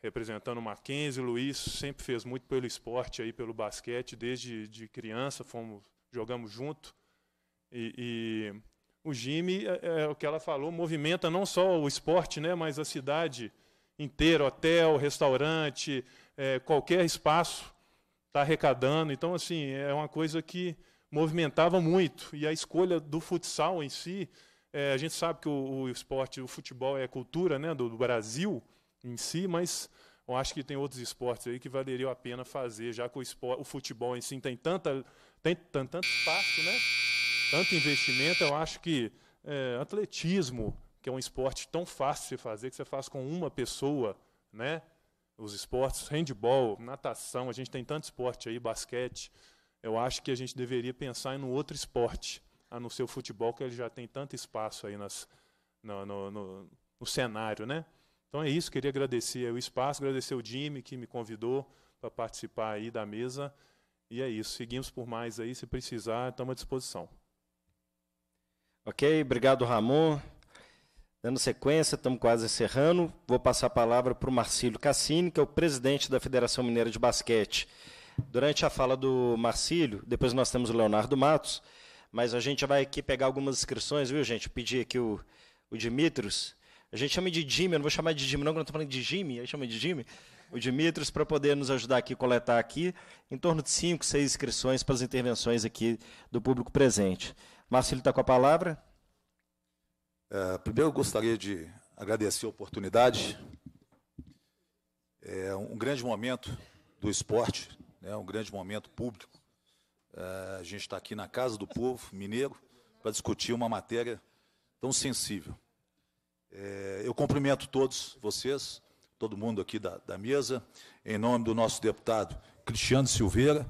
M: representando o Mackenzie, Luiz, sempre fez muito pelo esporte, aí, pelo basquete, desde de criança, fomos, jogamos junto. E, e o Jimmy, é, é, o que ela falou, movimenta não só o esporte, né, mas a cidade inteira, hotel, restaurante, é, qualquer espaço está arrecadando. Então, assim, é uma coisa que movimentava muito. E a escolha do futsal em si, é, a gente sabe que o, o, esporte, o futebol é a cultura né, do, do, Brasil em si, mas eu acho que tem outros esportes aí que valeriam a pena fazer, já que o, esporte, o futebol em si tem, tanta, tem tanto, tanto espaço, né, tanto investimento, eu acho que é, atletismo, que é um esporte tão fácil de fazer, que você faz com uma pessoa, né? Os esportes, handball, natação, a gente tem tanto esporte aí, basquete, eu acho que a gente deveria pensar em um outro esporte, a não ser o futebol, que ele já tem tanto espaço aí nas, no, no, no, no cenário, né? Então é isso, queria agradecer o espaço, agradecer o Jimmy que me convidou para participar aí da mesa. E é isso, seguimos por mais aí, se precisar, estamos à disposição.
B: Ok, obrigado Ramon. Dando sequência, estamos quase encerrando. Vou passar a palavra para o Marcílio Cassini, que é o presidente da Federação Mineira de Basquete. Durante a fala do Marcílio, depois nós temos o Leonardo Matos, mas a gente vai aqui pegar algumas inscrições, viu, gente? Pedir pedi aqui o, o Dimitros. A gente chama de Jimmy, eu não vou chamar de Jimmy, não, quando eu estou falando de Jimmy, aí chama de Jimmy. O Dimitros, para poder nos ajudar aqui, coletar aqui, em torno de cinco, seis inscrições para as intervenções aqui do público presente. Marcílio está com a palavra.
N: É, primeiro, eu gostaria de agradecer a oportunidade. É um grande momento do esporte né, um grande momento público. É, a gente está aqui na Casa do Povo Mineiro para discutir uma matéria tão sensível. É, eu cumprimento todos vocês, todo mundo aqui da, da mesa, em nome do nosso deputado Cristiano Silveira,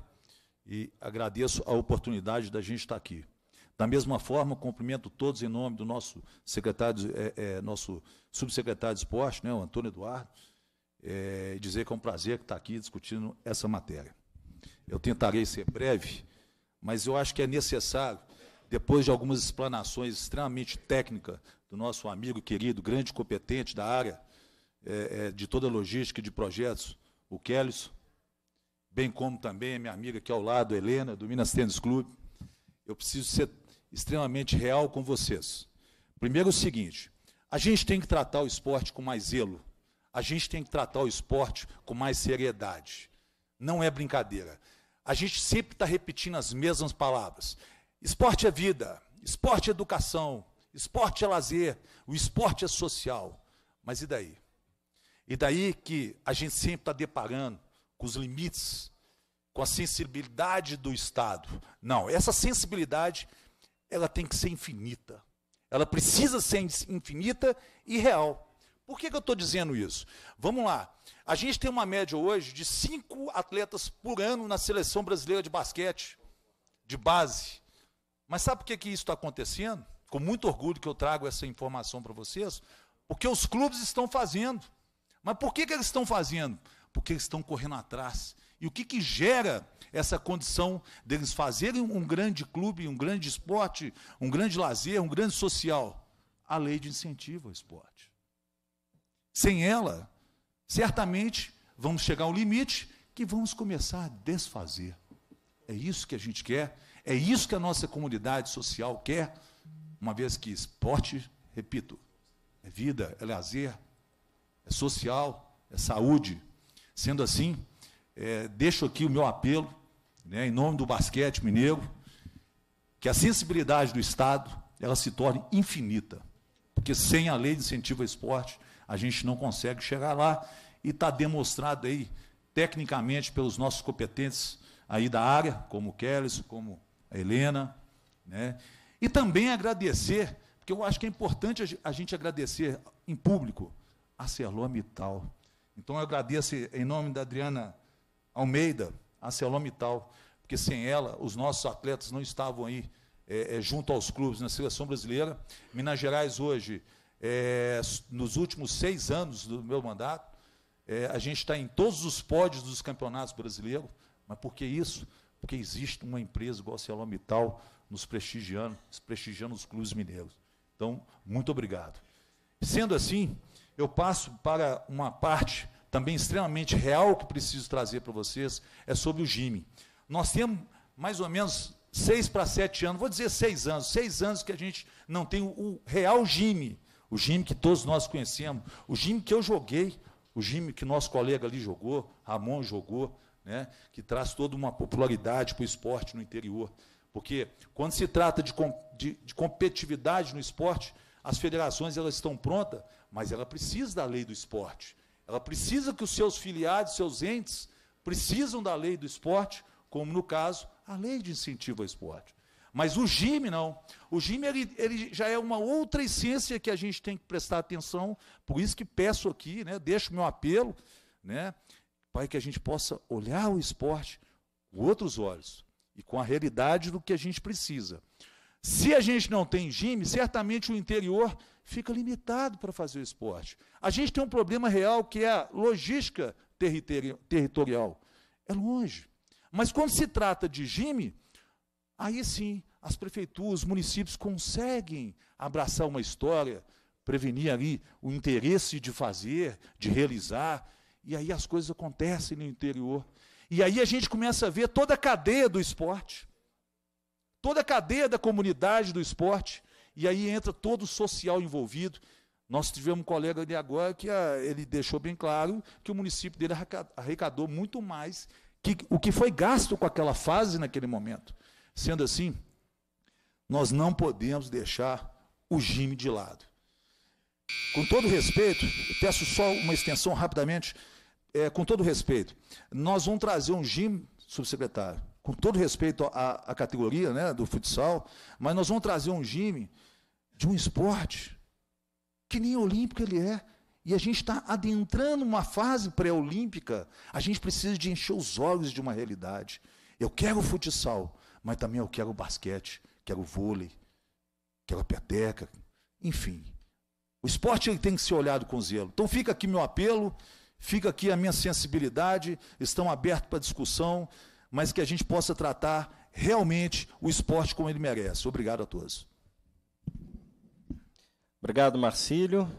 N: e agradeço a oportunidade da gente estar tá aqui. Da mesma forma, cumprimento todos em nome do nosso secretário, é, é, nosso subsecretário de esporte, né, o Antônio Eduardo, é, dizer que é um prazer estar aqui discutindo essa matéria. Eu tentarei ser breve, mas eu acho que é necessário, depois de algumas explanações extremamente técnicas do nosso amigo querido, grande competente da área é, é, de toda a logística de projetos, o Kélis, bem como também a minha amiga aqui ao lado, Helena, do Minas Tênis Clube, eu preciso ser extremamente real com vocês. Primeiro, é o seguinte: a gente tem que tratar o esporte com mais zelo, a gente tem que tratar o esporte com mais seriedade. Não é brincadeira. A gente sempre está repetindo as mesmas palavras. Esporte é vida, esporte é educação, esporte é lazer, o esporte é social. Mas e daí? E daí que a gente sempre está deparando com os limites, com a sensibilidade do Estado. Não, essa sensibilidade ela tem que ser infinita. Ela precisa ser infinita e real. Por que, que eu estou dizendo isso? Vamos lá. A gente tem uma média hoje de cinco atletas por ano na seleção brasileira de basquete, de base. Mas sabe por que, que isso está acontecendo? Com muito orgulho que eu trago essa informação para vocês. Porque os clubes estão fazendo. Mas por que, que eles estão fazendo? Porque eles estão correndo atrás. E o que, que gera essa condição deles fazerem um grande clube, um grande esporte, um grande lazer, um grande social? A lei de incentivo ao esporte. Sem ela, certamente vamos chegar ao limite que vamos começar a desfazer. É isso que a gente quer, é isso que a nossa comunidade social quer, uma vez que esporte, repito, é vida, é lazer, é social, é saúde. Sendo assim, é, deixo aqui o meu apelo, né, em nome do basquete mineiro, que a sensibilidade do Estado ela se torne infinita, porque sem a lei de incentivo ao esporte a gente não consegue chegar lá e está demonstrado aí, tecnicamente, pelos nossos competentes aí da área, como o Kellis, como a Helena, né? E também agradecer, porque eu acho que é importante a gente agradecer em público a Celomital. Então eu agradeço em nome da Adriana Almeida, a Celomital, porque sem ela os nossos atletas não estavam aí é, junto aos clubes na seleção brasileira. Minas Gerais hoje é, nos últimos seis anos do meu mandato, é, a gente está em todos os pódios dos campeonatos brasileiros. Mas por que isso? Porque existe uma empresa igual a Celomital nos prestigiando, prestigiando os clubes mineiros. Então, muito obrigado. Sendo assim, eu passo para uma parte também extremamente real que preciso trazer para vocês, é sobre o GIME. Nós temos mais ou menos seis para sete anos, vou dizer seis anos, seis anos que a gente não tem o real GIME, o Jimmy que todos nós conhecemos, o Jimmy que eu joguei, o Jimmy que nosso colega ali jogou, Ramon jogou, né, que traz toda uma popularidade para o esporte no interior. Porque quando se trata de, de, de competitividade no esporte, as federações elas estão prontas, mas ela precisa da lei do esporte. Ela precisa que os seus filiados, seus entes, precisam da lei do esporte, como no caso, a lei de incentivo ao esporte. Mas o GIME não. O GIME ele, ele já é uma outra essência que a gente tem que prestar atenção. Por isso que peço aqui, né, deixo meu apelo, né, para que a gente possa olhar o esporte com outros olhos e com a realidade do que a gente precisa. Se a gente não tem GIME, certamente o interior fica limitado para fazer o esporte. A gente tem um problema real que é a logística territorial. É longe. Mas quando se trata de GIME, Aí sim, as prefeituras, os municípios conseguem abraçar uma história, prevenir ali o interesse de fazer, de realizar, e aí as coisas acontecem no interior. E aí a gente começa a ver toda a cadeia do esporte, toda a cadeia da comunidade do esporte, e aí entra todo o social envolvido. Nós tivemos um colega ali agora que a, ah, ele deixou bem claro que o município dele arrecadou muito mais que o que foi gasto com aquela fase naquele momento. Sendo assim, nós não podemos deixar o gime de lado. Com todo respeito, peço só uma extensão rapidamente. É, com todo respeito, nós vamos trazer um gime, subsecretário, com todo respeito à, à categoria né, do futsal, mas nós vamos trazer um gime de um esporte que nem olímpico ele é. E a gente está adentrando uma fase pré-olímpica. A gente precisa de encher os olhos de uma realidade. Eu quero o futsal, mas também eu quero basquete, quero vôlei, quero peteca, enfim. O esporte ele tem que ser olhado com zelo. Então fica aqui meu apelo, fica aqui a minha sensibilidade, estão abertos para discussão, mas que a gente possa tratar realmente o esporte como ele merece. Obrigado a todos.
B: Obrigado, Marcílio.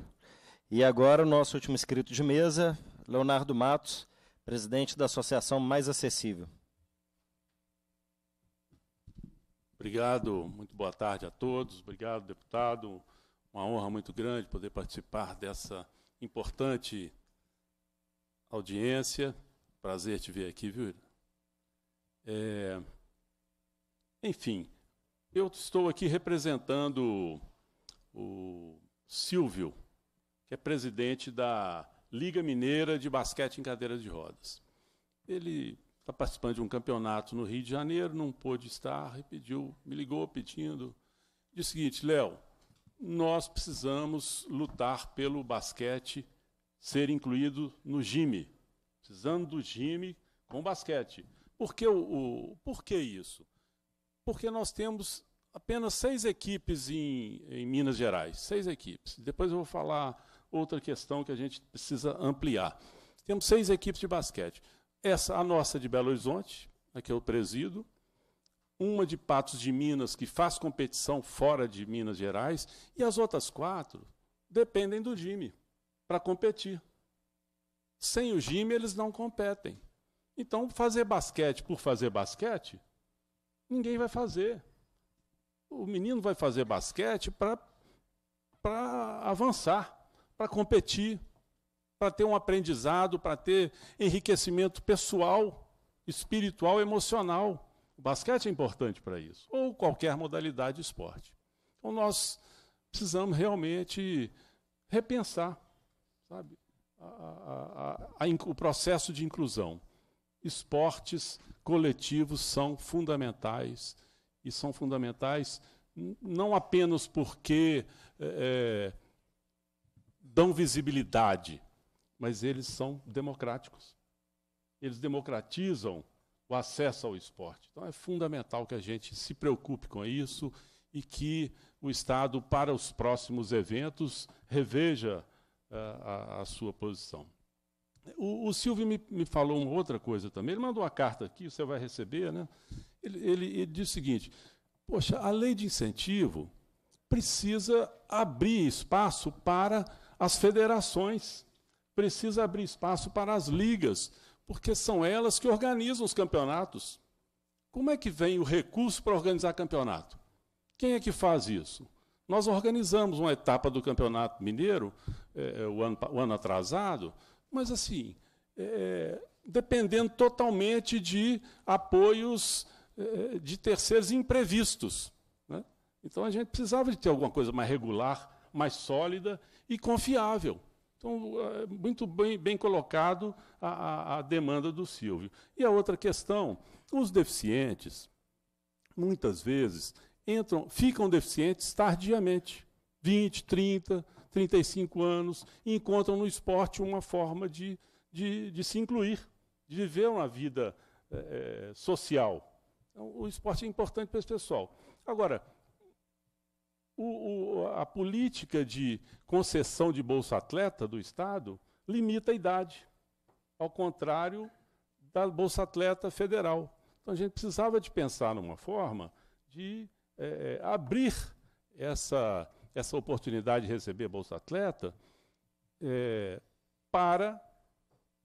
B: E agora o nosso último inscrito de mesa, Leonardo Matos, presidente da Associação Mais Acessível.
O: Obrigado, muito boa tarde a todos. Obrigado, deputado. Uma honra muito grande poder participar dessa importante audiência. Prazer te ver aqui, viu? É... Enfim, eu estou aqui representando o Silvio, que é presidente da Liga Mineira de Basquete em Cadeiras de Rodas. Ele está participando de um campeonato no Rio de Janeiro, não pôde estar, e pediu, me ligou pedindo. Disse o seguinte, Léo, nós precisamos lutar pelo basquete ser incluído no GIME. Precisando do GIME com basquete. Por que, o, o, por que isso? Porque nós temos apenas seis equipes em, em Minas Gerais. Seis equipes. Depois eu vou falar outra questão que a gente precisa ampliar. Temos seis equipes de basquete. Essa, a nossa de Belo Horizonte, a que eu é presido, uma de Patos de Minas, que faz competição fora de Minas Gerais, e as outras quatro dependem do Jimmy para competir. Sem o Jimmy, eles não competem. Então, fazer basquete por fazer basquete, ninguém vai fazer. O menino vai fazer basquete para avançar, para competir, para ter um aprendizado, para ter enriquecimento pessoal, espiritual, emocional. O basquete é importante para isso, ou qualquer modalidade de esporte. Então nós precisamos realmente repensar sabe, a, a, a, o processo de inclusão. Esportes coletivos são fundamentais e são fundamentais não apenas porque é, dão visibilidade mas eles são democráticos. Eles democratizam o acesso ao esporte. Então é fundamental que a gente se preocupe com isso e que o Estado, para os próximos eventos, reveja uh, a, a, sua posição. O, o Silvio me, me, falou uma outra coisa também. Ele mandou uma carta aqui, você vai receber, né? Ele, ele, ele diz o seguinte: poxa, a lei de incentivo precisa abrir espaço para as federações precisa abrir espaço para as ligas, porque são elas que organizam os campeonatos. Como é que vem o recurso para organizar campeonato? Quem é que faz isso? Nós organizamos uma etapa do Campeonato Mineiro, é, é o, ano, o, ano, atrasado, mas assim, é, é, dependendo totalmente de apoios é, de terceiros imprevistos. Né? Então a gente precisava de ter alguma coisa mais regular, mais sólida e confiável. Então, é, muito bem, bem colocado a, a, a demanda do Silvio. E a outra questão, os deficientes, muitas vezes, entram, ficam deficientes tardiamente, 20, 30, 35 anos, e encontram no esporte uma forma de, de, de se incluir, de viver uma vida é, é social. Então, o esporte é importante para esse pessoal. Agora, o, o, a política de concessão de Bolsa Atleta do Estado limita a idade, ao contrário da Bolsa Atleta Federal. Então a gente precisava de pensar numa forma de é, é abrir essa, essa oportunidade de receber Bolsa Atleta é, para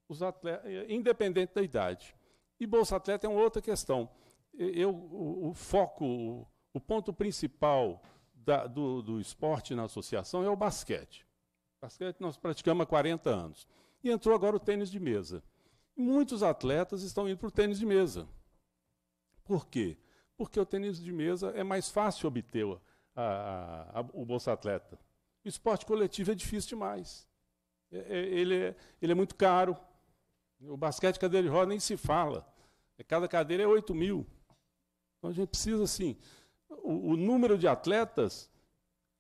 O: os atletas, é, independente da idade. E Bolsa Atleta é uma outra questão. Eu, o, o foco, o ponto principal da, do, do esporte na associação é o basquete. Basquete nós praticamos há 40 anos. E entrou agora o tênis de mesa. Muitos atletas estão indo para o tênis de mesa. Por quê? Porque o tênis de mesa é mais fácil obter a, a, a, o Bolsa Atleta. O esporte coletivo é difícil demais. É, é, ele, é, ele, é, muito caro. O basquete cadeira de roda nem se fala. É, cada cadeira é 8 mil. Então a gente precisa, assim, o, o número de atletas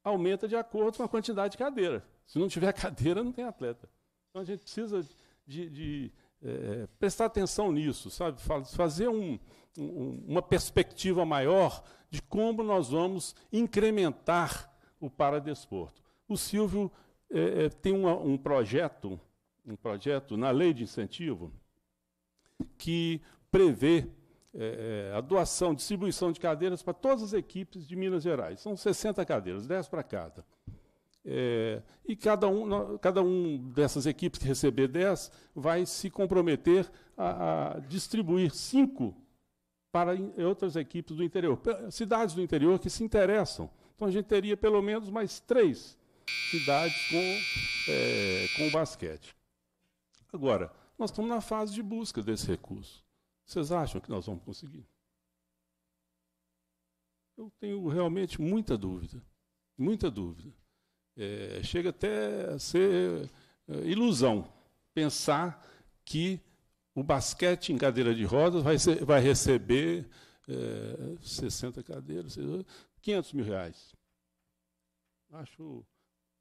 O: aumenta de acordo com a quantidade de cadeira. Se não tiver <laughs> cadeira, não tem atleta. Então a gente precisa de, de é, prestar atenção nisso, sabe? Fazer um, um, uma perspectiva maior de como nós vamos incrementar o paradesporto. O Silvio é, é tem uma, um projeto, um projeto na lei de incentivo que prevê é, é, a doação, distribuição de cadeiras para todas as equipes de Minas Gerais. São 60 cadeiras, 10 para cada. É, e cada um, cada um dessas equipes que receber 10 vai se comprometer a, a distribuir 5 para outras equipes do interior, cidades do interior que se interessam. Então a gente teria pelo menos mais três cidades com, é, com basquete. Agora, nós estamos na fase de busca desse recurso. Vocês acham que nós vamos conseguir? Eu tenho realmente muita dúvida, muita dúvida. É, chega até a ser é, ilusão pensar que o basquete em cadeira de rodas vai, ser, vai receber é, 60 cadeiras, 500 mil reais. Acho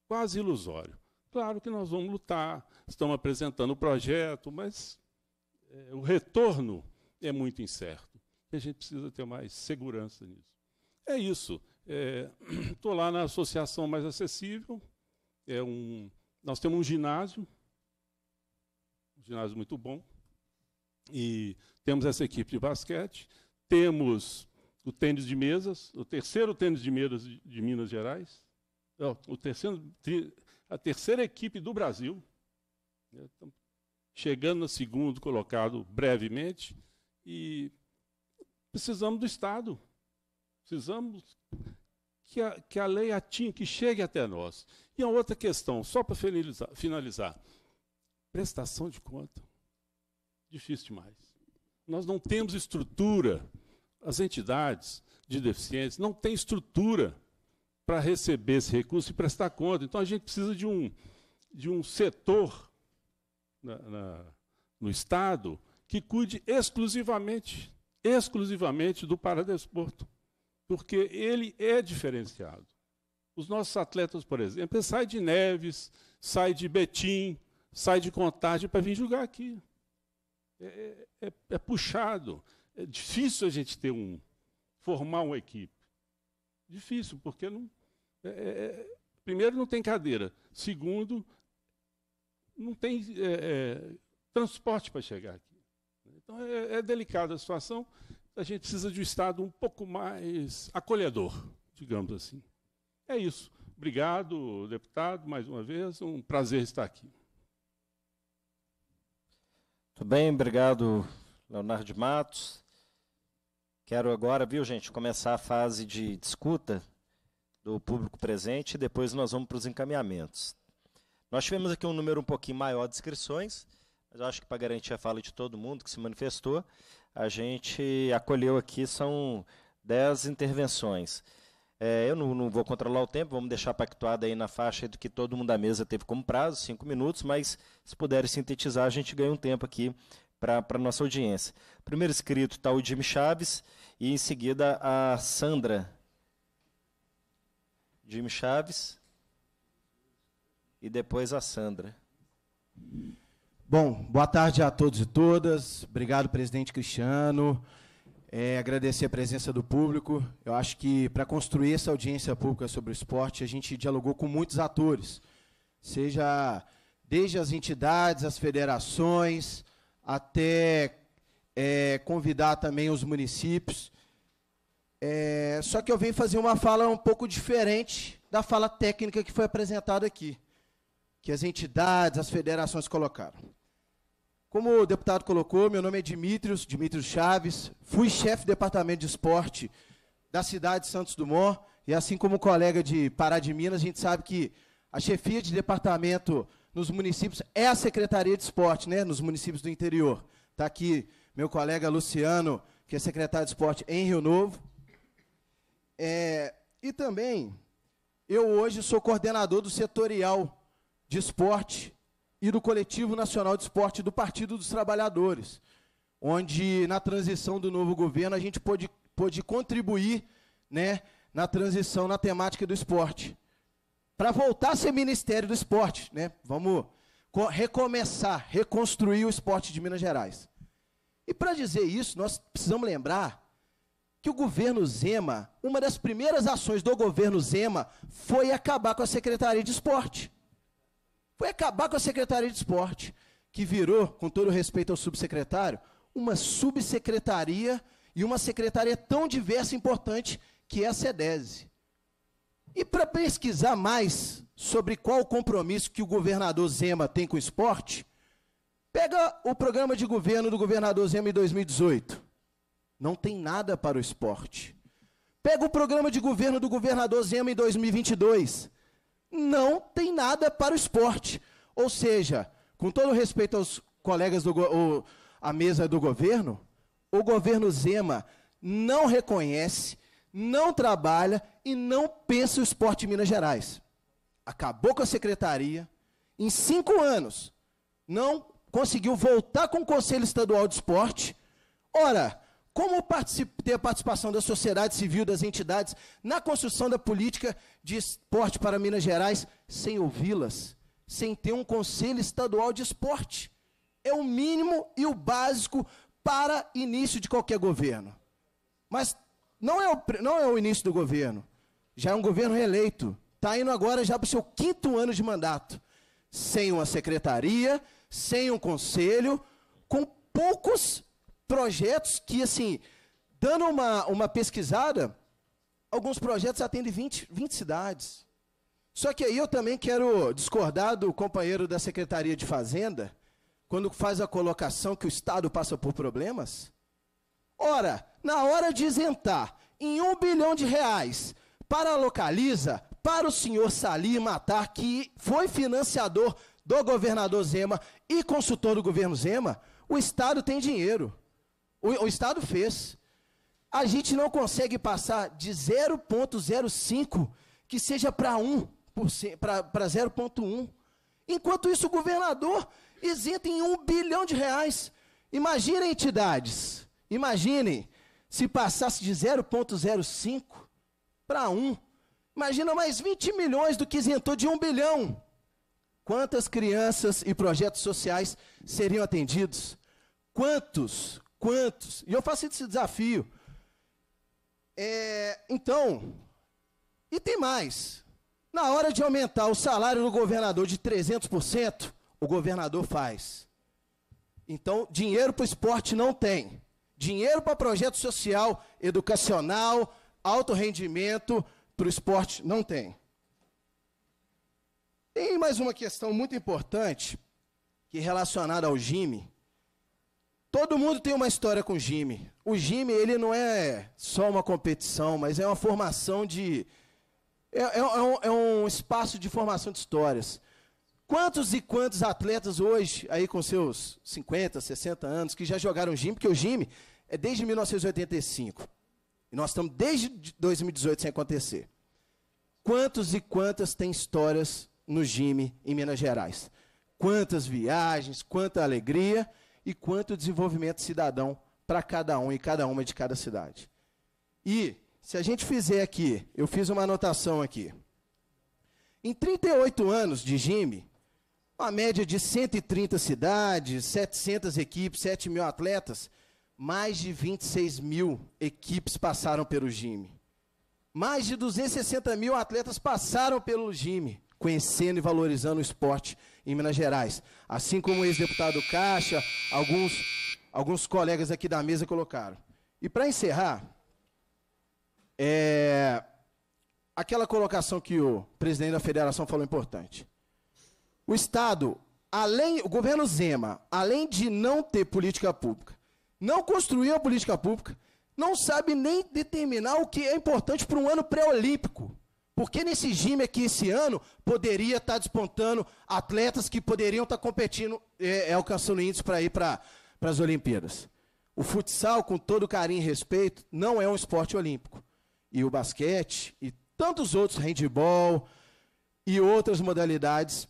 O: quase ilusório. Claro que nós vamos lutar, estamos apresentando o projeto, mas é, o retorno é muito incerto. E a gente precisa ter mais segurança nisso. É isso. Estou é, <clears throat> lá na Associação Mais Acessível. É um, nós temos um ginásio, um ginásio muito bom. E temos essa equipe de basquete. Temos o tênis de mesas, o terceiro tênis de mesas de Minas Gerais. o terceiro, a terceira equipe do Brasil. chegando no segundo colocado brevemente. E precisamos do Estado. Precisamos que a, que a lei atinja, que chegue até nós. E a outra questão, só para finalizar, finalizar. Prestação de conta. Difícil demais. Nós não temos estrutura, as entidades de deficientes não têm estrutura para receber esse recurso e prestar conta. Então a gente precisa de um, de um setor na, na, no Estado que cuide exclusivamente, exclusivamente do paradesporto, porque ele é diferenciado. Os nossos atletas, por exemplo, é saem de Neves, saem de Betim, saem de Contagem para vir jogar aqui. É, é, é, é puxado. É difícil a gente ter um, formar uma equipe. Difícil, porque não. É, é primeiro, não tem cadeira. Segundo, não tem é, é, transporte para chegar aqui. Então é, é delicada a situação. A gente precisa de um Estado um pouco mais acolhedor, digamos assim. É isso. Obrigado, deputado, mais uma vez. Um prazer estar aqui.
B: Muito bem, obrigado, Leonardo de Matos. Quero agora, viu, gente, começar a fase de discuta do público presente e depois nós vamos para os encaminhamentos. Nós tivemos aqui um número um pouquinho maior de inscrições. Mas eu acho que para garantir a fala de todo mundo que se manifestou, a gente acolheu aqui, são dez intervenções. É, eu não, não, vou controlar o tempo, vamos deixar pactuado aí na faixa do que todo mundo da mesa teve como prazo, cinco minutos, mas se puderem sintetizar, a gente ganha um tempo aqui para a nossa audiência. Primeiro escrito está o Jimmy Chaves e em seguida a Sandra. Jimmy Chaves e depois a Sandra.
P: Bom, boa tarde a todos e todas. Obrigado, presidente Cristiano.
B: É, agradecer
P: a presença do público. Eu acho que para construir essa audiência pública sobre o esporte, a gente dialogou com muitos atores, seja desde as entidades, as federações, até é, convidar também os municípios. É, só que eu venho fazer uma fala um pouco diferente da fala técnica que foi apresentada aqui, que as entidades, as federações colocaram. Como o deputado colocou, meu nome é Dimitrios, Dimitrios Chaves, fui chefe do departamento de esporte da cidade de Santos Dumont, e assim como o colega de Pará de Minas, a gente sabe que a chefia de departamento nos municípios é a Secretaria de Esporte, né, nos municípios do interior. Está aqui meu colega Luciano, que é secretário de Esporte em Rio Novo. É, e também, eu hoje sou coordenador do setorial de esporte e do Coletivo Nacional de Esporte do Partido dos Trabalhadores, onde na transição do novo governo a gente pôde, pôde contribuir né, na transição na temática do esporte. Para voltar a ser Ministério do Esporte, né? vamos recomeçar, reconstruir o esporte de Minas Gerais. E para dizer isso, nós precisamos lembrar que o governo Zema, uma das primeiras ações do governo Zema foi acabar com a Secretaria de Esporte. Foi acabar com a Secretaria de Esporte, que virou, com todo respeito ao subsecretário, uma subsecretaria e uma secretaria tão diversa e importante que é a SEDESE. E para pesquisar mais sobre qual o compromisso que o governador Zema tem com o esporte, pega o programa de governo do governador Zema em 2018. Não tem nada para o esporte. Pega o programa de governo do governador Zema em 2022 não tem nada para o esporte. Ou seja, com todo respeito aos colegas do a mesa do governo, o governo Zema não reconhece, não trabalha e não pensa o esporte em Minas Gerais. Acabou com a secretaria. Em cinco anos, não conseguiu voltar com o Conselho Estadual de Esporte. Ora, como ter a participação da sociedade civil, das entidades, na construção da política de esporte para Minas Gerais, sem ouvi-las, sem ter um conselho estadual de esporte. É o mínimo e o básico para início de qualquer governo. Mas não é o, não é o início do governo. Já é um governo reeleito. Está indo agora já para o seu quinto ano de mandato. Sem uma secretaria, sem um conselho, com poucos projetos que, assim, dando uma, uma pesquisada, alguns projetos atendem 20, 20 cidades. Só que aí eu também quero discordar do companheiro da Secretaria de Fazenda, quando faz a colocação que o Estado passa por problemas. Ora, na hora de isentar em um bilhão de reais para a localiza, para o senhor Salim Matar, que foi financiador do governador Zema e consultor do governo Zema, o Estado tem dinheiro. O, o Estado fez. A gente não consegue passar de 0,05 que seja para 1, para 0,1. Enquanto isso, o governador isenta em 1 bilhão de reais. Imaginem entidades. Imaginem se passasse de 0,05 para 1. Imagina mais 20 milhões do que isentou de 1 bilhão. Quantas crianças e projetos sociais seriam atendidos? Quantos, Quantos? E eu faço esse desafio. É, então, e tem mais. Na hora de aumentar o salário do governador de 300%, o governador faz. Então, dinheiro para o esporte não tem. Dinheiro para projeto social, educacional, alto rendimento, para o esporte não tem. Tem mais uma questão muito importante, que é relacionada ao Gime, Todo mundo tem uma história com o Jimmy. O Jimmy, ele não é só uma competição, mas é uma formação de. É, é, é, um, é, um, espaço de formação de histórias. Quantos e quantos atletas hoje, aí com seus 50, 60 anos, que já jogaram Jimmy, porque o Jimmy é desde 1985. E nós estamos desde 2018 sem acontecer. Quantos e quantas têm histórias no Jimmy em Minas Gerais? Quantas viagens, quanta alegria e quanto desenvolvimento cidadão para cada um e cada uma de cada cidade. E, se a gente fizer aqui, eu fiz uma anotação aqui. Em 38 anos de Jimmy, uma média de 130 cidades, 700 equipes, 7 mil atletas, mais de 26 mil equipes passaram pelo Jimmy. Mais de 260 mil atletas passaram pelo Jimmy, conhecendo e valorizando o esporte em Minas Gerais. Assim como o ex-deputado Caixa, alguns, alguns colegas aqui da mesa colocaram. E para encerrar, é, aquela colocação que o presidente da federação falou importante. O Estado, além, o governo Zema, além de não ter política pública, não construiu a política pública, não sabe nem determinar o que é importante para um ano pré-olímpico. Porque nesse gime aqui esse ano poderia estar tá despontando atletas que poderiam estar tá competindo, é, é alcançando índices para ir para as Olimpíadas. O futsal, com todo carinho e respeito, não é um esporte olímpico. E o basquete e tantos outros, handball e outras modalidades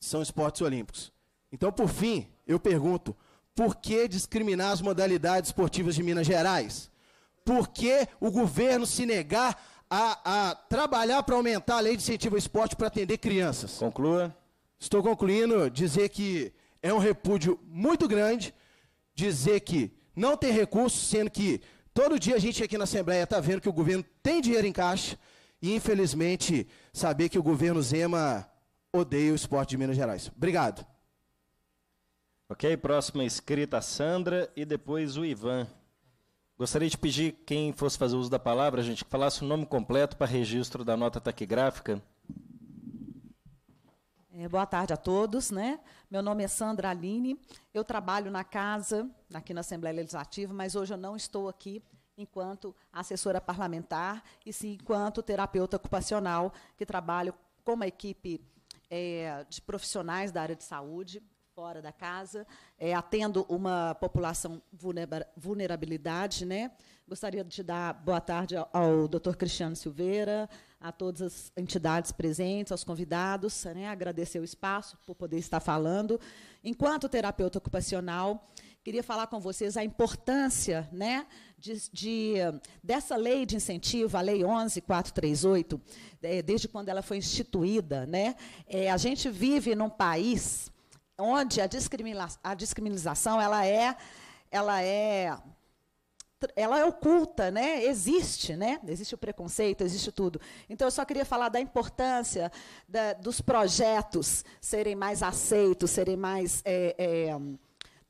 P: são esportes olímpicos. Então, por fim, eu pergunto: por que discriminar as modalidades esportivas de Minas Gerais? Por que o governo se negar a, a trabalhar para aumentar a lei de incentivo ao esporte para atender crianças. Conclua. Estou concluindo, dizer que é um repúdio muito grande, dizer que não tem recursos, sendo que todo dia a gente aqui na Assembleia está vendo que o governo tem dinheiro em caixa e, infelizmente, saber que o governo Zema odeia o esporte de Minas Gerais. Obrigado.
B: Ok, próxima escrita a Sandra e depois o Ivan. Gostaria de pedir quem fosse fazer uso da palavra, gente, que falasse o nome completo para registro da nota taquigráfica.
Q: É, boa tarde a todos, né? Meu nome é Sandra Aline, eu trabalho na casa, aqui na Assembleia Legislativa, mas hoje eu não estou aqui enquanto assessora parlamentar e sim enquanto terapeuta ocupacional que trabalho com uma equipe é, de profissionais da área de saúde fora da casa, é, atendo uma população vulnerabilidade, né? Gostaria de dar boa tarde ao, ao Dr. Cristiano Silveira, a todas as entidades presentes, aos convidados, né? agradecer o espaço por poder estar falando. Enquanto terapeuta ocupacional, queria falar com vocês a importância né, de, de, dessa lei de incentivo, a Lei 11.438, é, desde quando ela foi instituída. Né, é, a gente vive num país onde a, discrimina a discriminação ela é, ela é ela é oculta, né? Existe, né? Existe o preconceito, existe tudo. Então eu só queria falar da importância da, dos projetos serem mais aceitos, serem mais é, é,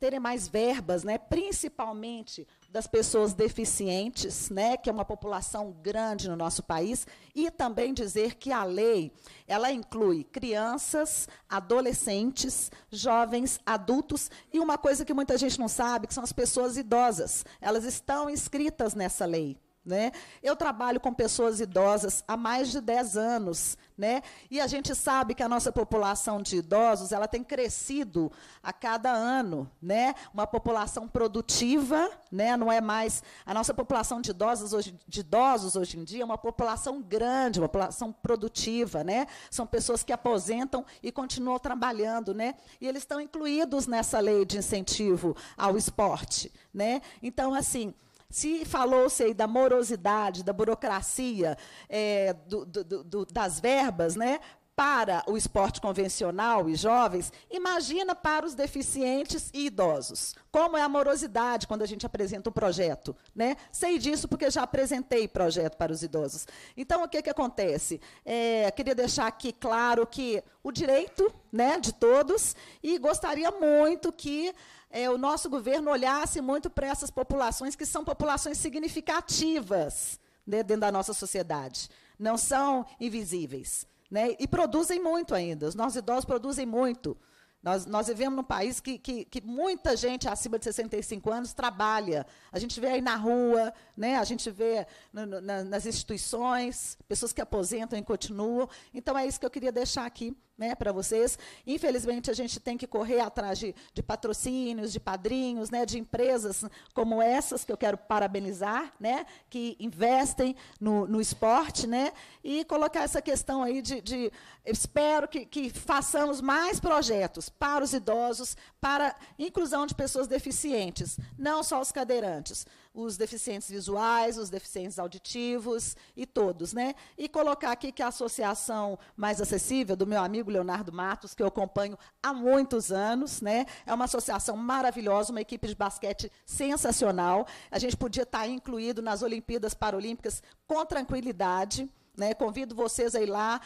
Q: terem mais verbas, né? Principalmente das pessoas deficientes, né, que é uma população grande no nosso país, e também dizer que a lei ela inclui crianças, adolescentes, jovens, adultos e uma coisa que muita gente não sabe, que são as pessoas idosas. Elas estão inscritas nessa lei. Né? Eu trabalho com pessoas idosas há mais de 10 anos, né? e a gente sabe que a nossa população de idosos ela tem crescido a cada ano. Né? Uma população produtiva, né? não é mais. A nossa população de idosos, hoje, de idosos hoje em dia é uma população grande, uma população produtiva. Né? São pessoas que aposentam e continuam trabalhando. Né? E eles estão incluídos nessa lei de incentivo ao esporte. Né? Então, assim. Se falou-se aí da morosidade, da burocracia, é, do, do, do, das verbas, né? Para o esporte convencional e jovens, imagina para os deficientes e idosos. Como é a morosidade quando a gente apresenta um projeto, né? Sei disso porque já apresentei projeto para os idosos. Então, o que, que acontece? É, queria deixar aqui claro que o direito, né, de todos e gostaria muito que é, o nosso governo olhasse muito para essas populações, que são populações significativas né, dentro da nossa sociedade, não são invisíveis. Né, e produzem muito ainda, os nossos idosos produzem muito. Nós, nós vivemos num país que, que, que, muita gente acima de 65 anos trabalha. A gente vê aí na rua, né? a gente vê no, no, nas instituições, pessoas que aposentam e continuam. Então, é isso que eu queria deixar aqui né, para vocês. Infelizmente, a gente tem que correr atrás de, de patrocínios, de padrinhos, né, de empresas como essas, que eu quero parabenizar, né, que investem no, no esporte, né, e colocar essa questão aí de. de espero que, que façamos mais projetos para os idosos, para inclusão de pessoas deficientes, não só os cadeirantes os deficientes visuais, os deficientes auditivos e todos, né? E colocar aqui que a Associação Mais Acessível, é do meu amigo Leonardo Matos, que eu acompanho há muitos anos, né? É uma associação maravilhosa, uma equipe de basquete sensacional. A gente podia estar incluído nas Olimpíadas Paralímpicas com tranquilidade. Né, convido vocês a ir lá,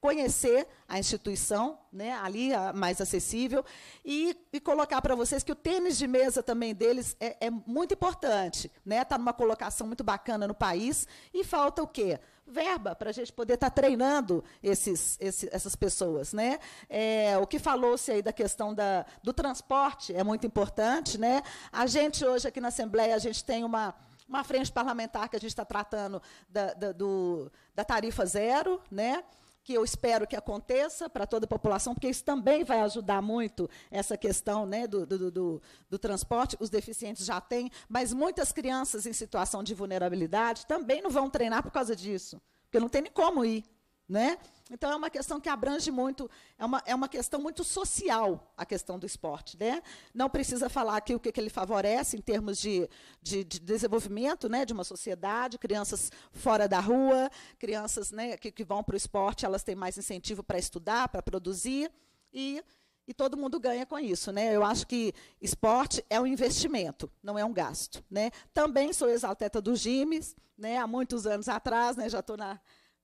Q: conhecer a instituição, né, ali a mais acessível, e, e colocar para vocês que o tênis de mesa também deles é, é muito importante, né? Está numa colocação muito bacana no país e falta o quê? Verba para a gente poder estar tá treinando esses, essas pessoas, né? É, o que falou-se aí da questão da, do transporte é muito importante, né? A gente hoje aqui na Assembleia a gente tem uma uma frente parlamentar que a gente está tratando da, da, do, da tarifa zero, né? que eu espero que aconteça para toda a população, porque isso também vai ajudar muito essa questão né, do, do, do, do, transporte. Os deficientes já têm, mas muitas crianças em situação de vulnerabilidade também não vão treinar por causa disso, porque não tem nem como ir né? Então é uma questão que abrange muito, é uma, é uma questão muito social a questão do esporte, né? Não precisa falar aqui o que, que ele favorece em termos de, de, de, desenvolvimento, né, de uma sociedade, crianças fora da rua, crianças, né, que, que vão para o esporte, elas têm mais incentivo para estudar, para produzir e e todo mundo ganha com isso, né? Eu acho que esporte é um investimento, não é um gasto, né? Também sou ex-atleta do Gimes, né? Há muitos anos atrás, né? Já estou na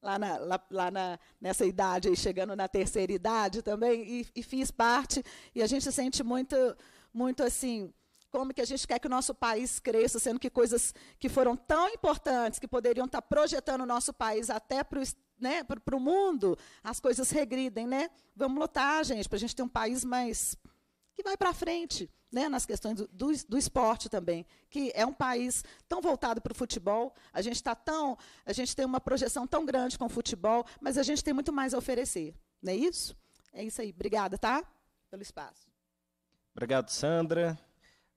Q: lá, na, lá, lá na, nessa idade, aí, chegando na terceira idade também, e, e fiz parte. E a gente sente muito, muito assim como que a gente quer que o nosso país cresça, sendo que coisas que foram tão importantes, que poderiam estar projetando o nosso país até para o né, mundo, as coisas regridem, né? Vamos lutar, gente, para a gente ter um país mais que vai para frente né, nas questões do, do, do, esporte também, que é um país tão voltado para o futebol, a gente está tão, a gente tem uma projeção tão grande com o futebol, mas a gente tem muito mais a oferecer, não é isso? É isso aí, obrigada, tá? Pelo espaço.
B: Obrigado, Sandra.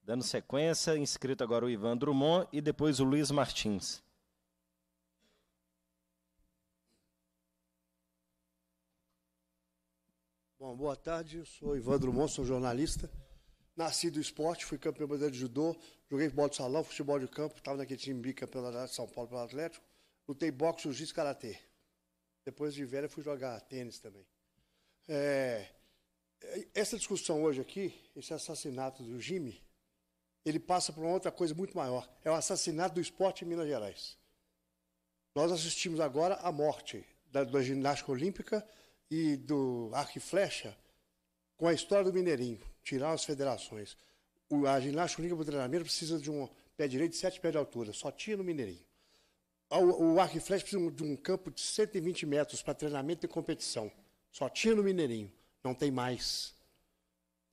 B: Dando sequência, inscrito agora o Ivan Drummond e depois o Luiz Martins.
R: Bom, boa tarde, eu sou Ivandro Monson, sou jornalista. Nasci do esporte, fui campeão brasileiro de judô, joguei futebol de salão, futebol de campo, estava naquele time bicampeão da de São Paulo pelo Atlético. Lutei boxe, jiu-jitsu karatê. Depois de velha fui jogar tênis também. É, essa discussão hoje aqui, esse assassinato do Jimmy, ele passa por uma outra coisa muito maior. É o assassinato do esporte em Minas Gerais. Nós assistimos agora a morte da, da ginástica olímpica, e do arco e flecha com a história do Mineirinho, tirar as federações. O, a ginástica olímpica treinamento precisa de um pé direito de sete pés de altura, só tinha no Mineirinho. O, o arco e flecha precisa de um campo de 120 metros para treinamento e competição, só tinha no Mineirinho, não tem mais.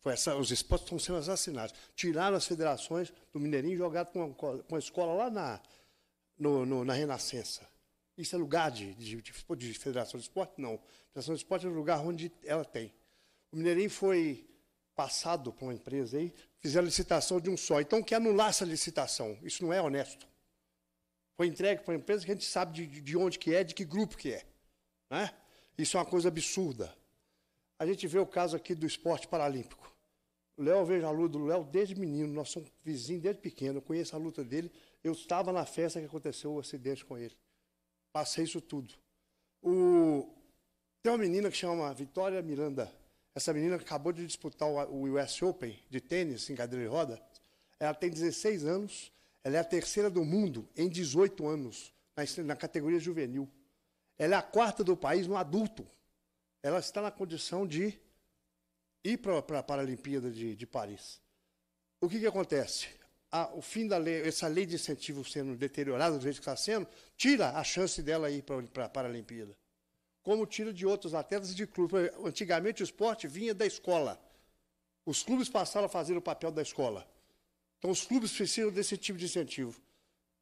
R: Foi essa, os esportes estão sendo assassinados. Tiraram as federações do Mineirinho e jogaram com a, com a escola lá na, no, no, na Renascença. Isso é lugar de, de, de, de federação de esporte? Não. federação de esporte é o lugar onde ela tem. O Mineirinho foi passado para uma empresa aí, fizeram licitação de um só. Então quer anular essa licitação. Isso não é honesto. Foi entregue para uma empresa que a gente sabe de, de onde que é, de que grupo que é. Né? Isso é uma coisa absurda. A gente vê o caso aqui do esporte paralímpico. O Léo, eu vejo a luta do Léo desde menino, nós somos vizinhos desde pequeno, eu conheço a luta dele. Eu estava na festa que aconteceu o acidente com ele. Passei isso tudo. O... Tem uma menina que chama Vitória Miranda. Essa menina acabou de disputar o US Open de tênis em cadeira de roda. Ela tem 16 anos. Ela é a terceira do mundo em 18 anos, na categoria juvenil. Ela é a quarta do país no adulto. Ela está na condição de ir para a Paralimpíada de, de Paris. O que, que acontece? a, o fim da lei, essa lei de incentivo sendo deteriorada do jeito que está sendo, tira a chance dela ir para a Paralimpíada. Como tira de outros atletas de clubes. Antigamente o esporte vinha da escola. Os clubes passaram a fazer o papel da escola. Então os clubes precisam desse tipo de incentivo.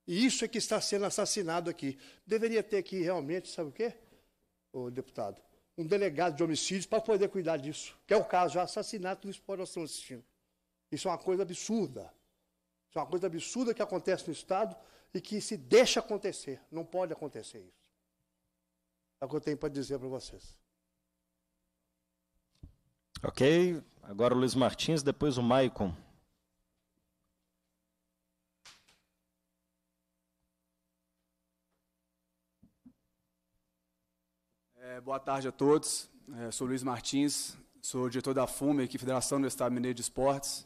R: E isso é que está sendo assassinado aqui. Deveria ter aqui realmente, sabe o quê, o deputado? Um delegado de homicídios para poder cuidar disso. Que é o caso, já é assassinato do esporte nós estamos assistindo. Isso é uma coisa absurda. Isso é uma coisa absurda que acontece no Estado e que se deixa acontecer. Não pode acontecer isso. É o que eu tenho para dizer para vocês.
B: Ok. Agora o Luiz Martins, depois o Maicon.
S: É, boa tarde a todos. É, sou Luiz Martins, sou diretor da FUME, aqui Federação do Estado Mineiro de Esportes.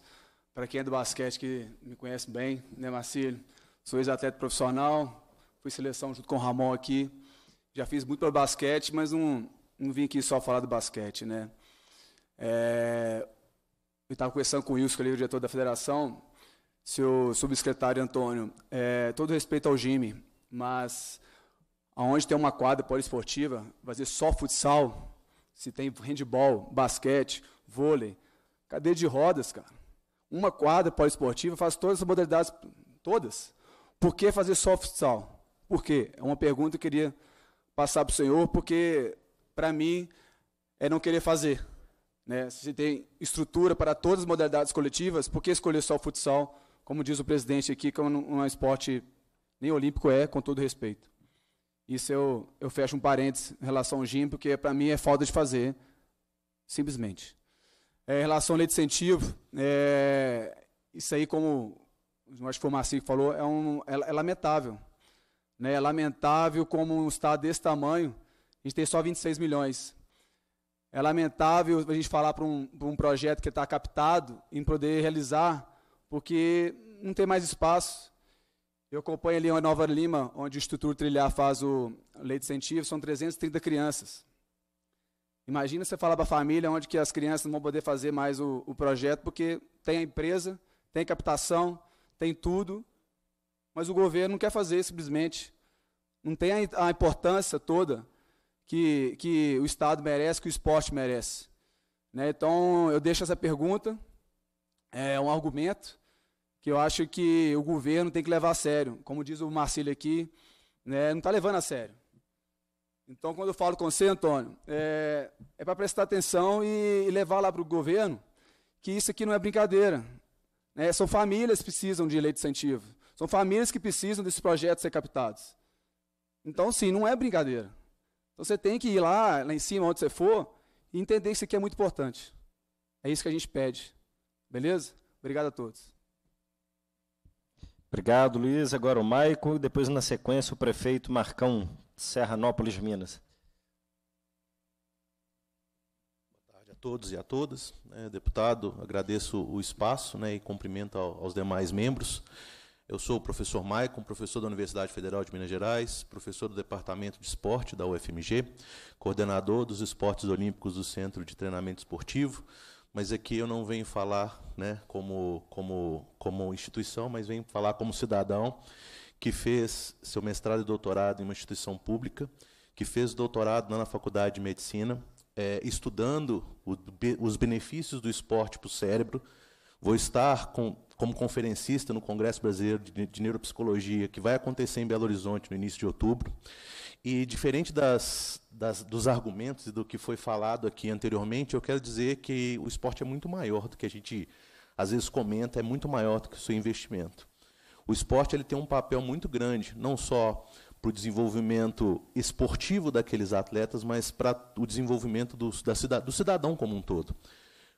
S: Para quem é do basquete que me conhece bem, né, Marcílio? Sou ex-atleta profissional, fui seleção junto com o Ramon aqui. Já fiz muito para basquete, mas não, não vim aqui só falar do basquete, né? É, eu estava conversando com o Wilson, que ele é o diretor da federação, seu subsecretário Antônio. É, todo respeito ao Jimmy, mas aonde tem uma quadra poliesportiva, fazer só futsal, se tem handball, basquete, vôlei, cadeia de rodas, cara uma quadra poliesportiva, faz todas as modalidades, todas. Por que fazer só futsal? Por quê? É uma pergunta que eu queria passar para o senhor, porque para mim é não querer fazer. Né? Se tem estrutura para todas as modalidades coletivas, por que escolher só o futsal? Como diz o presidente aqui, que não é um esporte nem olímpico é, com todo respeito. Isso eu, eu fecho um parênteses em relação ao gym, porque para mim é falta de fazer, simplesmente. É, em relação à lei de incentivo, é, isso aí, como o nosso farmacêutico falou, é, um, é, é, lamentável. Né? É lamentável como um estado desse tamanho, a gente tem só 26 milhões. É lamentável a gente falar para um, um, projeto que está captado em poder realizar, porque não tem mais espaço. Eu acompanho ali a Nova Lima, onde o Instituto Trilhar faz o Lei de Incentivo, são 330 crianças. Imagina você falar para a família onde que as crianças não vão poder fazer mais o, o projeto, porque tem a empresa, tem captação, tem tudo, mas o governo não quer fazer simplesmente. Não tem a, a importância toda que, que o Estado merece, que o esporte merece. Né? Então, eu deixo essa pergunta, é um argumento que eu acho que o governo tem que levar a sério. Como diz o Marcílio aqui, né, não está levando a sério. Então, quando eu falo com você, Antônio, é, é para prestar atenção e, levar lá para o governo que isso aqui não é brincadeira. Né? São famílias que precisam de de incentivo. São famílias que precisam desses projetos ser captados. Então, sim, não é brincadeira. Então, você tem que ir lá, lá em cima, onde você for, e entender que isso aqui é muito importante. É isso que a gente pede. Beleza? Obrigado a todos.
B: Obrigado, Luiz. Agora o Maico, depois na sequência o prefeito Marcão. Serranópolis, Minas.
T: Boa tarde a todos e a todas. É, deputado, agradeço o espaço né, e cumprimento ao, aos demais membros. Eu sou o professor Maicon, professor da Universidade Federal de Minas Gerais, professor do Departamento de Esporte da UFMG, coordenador dos esportes olímpicos do Centro de Treinamento Esportivo, mas aqui eu não venho falar né, como, como, como instituição, mas venho falar como cidadão que fez seu mestrado e doutorado em uma instituição pública, que fez doutorado na Faculdade de Medicina, é, estudando o, os benefícios do esporte para o cérebro. Vou estar com, como conferencista no Congresso Brasileiro de, de Neuropsicologia, que vai acontecer em Belo Horizonte no início de outubro. E, diferente das, das, dos argumentos e do que foi falado aqui anteriormente, eu quero dizer que o esporte é muito maior do que a gente às vezes comenta, é muito maior do que o seu investimento o esporte ele tem um papel muito grande, não só para o desenvolvimento esportivo daqueles atletas, mas para o desenvolvimento do, da, do cidadão como um todo.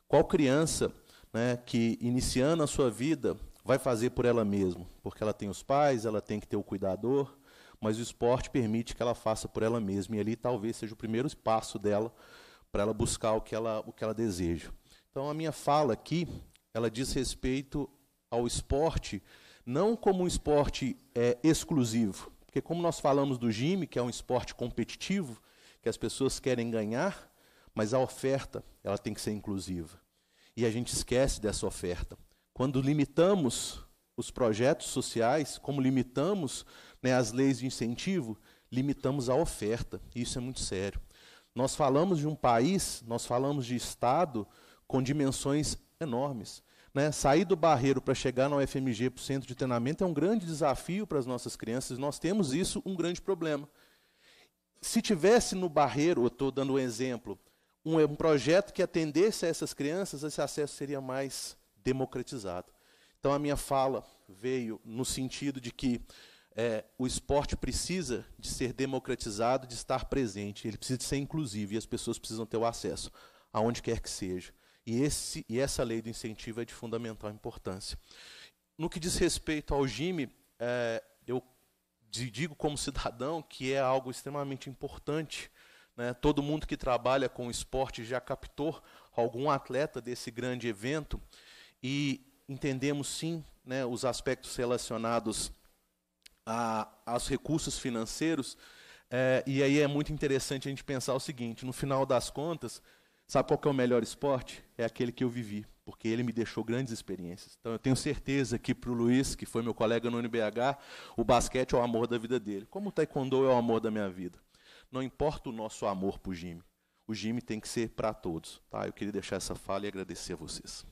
T: Qual criança né, que, iniciando a sua vida, vai fazer por ela mesma? Porque ela tem os pais, ela tem que ter o cuidador, mas o esporte permite que ela faça por ela mesma. E ali talvez seja o primeiro passo dela para ela buscar o que ela, o que ela deseja. Então, a minha fala aqui, ela diz respeito ao esporte não como um esporte é, exclusivo, porque como nós falamos do gym, que é um esporte competitivo, que as pessoas querem ganhar, mas a oferta ela tem que ser inclusiva. E a gente esquece dessa oferta. Quando limitamos os projetos sociais, como limitamos né, as leis de incentivo, limitamos a oferta. Isso é muito sério. Nós falamos de um país, nós falamos de Estado com dimensões enormes. Né? Sair do barreiro para chegar na UFMG para o centro de treinamento é um grande desafio para as nossas crianças. Nós temos isso um grande problema. Se tivesse no barreiro, eu estou dando um exemplo, um, um projeto que atendesse a essas crianças, esse acesso seria mais democratizado. Então a minha fala veio no sentido de que é, o esporte precisa de ser democratizado, de estar presente, ele precisa de ser inclusivo e as pessoas precisam ter o acesso, aonde quer que seja. E, esse, e essa lei do incentivo é de fundamental importância. No que diz respeito ao GIME, é, eu digo como cidadão que é algo extremamente importante. Né? Todo mundo que trabalha com esporte já captou algum atleta desse grande evento e entendemos sim né, os aspectos relacionados a, aos recursos financeiros. É, e aí é muito interessante a gente pensar o seguinte: no final das contas, Sabe qual que é o melhor esporte? É aquele que eu vivi, porque ele me deixou grandes experiências. Então eu tenho certeza que para o Luiz, que foi meu colega no NBH, o basquete é o amor da vida dele. Como o taekwondo é o amor da minha vida. Não importa o nosso amor para o Jimmy, o Jimmy tem que ser para
B: todos. Tá? Eu queria deixar essa fala e agradecer a vocês.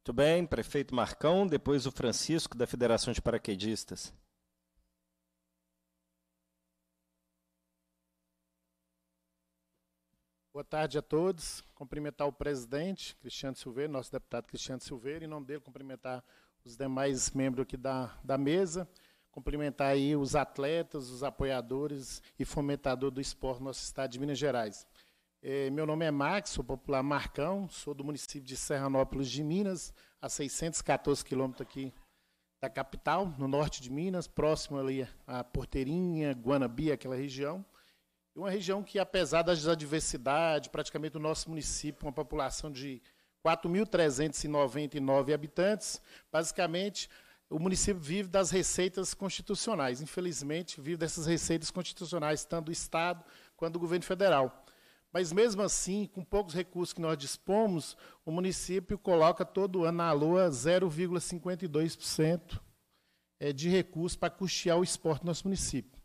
B: Muito bem, prefeito Marcão, depois o Francisco da Federação de Paraquedistas.
U: Boa tarde a todos. Cumprimentar o presidente, Cristiano Silveira, nosso deputado Cristiano Silveira, em nome dele, cumprimentar os demais membros aqui da, da mesa, cumprimentar aí os atletas, os apoiadores e fomentador do esporte no nosso estado de Minas Gerais. É, meu nome é Max, sou popular Marcão, sou do município de Serranópolis de Minas, a 614 quilômetros aqui da capital, no norte de Minas, próximo ali a Porteirinha, Guanabia, aquela região. É uma região que, apesar das adversidades, praticamente o nosso município, uma população de 4.399 habitantes, basicamente o município vive das receitas constitucionais. Infelizmente, vive dessas receitas constitucionais, tanto do Estado quanto do governo federal. Mas mesmo assim, com poucos recursos que nós dispomos, o município coloca todo ano na LOA 0,52% eh, de recursos para custear o esporte no nosso município.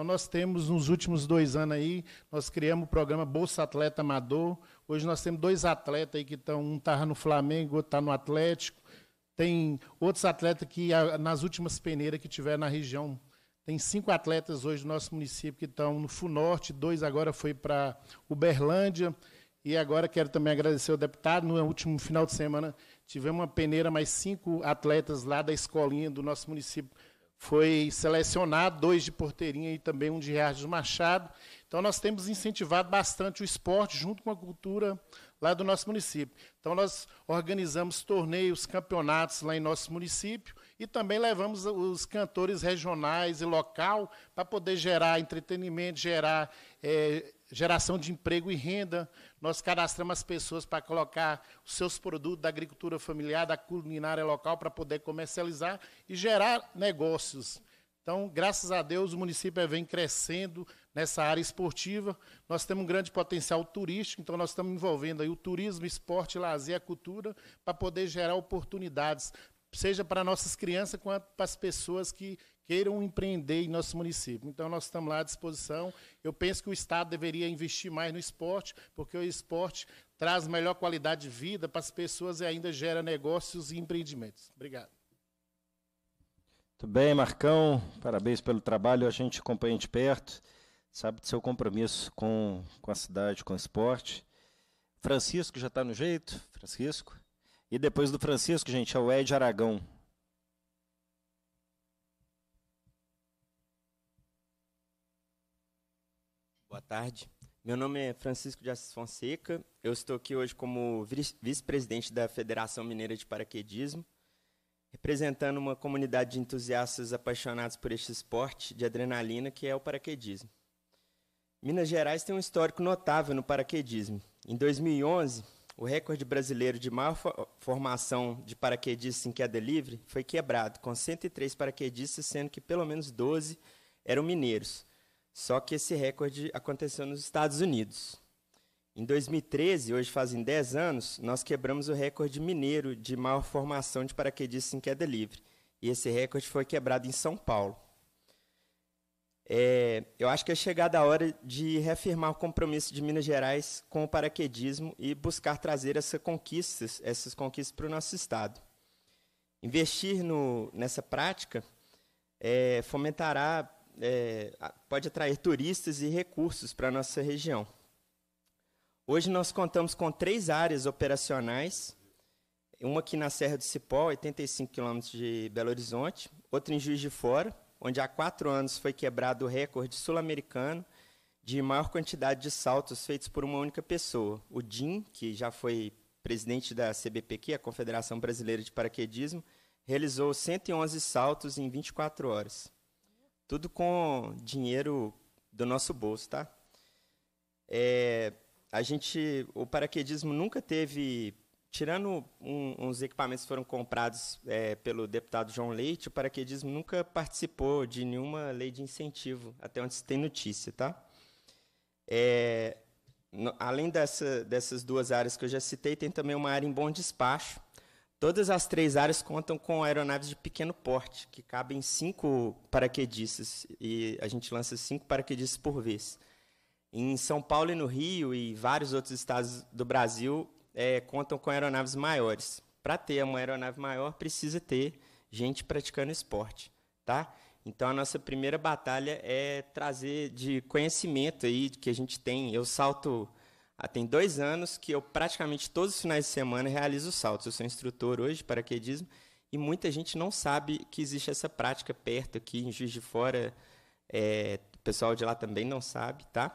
U: Então, nós temos, nos últimos dois anos aí, nós criamos o programa Bolsa Atleta Amador. Hoje nós temos dois atletas aí que estão, um está no Flamengo, outro está no Atlético. Tem outros atletas que, nas últimas peneiras que tiver na região, tem cinco atletas hoje do nosso município que estão no Funorte, dois agora foi para Uberlândia. E agora quero também agradecer ao deputado. No último final de semana tivemos uma peneira, mais cinco atletas lá da escolinha do nosso município foi selecionado, dois de Porteirinha e também um de Reais do Machado. Então, nós temos incentivado bastante o esporte junto com a cultura lá do nosso município. Então, nós organizamos torneios, campeonatos lá em nosso município e também levamos os cantores regionais e local para poder gerar entretenimento, gerar é, geração de emprego e renda. Nós cadastramos as pessoas para colocar os seus produtos da agricultura familiar, da culinária local, para poder comercializar e gerar negócios. Então, graças a Deus, o município vem crescendo nessa área esportiva. Nós temos um grande potencial turístico, então nós estamos envolvendo aí o turismo, esporte, lazer, a cultura, para poder gerar oportunidades, seja para nossas crianças quanto para as pessoas que queiram empreender em nosso município. Então, nós estamos lá à disposição. Eu penso que o Estado deveria investir mais no esporte, porque o esporte traz melhor qualidade de vida para as pessoas e ainda gera negócios e empreendimentos. Obrigado.
B: Muito bem, Marcão. Parabéns pelo trabalho. A gente acompanha de perto, sabe do seu compromisso com, com a cidade, com o esporte. Francisco já está no jeito, Francisco. E depois do Francisco,
V: gente, é o Ed Aragão. Boa tarde. Meu nome é Francisco de Assis Fonseca. Eu estou aqui hoje como vice-presidente da Federação Mineira de Paraquedismo, representando uma comunidade de entusiastas apaixonados por este esporte de adrenalina que é o paraquedismo. Minas Gerais tem um histórico notável no paraquedismo. Em 2011, o recorde brasileiro de maior formação de paraquedistas em queda livre foi quebrado, com 103 paraquedistas, sendo que pelo menos 12 eram mineiros. Só que esse recorde aconteceu nos Estados Unidos. Em 2013, hoje fazem 10 anos, nós quebramos o recorde mineiro de maior formação de paraquedistas em queda livre. E esse recorde foi quebrado em São Paulo. É, eu acho que é chegada a hora de reafirmar o compromisso de Minas Gerais com o paraquedismo e buscar trazer essas conquistas, essas conquistas para o nosso estado. Investir no, nessa prática é, fomentará é, pode atrair turistas e recursos para a nossa região. Hoje nós contamos com três áreas operacionais, uma aqui na Serra do Cipó, 85 quilômetros de Belo Horizonte, outra em Juiz de Fora, onde há quatro anos foi quebrado o recorde sul-americano de maior quantidade de saltos feitos por uma única pessoa. O DIN, que já foi presidente da CBPQ, a Confederação Brasileira de Paraquedismo, realizou 111 saltos em 24 horas. Tudo com dinheiro do nosso bolso, tá? É, a gente, o paraquedismo nunca teve, tirando um, uns equipamentos que foram comprados é, pelo deputado João Leite, o paraquedismo nunca participou de nenhuma lei de incentivo, até onde se tem notícia, tá? É, no, além dessa, dessas duas áreas que eu já citei, tem também uma área em bom despacho, Todas as três áreas contam com aeronaves de pequeno porte, que cabem cinco paraquedistas, e a gente lança cinco paraquedistas por vez. Em São Paulo e no Rio e vários outros estados do Brasil, é, contam com aeronaves maiores. Para ter uma aeronave maior, precisa ter gente praticando esporte. Tá? Então, a nossa primeira batalha é trazer de conhecimento aí que a gente tem. Eu salto Há ah, tem dois anos que eu praticamente todos os finais de semana realizo saltos. Eu sou instrutor hoje de paraquedismo e muita gente não sabe que existe essa prática perto aqui em Juiz de Fora. É, o pessoal de lá também não sabe, tá?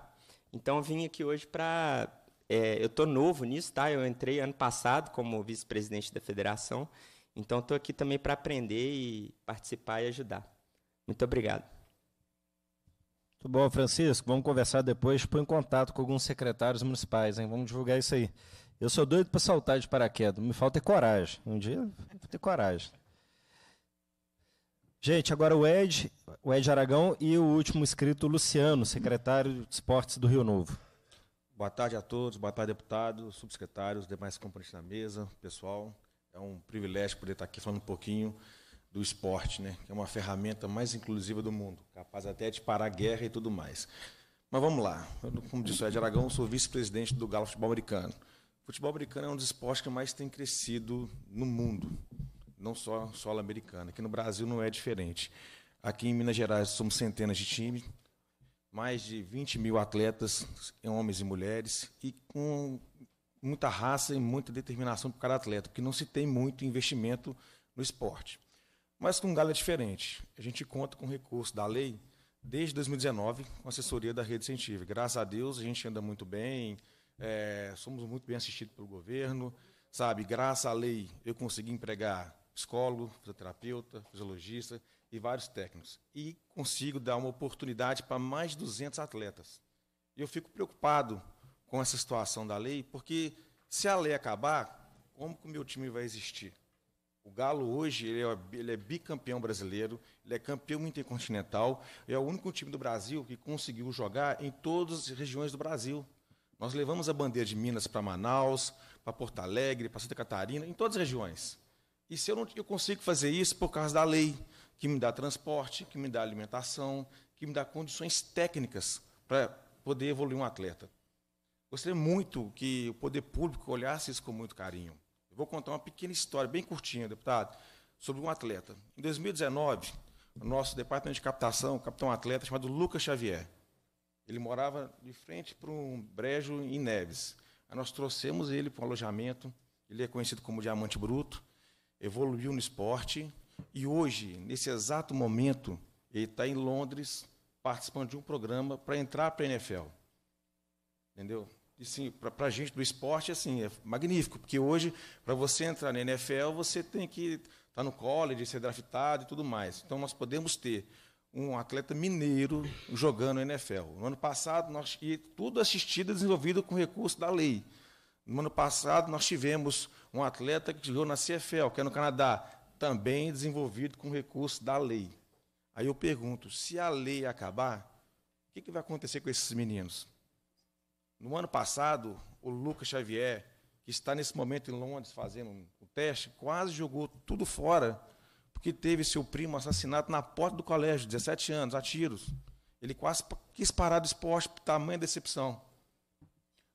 V: Então eu vim aqui hoje para é, eu tô novo nisso, tá? Eu entrei ano passado como vice-presidente da federação, então estou aqui também para aprender e participar e ajudar. Muito obrigado.
B: Muito bom, Francisco. Vamos conversar depois. Põe em contato com alguns secretários municipais, hein? Vamos divulgar isso aí. Eu sou doido para saltar de paraquedas. Me falta é coragem. Um dia vou ter coragem. Gente, agora o Ed, o Ed Aragão e o último inscrito, Luciano, secretário de Esportes do Rio Novo.
W: Boa tarde a todos, boa tarde, deputado, subsecretários, demais componentes da mesa, pessoal. É um privilégio poder estar aqui falando um pouquinho do esporte, né? que é uma ferramenta mais inclusiva do mundo, capaz até de parar a guerra e tudo mais. Mas vamos lá. Eu, como disse o Ed Aragão, sou vice-presidente do Galo Futebol Americano. O futebol americano é um dos esportes que mais tem crescido no mundo, não só solo americano. Aqui no Brasil não é diferente. Aqui em Minas Gerais somos centenas de times, mais de 20 mil atletas, homens e mulheres, e com muita raça e muita determinação para cada atleta, porque não se tem muito investimento no esporte. Mas com Galo é diferente. A gente conta com recurso da lei desde 2019 com assessoria da rede científica. Graças a Deus a gente anda muito bem, é, somos muito bem assistidos pelo governo, sabe? Graças à lei eu consegui empregar psicólogo, fisioterapeuta, fisiologista e vários técnicos. E consigo dar uma oportunidade para mais de 200 atletas. E eu fico preocupado com essa situação da lei, porque se a lei acabar, como que o meu time vai existir? O Galo hoje ele é, ele é, bicampeão brasileiro, ele é campeão intercontinental, é o único time do Brasil que conseguiu jogar em todas as regiões do Brasil. Nós levamos a bandeira de Minas para Manaus, para Porto Alegre, para Santa Catarina, em todas as regiões. E se eu não eu consigo fazer isso por causa da lei, que me dá transporte, que me dá alimentação, que me dá condições técnicas para poder evoluir um atleta. Gostaria muito que o poder público olhasse isso com muito carinho. Eu vou contar uma pequena história, bem curtinha, deputado, sobre um atleta. Em 2019, o nosso departamento de captação captou um atleta chamado Lucas Xavier. Ele morava de frente para um brejo em Neves. Aí nós trouxemos ele para um alojamento. Ele é conhecido como Diamante Bruto, evoluiu no esporte e hoje, nesse exato momento, ele está em Londres participando de um programa para entrar para a NFL. Entendeu? assim, para a gente do esporte, assim, é magnífico, porque hoje, para você entrar na NFL, você tem que estar tá no college, ser draftado e tudo mais. Então, nós podemos ter um atleta mineiro jogando na NFL. No ano passado, nós e tudo assistido e desenvolvido com recurso da lei. No ano passado, nós tivemos um atleta que jogou na CFL, que é no Canadá, também desenvolvido com recurso da lei. Aí eu pergunto, se a lei acabar, o que, que vai acontecer com esses meninos? No ano passado, o Lucas Xavier, que está nesse momento em Londres fazendo o teste, quase jogou tudo fora, porque teve seu primo assassinado na porta do colégio, 17 anos, a tiros. Ele quase quis parar do esporte por tamanha decepção.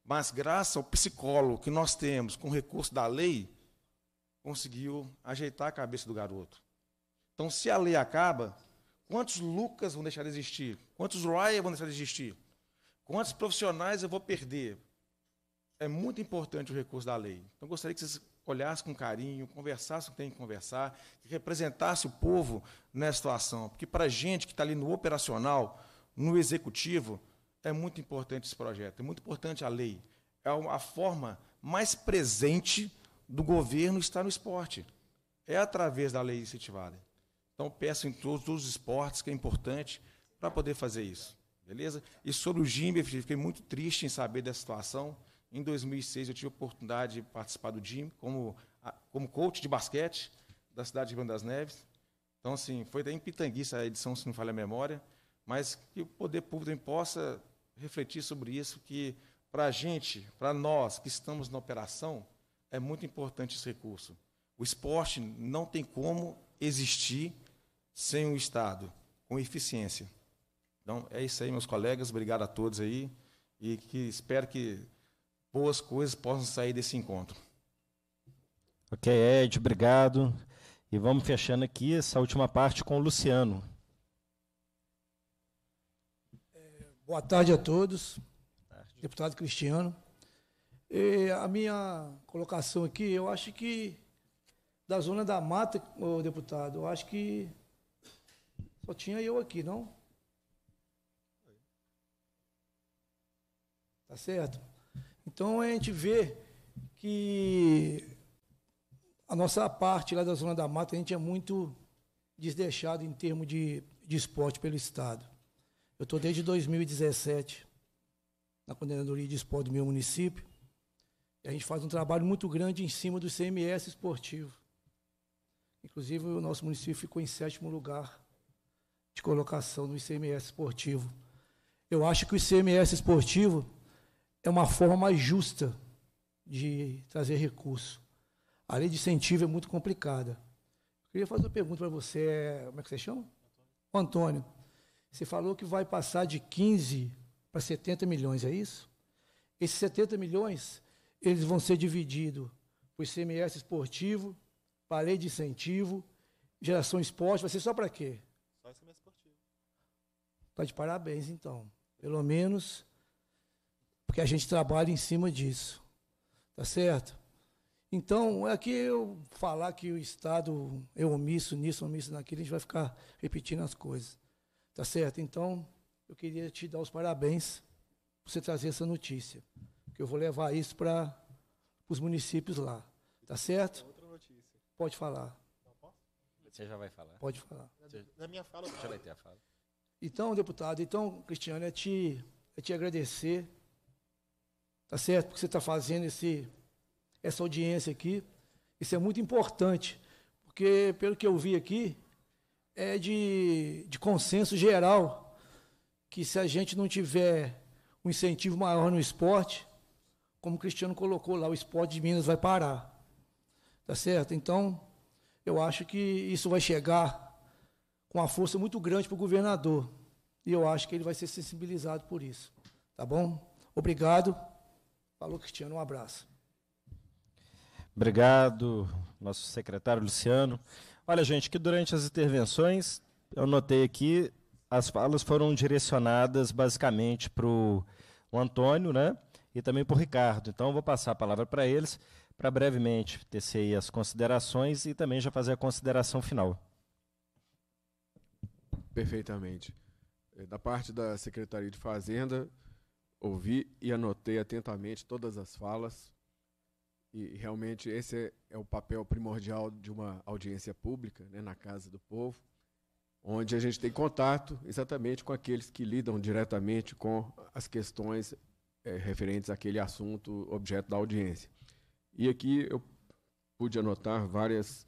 W: Mas, graças ao psicólogo que nós temos, com recurso da lei, conseguiu ajeitar a cabeça do garoto. Então, se a lei acaba, quantos Lucas vão deixar de existir? Quantos Ryan vão deixar de existir? Quantos profissionais eu vou perder? É muito importante o recurso da lei. Então, gostaria que vocês olhassem com carinho, conversassem o que tem que conversar, que representasse o povo nessa situação. Porque para a gente que está ali no operacional, no executivo, é muito importante esse projeto, é muito importante a lei. É a forma mais presente do governo estar no esporte. É através da lei incentivada. Então, peço em todos, todos os esportes que é importante para poder fazer isso. Beleza? E sobre o GIMB, fiquei muito triste em saber dessa situação. Em 2006, eu tive a oportunidade de participar do GIMB como, como coach de basquete da cidade de Rio das Neves. Então, assim, foi até em Pitangui essa edição, se não falha a memória. Mas que o poder público possa refletir sobre isso, que para a gente, para nós que estamos na operação, é muito importante esse recurso. O esporte não tem como existir sem o Estado, com eficiência. Então, é isso aí, meus colegas. Obrigado a todos aí. E que espero que boas coisas possam sair desse encontro.
B: Ok, Ed, obrigado. E vamos fechando aqui essa última parte com o Luciano.
X: É, boa tarde a todos. Tarde. Deputado Cristiano. E a minha colocação aqui, eu acho que da zona da mata, deputado, eu acho que só tinha eu aqui, não? Tá certo? Então a gente vê que a nossa parte lá da Zona da Mata, a gente é muito desdeixado em termos de, de esporte pelo Estado. Eu estou desde 2017 na Coordenadoria de Esporte do meu município. E a gente faz um trabalho muito grande em cima do CMS esportivo. Inclusive, o nosso município ficou em sétimo lugar de colocação no ICMS esportivo. Eu acho que o ICMS esportivo é uma forma mais justa de trazer recurso. A lei de incentivo é muito complicada. Eu queria fazer uma pergunta para você, é, como é que você chama? Antônio. Antônio. Você falou que vai passar de 15 para 70 milhões, é isso? Esses 70 milhões, eles vão ser divididos para o esportivo, para a lei de incentivo, geração esporte, vai ser só para quê?
E: Só CMS esportivo.
X: Está de parabéns, então. Pelo menos porque a gente trabalha em cima disso. Tá certo? Então, é aqui eu falar que o Estado é omisso nisso, omisso naquilo, a gente vai ficar repetindo as coisas. Tá certo? Então, eu queria te dar os parabéns por você trazer essa notícia. que eu vou levar isso para os municípios lá. Tá certo? Outra notícia. Pode falar.
V: Você já vai
B: falar?
X: Pode falar.
E: Na minha fala, eu já vai ter a fala.
X: Então, deputado, então, Cristiano, é te, é te agradecer Tá certo? Porque você está fazendo esse, essa audiência aqui. Isso é muito importante, porque, pelo que eu vi aqui, é de, de consenso geral que se a gente não tiver um incentivo maior no esporte, como o Cristiano colocou lá, o esporte de Minas vai parar. Tá certo? Então, eu acho que isso vai chegar com uma força muito grande para o governador. E eu acho que ele vai ser sensibilizado por isso. Tá bom? Obrigado falou Cristiano, um abraço.
B: Obrigado, nosso secretário Luciano. Olha, gente, que durante as intervenções, eu notei aqui, as falas foram direcionadas basicamente para o Antônio, né? E também para o Ricardo. Então, vou passar a palavra para eles, para brevemente tecer as considerações e também já fazer a consideração final. Perfeitamente.
D: É, da parte da Secretaria de Fazenda, Ouvi e anotei atentamente todas as falas, e realmente esse é, é o papel primordial de uma audiência pública, né, na casa do povo, onde a gente tem contato exatamente com aqueles que lidam diretamente com as questões é, referentes àquele assunto objeto da audiência. E aqui eu pude anotar várias,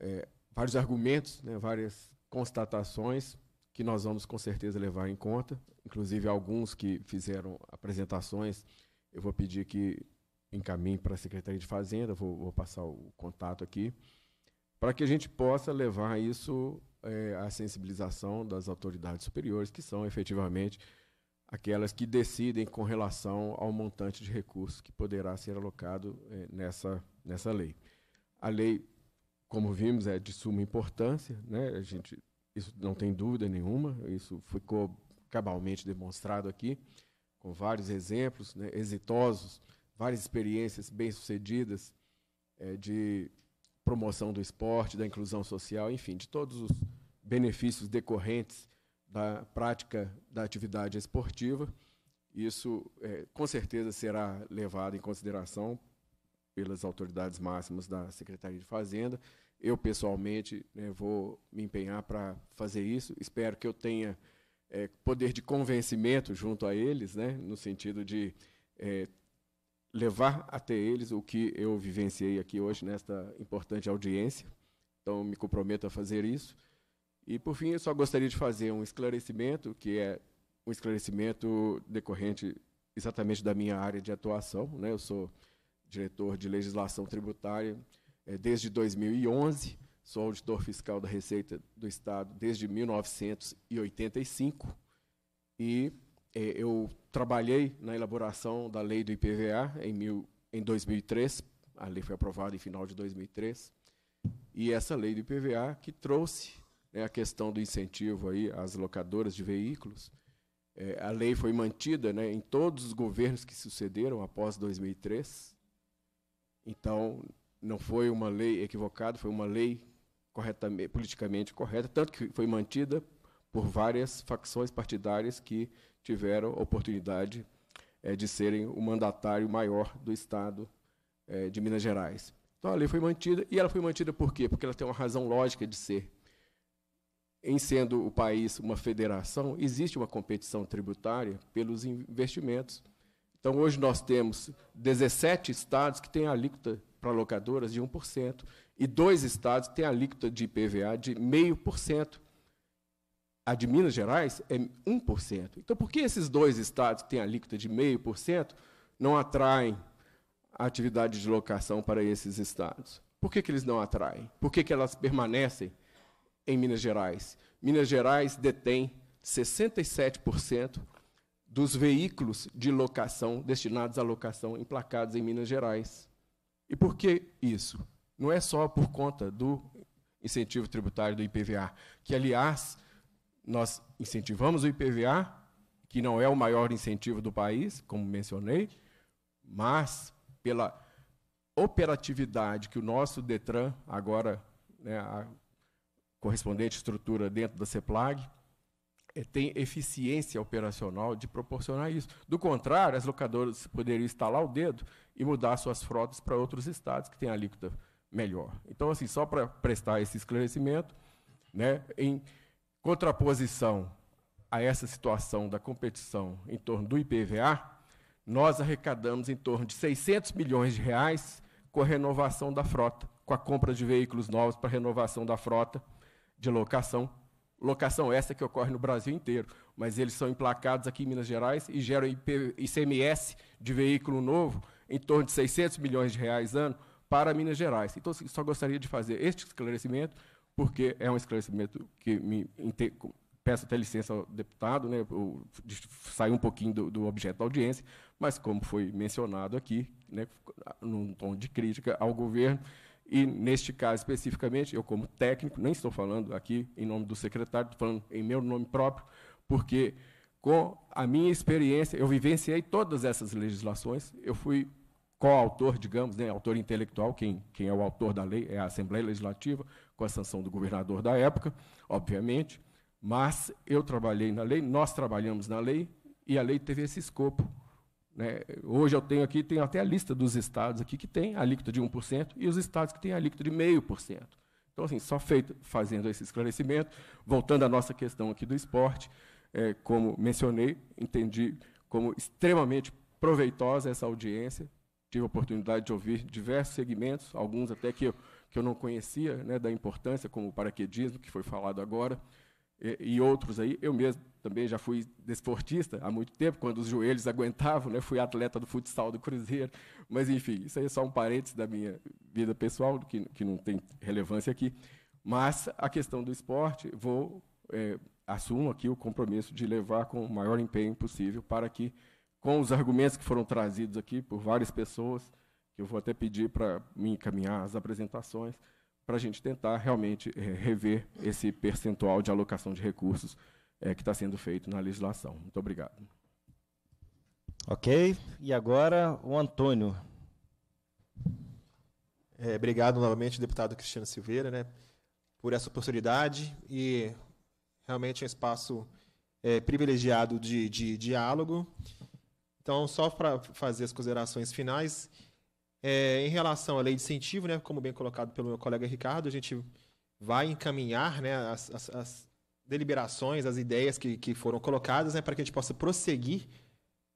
D: é, vários argumentos, né, várias constatações que nós vamos com certeza levar em conta inclusive alguns que fizeram apresentações, eu vou pedir que encaminhe para a Secretaria de Fazenda, vou, vou passar o contato aqui, para que a gente possa levar isso é, à sensibilização das autoridades superiores, que são efetivamente aquelas que decidem com relação ao montante de recursos que poderá ser alocado é, nessa, nessa lei. A lei, como vimos, é de suma importância, né? a gente, isso não tem dúvida nenhuma, isso ficou cabalmente demonstrado aqui, com vários exemplos né, exitosos, várias experiências bem-sucedidas é, de promoção do esporte, da inclusão social, enfim, de todos os benefícios decorrentes da prática da atividade esportiva. Isso, é, com certeza, será levado em consideração pelas autoridades máximas da Secretaria de Fazenda. Eu, pessoalmente, né, vou me empenhar para fazer isso. Espero que eu tenha é, poder de convencimento junto a eles, né, no sentido de é, levar até eles o que eu vivenciei aqui hoje nesta importante audiência. Então, me comprometo a fazer isso. E, por fim, eu só gostaria de fazer um esclarecimento, que é um esclarecimento decorrente exatamente da minha área de atuação. Né? Eu sou diretor de legislação tributária é, desde 2011 Sou auditor fiscal da Receita do Estado desde 1985 e é, eu trabalhei na elaboração da lei do IPVA em, mil, em 2003. A lei foi aprovada em final de 2003 e essa lei do IPVA que trouxe né, a questão do incentivo aí às locadoras de veículos. É, a lei foi mantida né, em todos os governos que sucederam após 2003. Então, não foi uma lei equivocada, foi uma lei corretamente, politicamente correta, tanto que foi mantida por várias facções partidárias que tiveram a oportunidade é, de serem o mandatário maior do Estado é, de Minas Gerais. Então, a lei foi mantida, e ela foi mantida por quê? Porque ela tem uma razão lógica de ser. Em sendo o país uma federação, existe uma competição tributária pelos investimentos. Então, hoje nós temos 17 estados que têm alíquota para locadoras de 1%, e dois estados têm alíquota de IPVA de 0,5%. A de Minas Gerais é 1%. Então, por que esses dois estados que têm alíquota de 0,5% não atraem a atividade de locação para esses estados? Por que, que eles não atraem? Por que, que elas permanecem em Minas Gerais? Minas Gerais detém 67% dos veículos de locação destinados à locação emplacados em Minas Gerais. E por que isso? Não é só por conta do incentivo tributário do IPVA, que, aliás, nós incentivamos o IPVA, que não é o maior incentivo do país, como mencionei, mas pela operatividade que o nosso Detran, agora né, a correspondente estrutura dentro da CEPLAG, é, tem eficiência operacional de proporcionar isso. Do contrário, as locadoras poderiam estalar o dedo e mudar suas frotas para outros estados que têm alíquota melhor. Então, assim, só para prestar esse esclarecimento, né, em contraposição a essa situação da competição em torno do IPVA, nós arrecadamos em torno de 600 milhões de reais com a renovação da frota, com a compra de veículos novos para renovação da frota de locação. Locação essa que ocorre no Brasil inteiro, mas eles são emplacados aqui em Minas Gerais e geram ICMS de veículo novo em torno de 600 milhões de reais ano, para Minas Gerais. Então, assim, só gostaria de fazer este esclarecimento, porque é um esclarecimento que me peço até licença ao deputado, né, sair um pouquinho do, do, objeto da audiência, mas como foi mencionado aqui, né, num tom de crítica ao governo, e neste caso especificamente, eu como técnico, nem estou falando aqui em nome do secretário, estou falando em meu nome próprio, porque com a minha experiência, eu vivenciei todas essas legislações, eu fui coautor, digamos, né, autor intelectual, quem, quem é o autor da lei é a Assembleia Legislativa, com a sanção do governador da época, obviamente, mas eu trabalhei na lei, nós trabalhamos na lei, e a lei teve esse escopo. Né? Hoje eu tenho aqui, tenho até a lista dos estados aqui que tem alíquota de 1% e os estados que têm alíquota de 0,5%. Então, assim, só feito, fazendo esse esclarecimento, voltando à nossa questão aqui do esporte, é, como mencionei, entendi como extremamente proveitosa essa audiência, tive a oportunidade de ouvir diversos segmentos, alguns até que eu, que eu não conhecia, né, da importância, como o paraquedismo, que foi falado agora, e, e, outros aí. Eu mesmo também já fui desportista há muito tempo, quando os joelhos aguentavam, né, fui atleta do futsal do Cruzeiro, mas enfim, isso aí é só um parênteses da minha vida pessoal, que, que não tem relevância aqui. Mas a questão do esporte, vou é, assumo aqui o compromisso de levar com o maior empenho possível para que com os argumentos que foram trazidos aqui por várias pessoas, que eu vou até pedir para me encaminhar as apresentações, para a gente tentar realmente é, rever esse percentual de alocação de recursos é, que está sendo feito na
B: legislação. Muito obrigado. Ok, e agora o Antônio.
E: É, obrigado novamente, deputado Cristiano Silveira, né, por essa oportunidade e realmente é um espaço é, privilegiado de, de diálogo então, só para fazer as considerações finais, é, em relação à lei de incentivo, né, como bem colocado pelo meu colega Ricardo, a gente vai encaminhar né, as, as, as deliberações, as ideias que, que foram colocadas, né, para que a gente possa prosseguir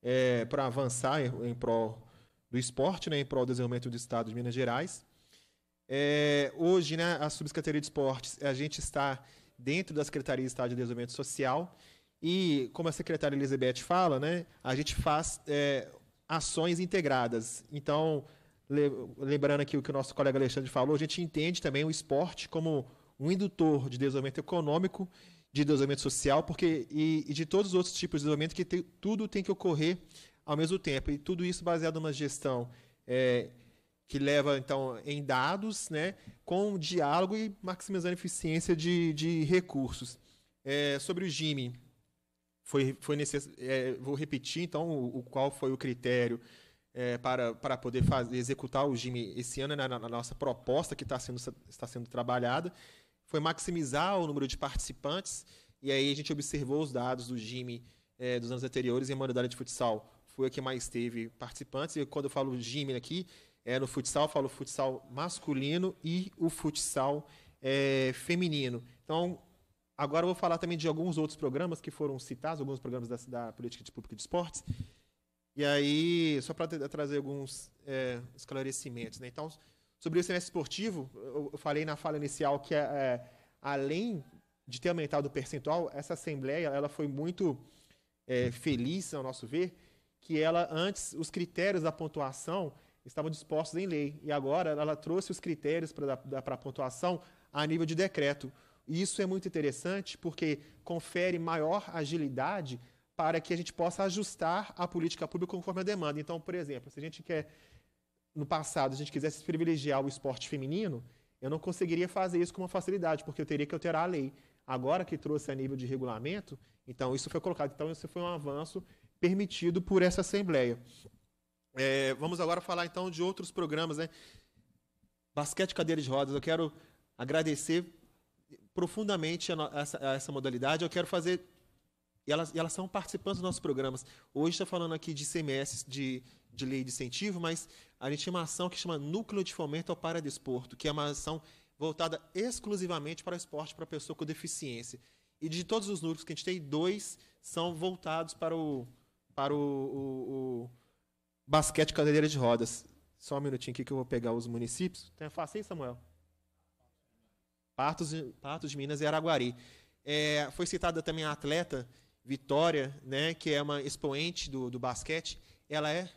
E: é, para avançar em, em prol do esporte, né, em prol do desenvolvimento do Estado de Minas Gerais. É, hoje, né, a subsecretaria de esportes, a gente está dentro da Secretaria de Estado de Desenvolvimento Social e, como a secretária Elizabeth fala, né, a gente faz é, ações integradas. Então, lembrando aqui o que o nosso colega Alexandre falou, a gente entende também o esporte como um indutor de desenvolvimento econômico, de desenvolvimento social, porque e, e de todos os outros tipos de desenvolvimento que tudo tem que ocorrer ao mesmo tempo. E tudo isso baseado numa gestão é, que leva então em dados, né, com diálogo e maximizando a eficiência de, de recursos. É, sobre o Gimi foi, foi necess... É, vou repetir, então, o, o, qual foi o critério é, para, para poder fazer, executar o GIME esse ano na, né, na, na nossa proposta que está sendo, está sendo trabalhada, foi maximizar o número de participantes, e aí a gente observou os dados do GIME é, dos anos anteriores e a modalidade de futsal foi a que mais teve participantes, e quando eu falo GIME aqui, é, no futsal, eu falo futsal masculino e o futsal é, feminino. Então, Agora eu vou falar também de alguns outros programas que foram citados, alguns programas da, da política de público de esportes. E aí, só para trazer alguns é, esclarecimentos. Né? Então, sobre o semestre esportivo, eu, eu falei na fala inicial que, é, é, além de ter aumentado o percentual, essa Assembleia ela foi muito é, feliz, ao nosso ver, que ela antes, os critérios da pontuação estavam dispostos em lei. E agora ela trouxe os critérios para a pontuação a nível de decreto. E isso é muito interessante porque confere maior agilidade para que a gente possa ajustar a política pública conforme a demanda. Então, por exemplo, se a gente quer, no passado, a gente quisesse privilegiar o esporte feminino, eu não conseguiria fazer isso com uma facilidade, porque eu teria que alterar a lei. Agora que trouxe a nível de regulamento, então isso foi colocado. Então, isso foi um avanço permitido por essa Assembleia. É, vamos agora falar então de outros programas, né? Basquete cadeira de rodas. Eu quero agradecer profundamente essa, essa modalidade. Eu quero fazer. E elas, elas são participantes dos nossos programas. Hoje está falando aqui de CMS, de, de lei de incentivo, mas a gente tem uma ação que chama Núcleo de Fomento ao Paradesporto, que é uma ação voltada exclusivamente para o esporte para pessoa com deficiência. E de todos os núcleos que a gente tem, dois são voltados para o, para o, o, o basquete cadeira de rodas. Só um minutinho aqui que eu vou pegar os municípios. Tem então, fácil, Samuel? Partos de Minas e Araguari. É, foi citada também a atleta Vitória, né, que é uma expoente do, do basquete. Ela é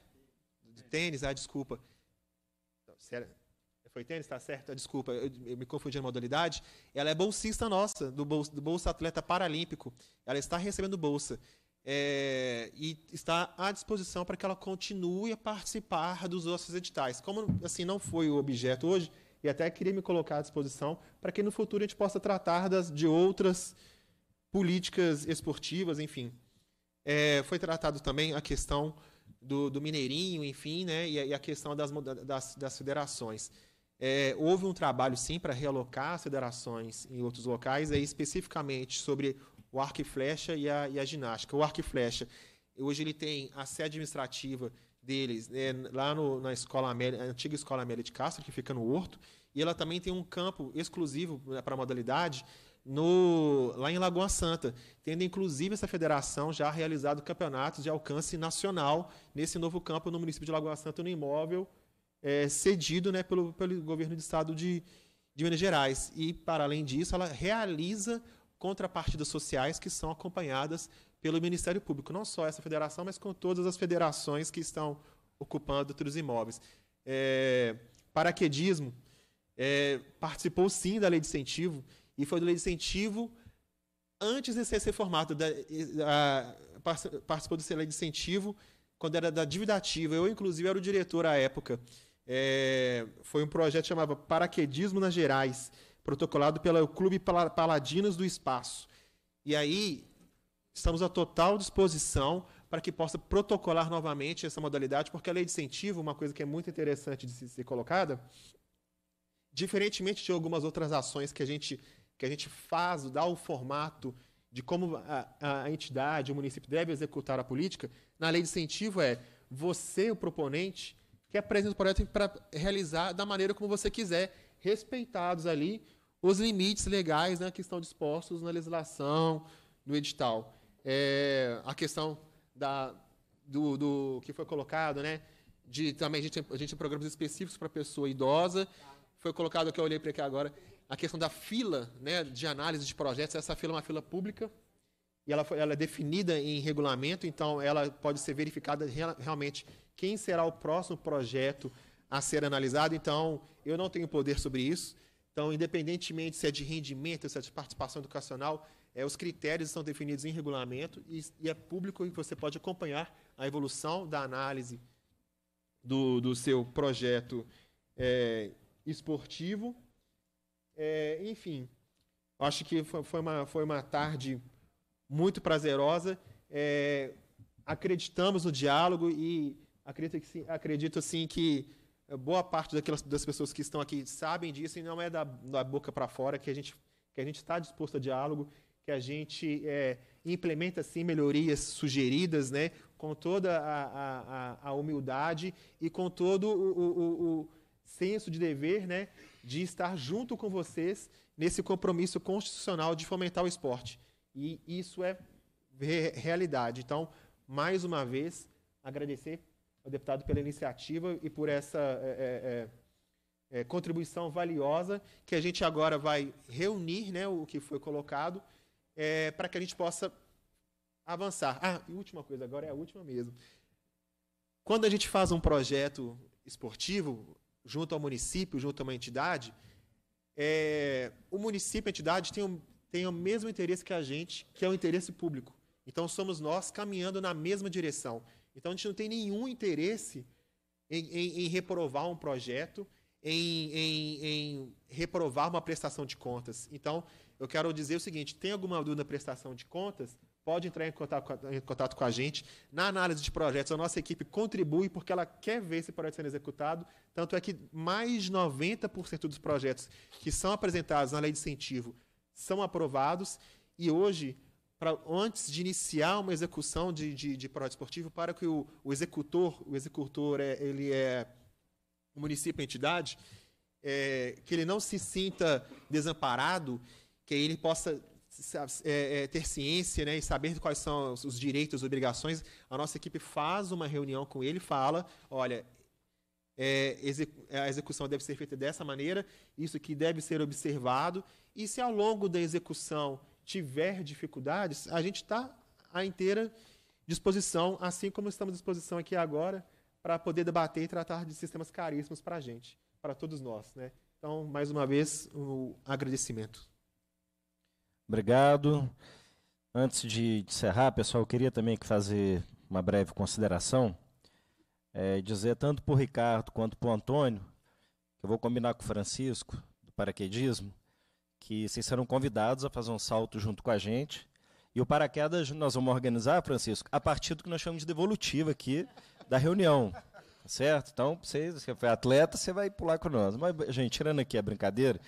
E: de tênis, ah, desculpa. Foi tênis, está certo? Ah, desculpa, eu, eu, me confundi na modalidade. Ela é bolsista nossa, do Bolsa, do bolsa Atleta Paralímpico. Ela está recebendo bolsa. É, e está à disposição para que ela continue a participar dos nossos editais. Como assim não foi o objeto hoje, e até queria me colocar à disposição para que no futuro a gente possa tratar das, de outras políticas esportivas, enfim. É, foi tratado também a questão do, do Mineirinho, enfim, né, e, a, e a questão das, das, das federações. É, houve um trabalho, sim, para realocar as federações em outros locais, aí, é, especificamente sobre o arco e flecha e a, e a ginástica. O arco e flecha, hoje ele tem a sede administrativa deles é, lá no, na escola Amélia, antiga escola Amélia de Castro, que fica no Horto, e ela também tem um campo exclusivo para a modalidade no, lá em Lagoa Santa, tendo inclusive essa federação já realizado campeonatos de alcance nacional nesse novo campo no município de Lagoa Santa, no imóvel é, cedido né, pelo, pelo governo do estado de, de Minas Gerais. E, para além disso, ela realiza contrapartidas sociais que são acompanhadas pelo Ministério Público, não só essa federação, mas com todas as federações que estão ocupando outros imóveis. É, paraquedismo é, participou sim da lei de incentivo e foi da lei de incentivo antes de ser reformado. Da, a, participou do lei de incentivo quando era da dívida ativa. Eu, inclusive, era o diretor à época. É, foi um projeto que chamava Paraquedismo nas Gerais, protocolado pelo Clube Paladinos do Espaço. E aí Estamos à total disposição para que possa protocolar novamente essa modalidade, porque a lei de incentivo, uma coisa que é muito interessante de ser colocada, diferentemente de algumas outras ações que a gente, que a gente faz, dá o formato de como a, a entidade, o município deve executar a política, na lei de incentivo é você, o proponente, que apresenta o projeto para realizar da maneira como você quiser, respeitados ali os limites legais né, que estão dispostos na legislação, no edital é, a questão da, do, do, que foi colocado, né? De, também a gente, tem, a gente tem programas específicos para pessoa idosa. Foi colocado que eu olhei para aqui agora, a questão da fila né, de análise de projetos. Essa fila é uma fila pública e ela, foi, ela é definida em regulamento, então ela pode ser verificada real, realmente quem será o próximo projeto a ser analisado. Então, eu não tenho poder sobre isso. Então, independentemente se é de rendimento, se é de participação educacional, é, os critérios estão definidos em regulamento e, e, é público e você pode acompanhar a evolução da análise do, do seu projeto é, esportivo. É, enfim, acho que foi uma, foi uma tarde muito prazerosa. É, acreditamos no diálogo e acredito, que, acredito assim que boa parte daquelas, das pessoas que estão aqui sabem disso e não é da, da boca para fora que a gente que a gente está disposto a diálogo que a gente é, implementa sim melhorias sugeridas, né, com toda a, a, a humildade e com todo o, o, o, senso de dever, né, de estar junto com vocês nesse compromisso constitucional de fomentar o esporte. E isso é realidade. Então, mais uma vez, agradecer ao deputado pela iniciativa e por essa é, é, é, é contribuição valiosa que a gente agora vai reunir, né, o que foi colocado é, para que a gente possa avançar. Ah, e última coisa, agora é a última mesmo. Quando a gente faz um projeto esportivo, junto ao município, junto a uma entidade, é, o município, a entidade, tem o, o mesmo interesse que a gente, que é o interesse público. Então, somos nós caminhando na mesma direção. Então, a gente não tem nenhum interesse em, em, em reprovar um projeto, em, em, reprovar uma prestação de contas. Então, eu quero dizer o seguinte: tem alguma dúvida na prestação de contas? Pode entrar em contato, em contato com a gente. Na análise de projetos, a nossa equipe contribui porque ela quer ver esse projeto sendo executado. Tanto é que mais de 90% dos projetos que são apresentados na lei de incentivo são aprovados. E hoje, pra, antes de iniciar uma execução de, de, de projeto esportivo, para que o, o executor, o executor é, ele é o município, a entidade, é, que ele não se sinta desamparado que ele possa é, é, ter ciência né, e saber quais são os direitos, as obrigações, a nossa equipe faz uma reunião com ele fala, olha, é, é a execução deve ser feita dessa maneira, isso que deve ser observado, e se ao longo da execução tiver dificuldades, a gente está à inteira disposição, assim como estamos à disposição aqui agora, para poder debater e tratar de sistemas caríssimos para a gente, para todos nós. Né? Então, mais uma vez, o agradecimento.
B: Obrigado. Antes de encerrar, pessoal, eu queria também fazer uma breve consideração. É, dizer tanto para o Ricardo quanto para o Antônio, que eu vou combinar com o Francisco, do paraquedismo, que vocês serão convidados a fazer um salto junto com a gente. E o paraquedas nós vamos organizar, Francisco, a partir do que nós chamamos de devolutiva aqui da reunião. Tá certo? Então, você, você foi atleta, você vai pular com nós. Mas, gente, tirando aqui a brincadeira,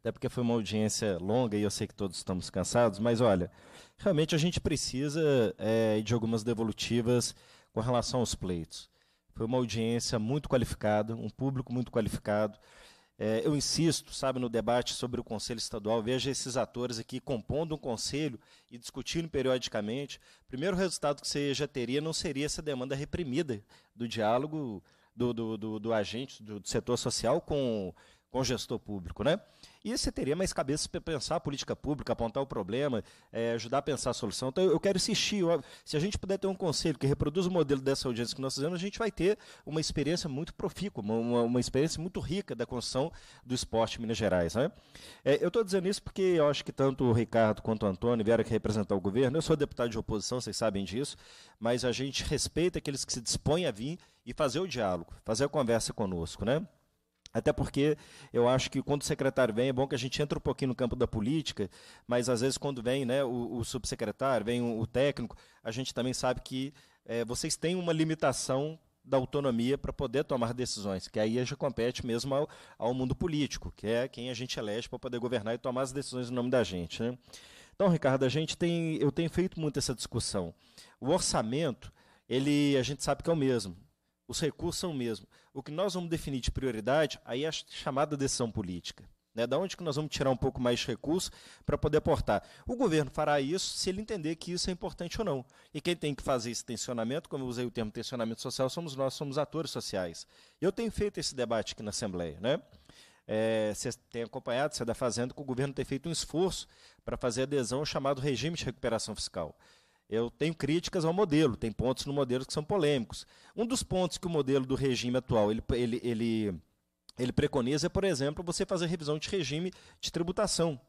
B: até porque foi uma audiência longa e eu sei que todos estamos cansados, mas olha, realmente a gente precisa é, de algumas devolutivas com relação aos pleitos. Foi uma audiência muito qualificada, um público muito qualificado. É, eu insisto, sabe, no debate sobre o Conselho Estadual, veja esses atores aqui compondo um conselho e discutindo periodicamente. O primeiro resultado que você já teria não seria essa demanda reprimida do diálogo do, do, do, do agente, do, do setor social com com o gestor público, né? E você teria mais cabeça para pensar a política pública, apontar o problema, é, ajudar a pensar a solução. Então, eu quero insistir. se a gente puder ter um conselho que reproduza o modelo dessa audiência que nós fizemos, a gente vai ter uma experiência muito profícua, uma, uma, uma experiência muito rica da construção do esporte em Minas Gerais. Né? É, eu estou dizendo isso porque eu acho que tanto o Ricardo quanto o Antônio vieram aqui representar o governo. Eu sou deputado de oposição, vocês sabem disso, mas a gente respeita aqueles que se dispõem a vir e fazer o diálogo, fazer a conversa conosco, né? Até porque eu acho que quando o secretário vem, é bom que a gente entre um pouquinho no campo da política, mas às vezes quando vem né, o, o subsecretário, vem o, o, técnico, a gente também sabe que é, vocês têm uma limitação da autonomia para poder tomar decisões, que aí já compete mesmo ao, ao mundo político, que é quem a gente elege para poder governar e tomar as decisões no nome da gente. Né? Então, Ricardo, a gente tem, eu tenho feito muito essa discussão. O orçamento, ele, a gente sabe que é o mesmo os recursos são o mesmo. O que nós vamos definir de prioridade, aí é a chamada decisão política. Né? Da onde que nós vamos tirar um pouco mais de recursos para poder aportar? O governo fará isso se ele entender que isso é importante ou não. E quem tem que fazer esse tensionamento, como eu usei o termo tensionamento social, somos nós, somos atores sociais. Eu tenho feito esse debate aqui na Assembleia. Né? É, você tem acompanhado, você está fazendo, que o governo tem feito um esforço para fazer adesão ao chamado regime de recuperação fiscal. Eu tenho críticas ao modelo, tem pontos no modelo que são polêmicos. Um dos pontos que o modelo do regime atual ele, ele, ele, ele preconiza é, por exemplo, você fazer revisão de regime de tributação.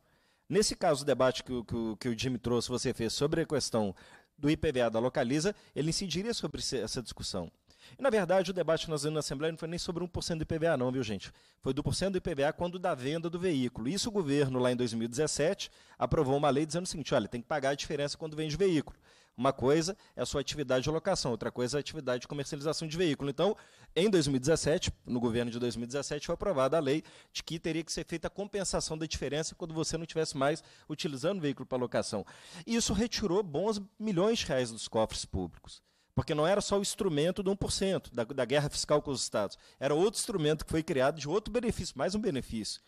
B: Nesse caso, o debate que, que, que o Jimmy trouxe, você fez sobre a questão do IPVA da Localiza, ele incidiria sobre essa discussão. E, na verdade, o debate que nós vimos na Assembleia não foi nem sobre 1% do IPVA, não, viu, gente? Foi do 1% do IPVA quando da venda do veículo. Isso o governo, lá em 2017, aprovou uma lei dizendo o seguinte: olha, tem que pagar a diferença quando vende veículo. Uma coisa é a sua atividade de locação, outra coisa é a atividade de comercialização de veículo. Então, em 2017, no governo de 2017, foi aprovada a lei de que teria que ser feita a compensação da diferença quando você não tivesse mais utilizando o veículo para locação. E isso retirou bons milhões de reais dos cofres públicos. Porque não era só o instrumento do 1%, da, da guerra fiscal com os Estados. Era outro instrumento que foi criado de outro benefício, mais um benefício.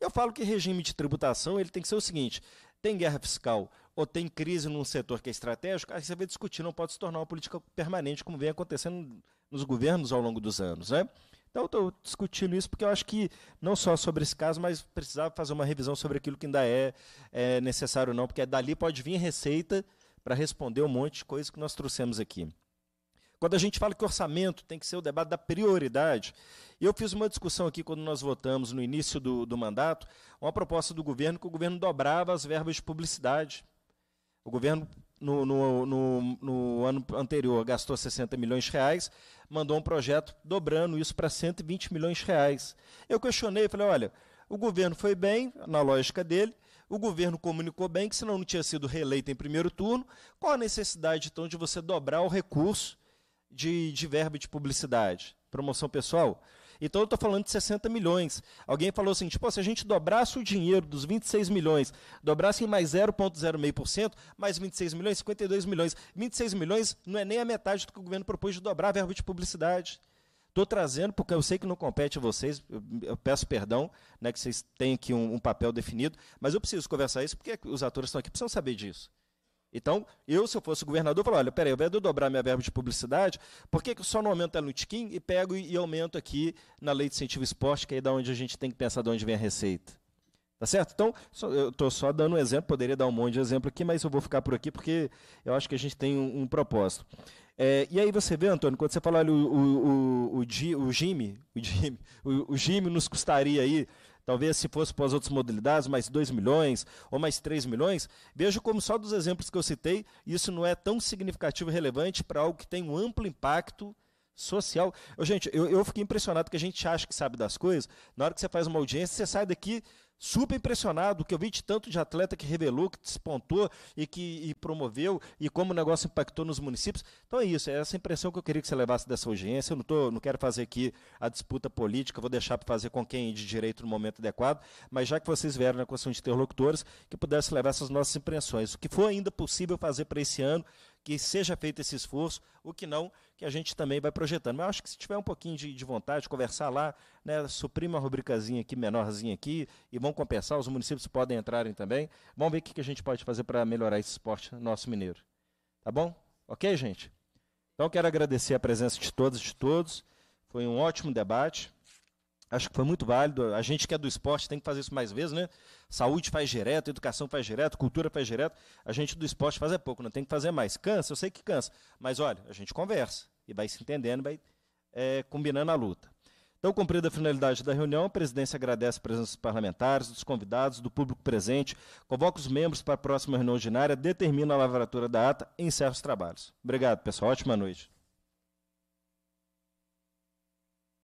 B: Eu falo que regime de tributação ele tem que ser o seguinte: tem guerra fiscal ou tem crise num setor que é estratégico, aí você vai discutir, não pode se tornar uma política permanente, como vem acontecendo nos governos ao longo dos anos. Né? Então, eu estou discutindo isso porque eu acho que não só sobre esse caso, mas precisava fazer uma revisão sobre aquilo que ainda é, é necessário, não, porque dali pode vir receita para responder um monte de coisa que nós trouxemos aqui. Quando a gente fala que orçamento tem que ser o debate da prioridade, eu fiz uma discussão aqui quando nós votamos no início do, do mandato, uma proposta do governo que o governo dobrava as verbas de publicidade. O governo, no, no, no, no ano anterior, gastou 60 milhões de reais, mandou um projeto dobrando isso para 120 milhões de reais. Eu questionei, falei, olha, o governo foi bem, na lógica dele, o governo comunicou bem que senão não tinha sido reeleito em primeiro turno, qual a necessidade então de você dobrar o recurso de, de verba de publicidade, promoção pessoal. Então eu estou falando de 60 milhões. Alguém falou assim, tipo, se a gente dobrasse o dinheiro dos 26 milhões, dobrasse em mais 0,05%, mais 26 milhões, 52 milhões. 26 milhões não é nem a metade do que o governo propôs de dobrar a verba de publicidade. Estou trazendo, porque eu sei que não compete a vocês, eu peço perdão, né, que vocês têm aqui um, um papel definido, mas eu preciso conversar isso, porque os atores estão aqui, precisam saber disso. Então, eu, se eu fosse governador, falaria, olha, peraí, eu vou dobrar minha verba de publicidade, por que, que só não aumenta no Tiquim e pego e, e aumento aqui na lei de incentivo esporte, que é da onde a gente tem que pensar de onde vem a receita? Tá certo? Então, só, eu estou só dando um exemplo, poderia dar um monte de exemplo aqui, mas eu vou ficar por aqui porque eu acho que a gente tem um, um propósito. É, e aí você vê, Antônio, quando você fala, olha, o, o, o, o, o Jimmy, o Jimmy, o, o Jimmy nos custaria aí Talvez se fosse para as outras modalidades, mais 2 milhões ou mais 3 milhões. Vejo como só dos exemplos que eu citei, isso não é tão significativo e relevante para algo que tem um amplo impacto social. Eu, gente, eu, eu fiquei impressionado que a gente acha que sabe das coisas. Na hora que você faz uma audiência, você sai daqui super impressionado, que eu vi de tanto de atleta que revelou, que despontou e que e promoveu e como o negócio impactou nos municípios. Então é isso, é essa impressão que eu queria que você levasse dessa audiência. Eu não, tô, não quero fazer aqui a disputa política, vou deixar para fazer com quem de direito no momento adequado, mas já que vocês vieram na questão de interlocutores, que pudesse levar essas nossas impressões. O que for ainda possível fazer para esse ano, que seja feito esse esforço, o que não, que a gente também vai projetando. Mas eu acho que se tiver um pouquinho de, de vontade, conversar lá, né, a uma rubricazinha aqui, menorzinha aqui, e vão compensar, os municípios podem entrarem também. Vamos ver o que, que a gente pode fazer para melhorar esse esporte nosso mineiro. Tá bom? Ok, gente? Então quero agradecer a presença de todas e de todos. Foi um ótimo debate. Acho que foi muito válido. A gente que é do esporte tem que fazer isso mais vezes, né? Saúde faz direto, educação faz direto, cultura faz direto. A gente do esporte faz é pouco, não tem que fazer mais. Cansa, eu sei que cansa. Mas olha, a gente conversa e vai se entendendo, vai é, combinando a luta. Então, cumprida a finalidade da reunião, a presidência agradece a presença dos parlamentares, dos convidados, do público presente, convoca os membros para a próxima reunião ordinária, determina a lavratura da ata e encerra os trabalhos. Obrigado, pessoal. Ótima noite.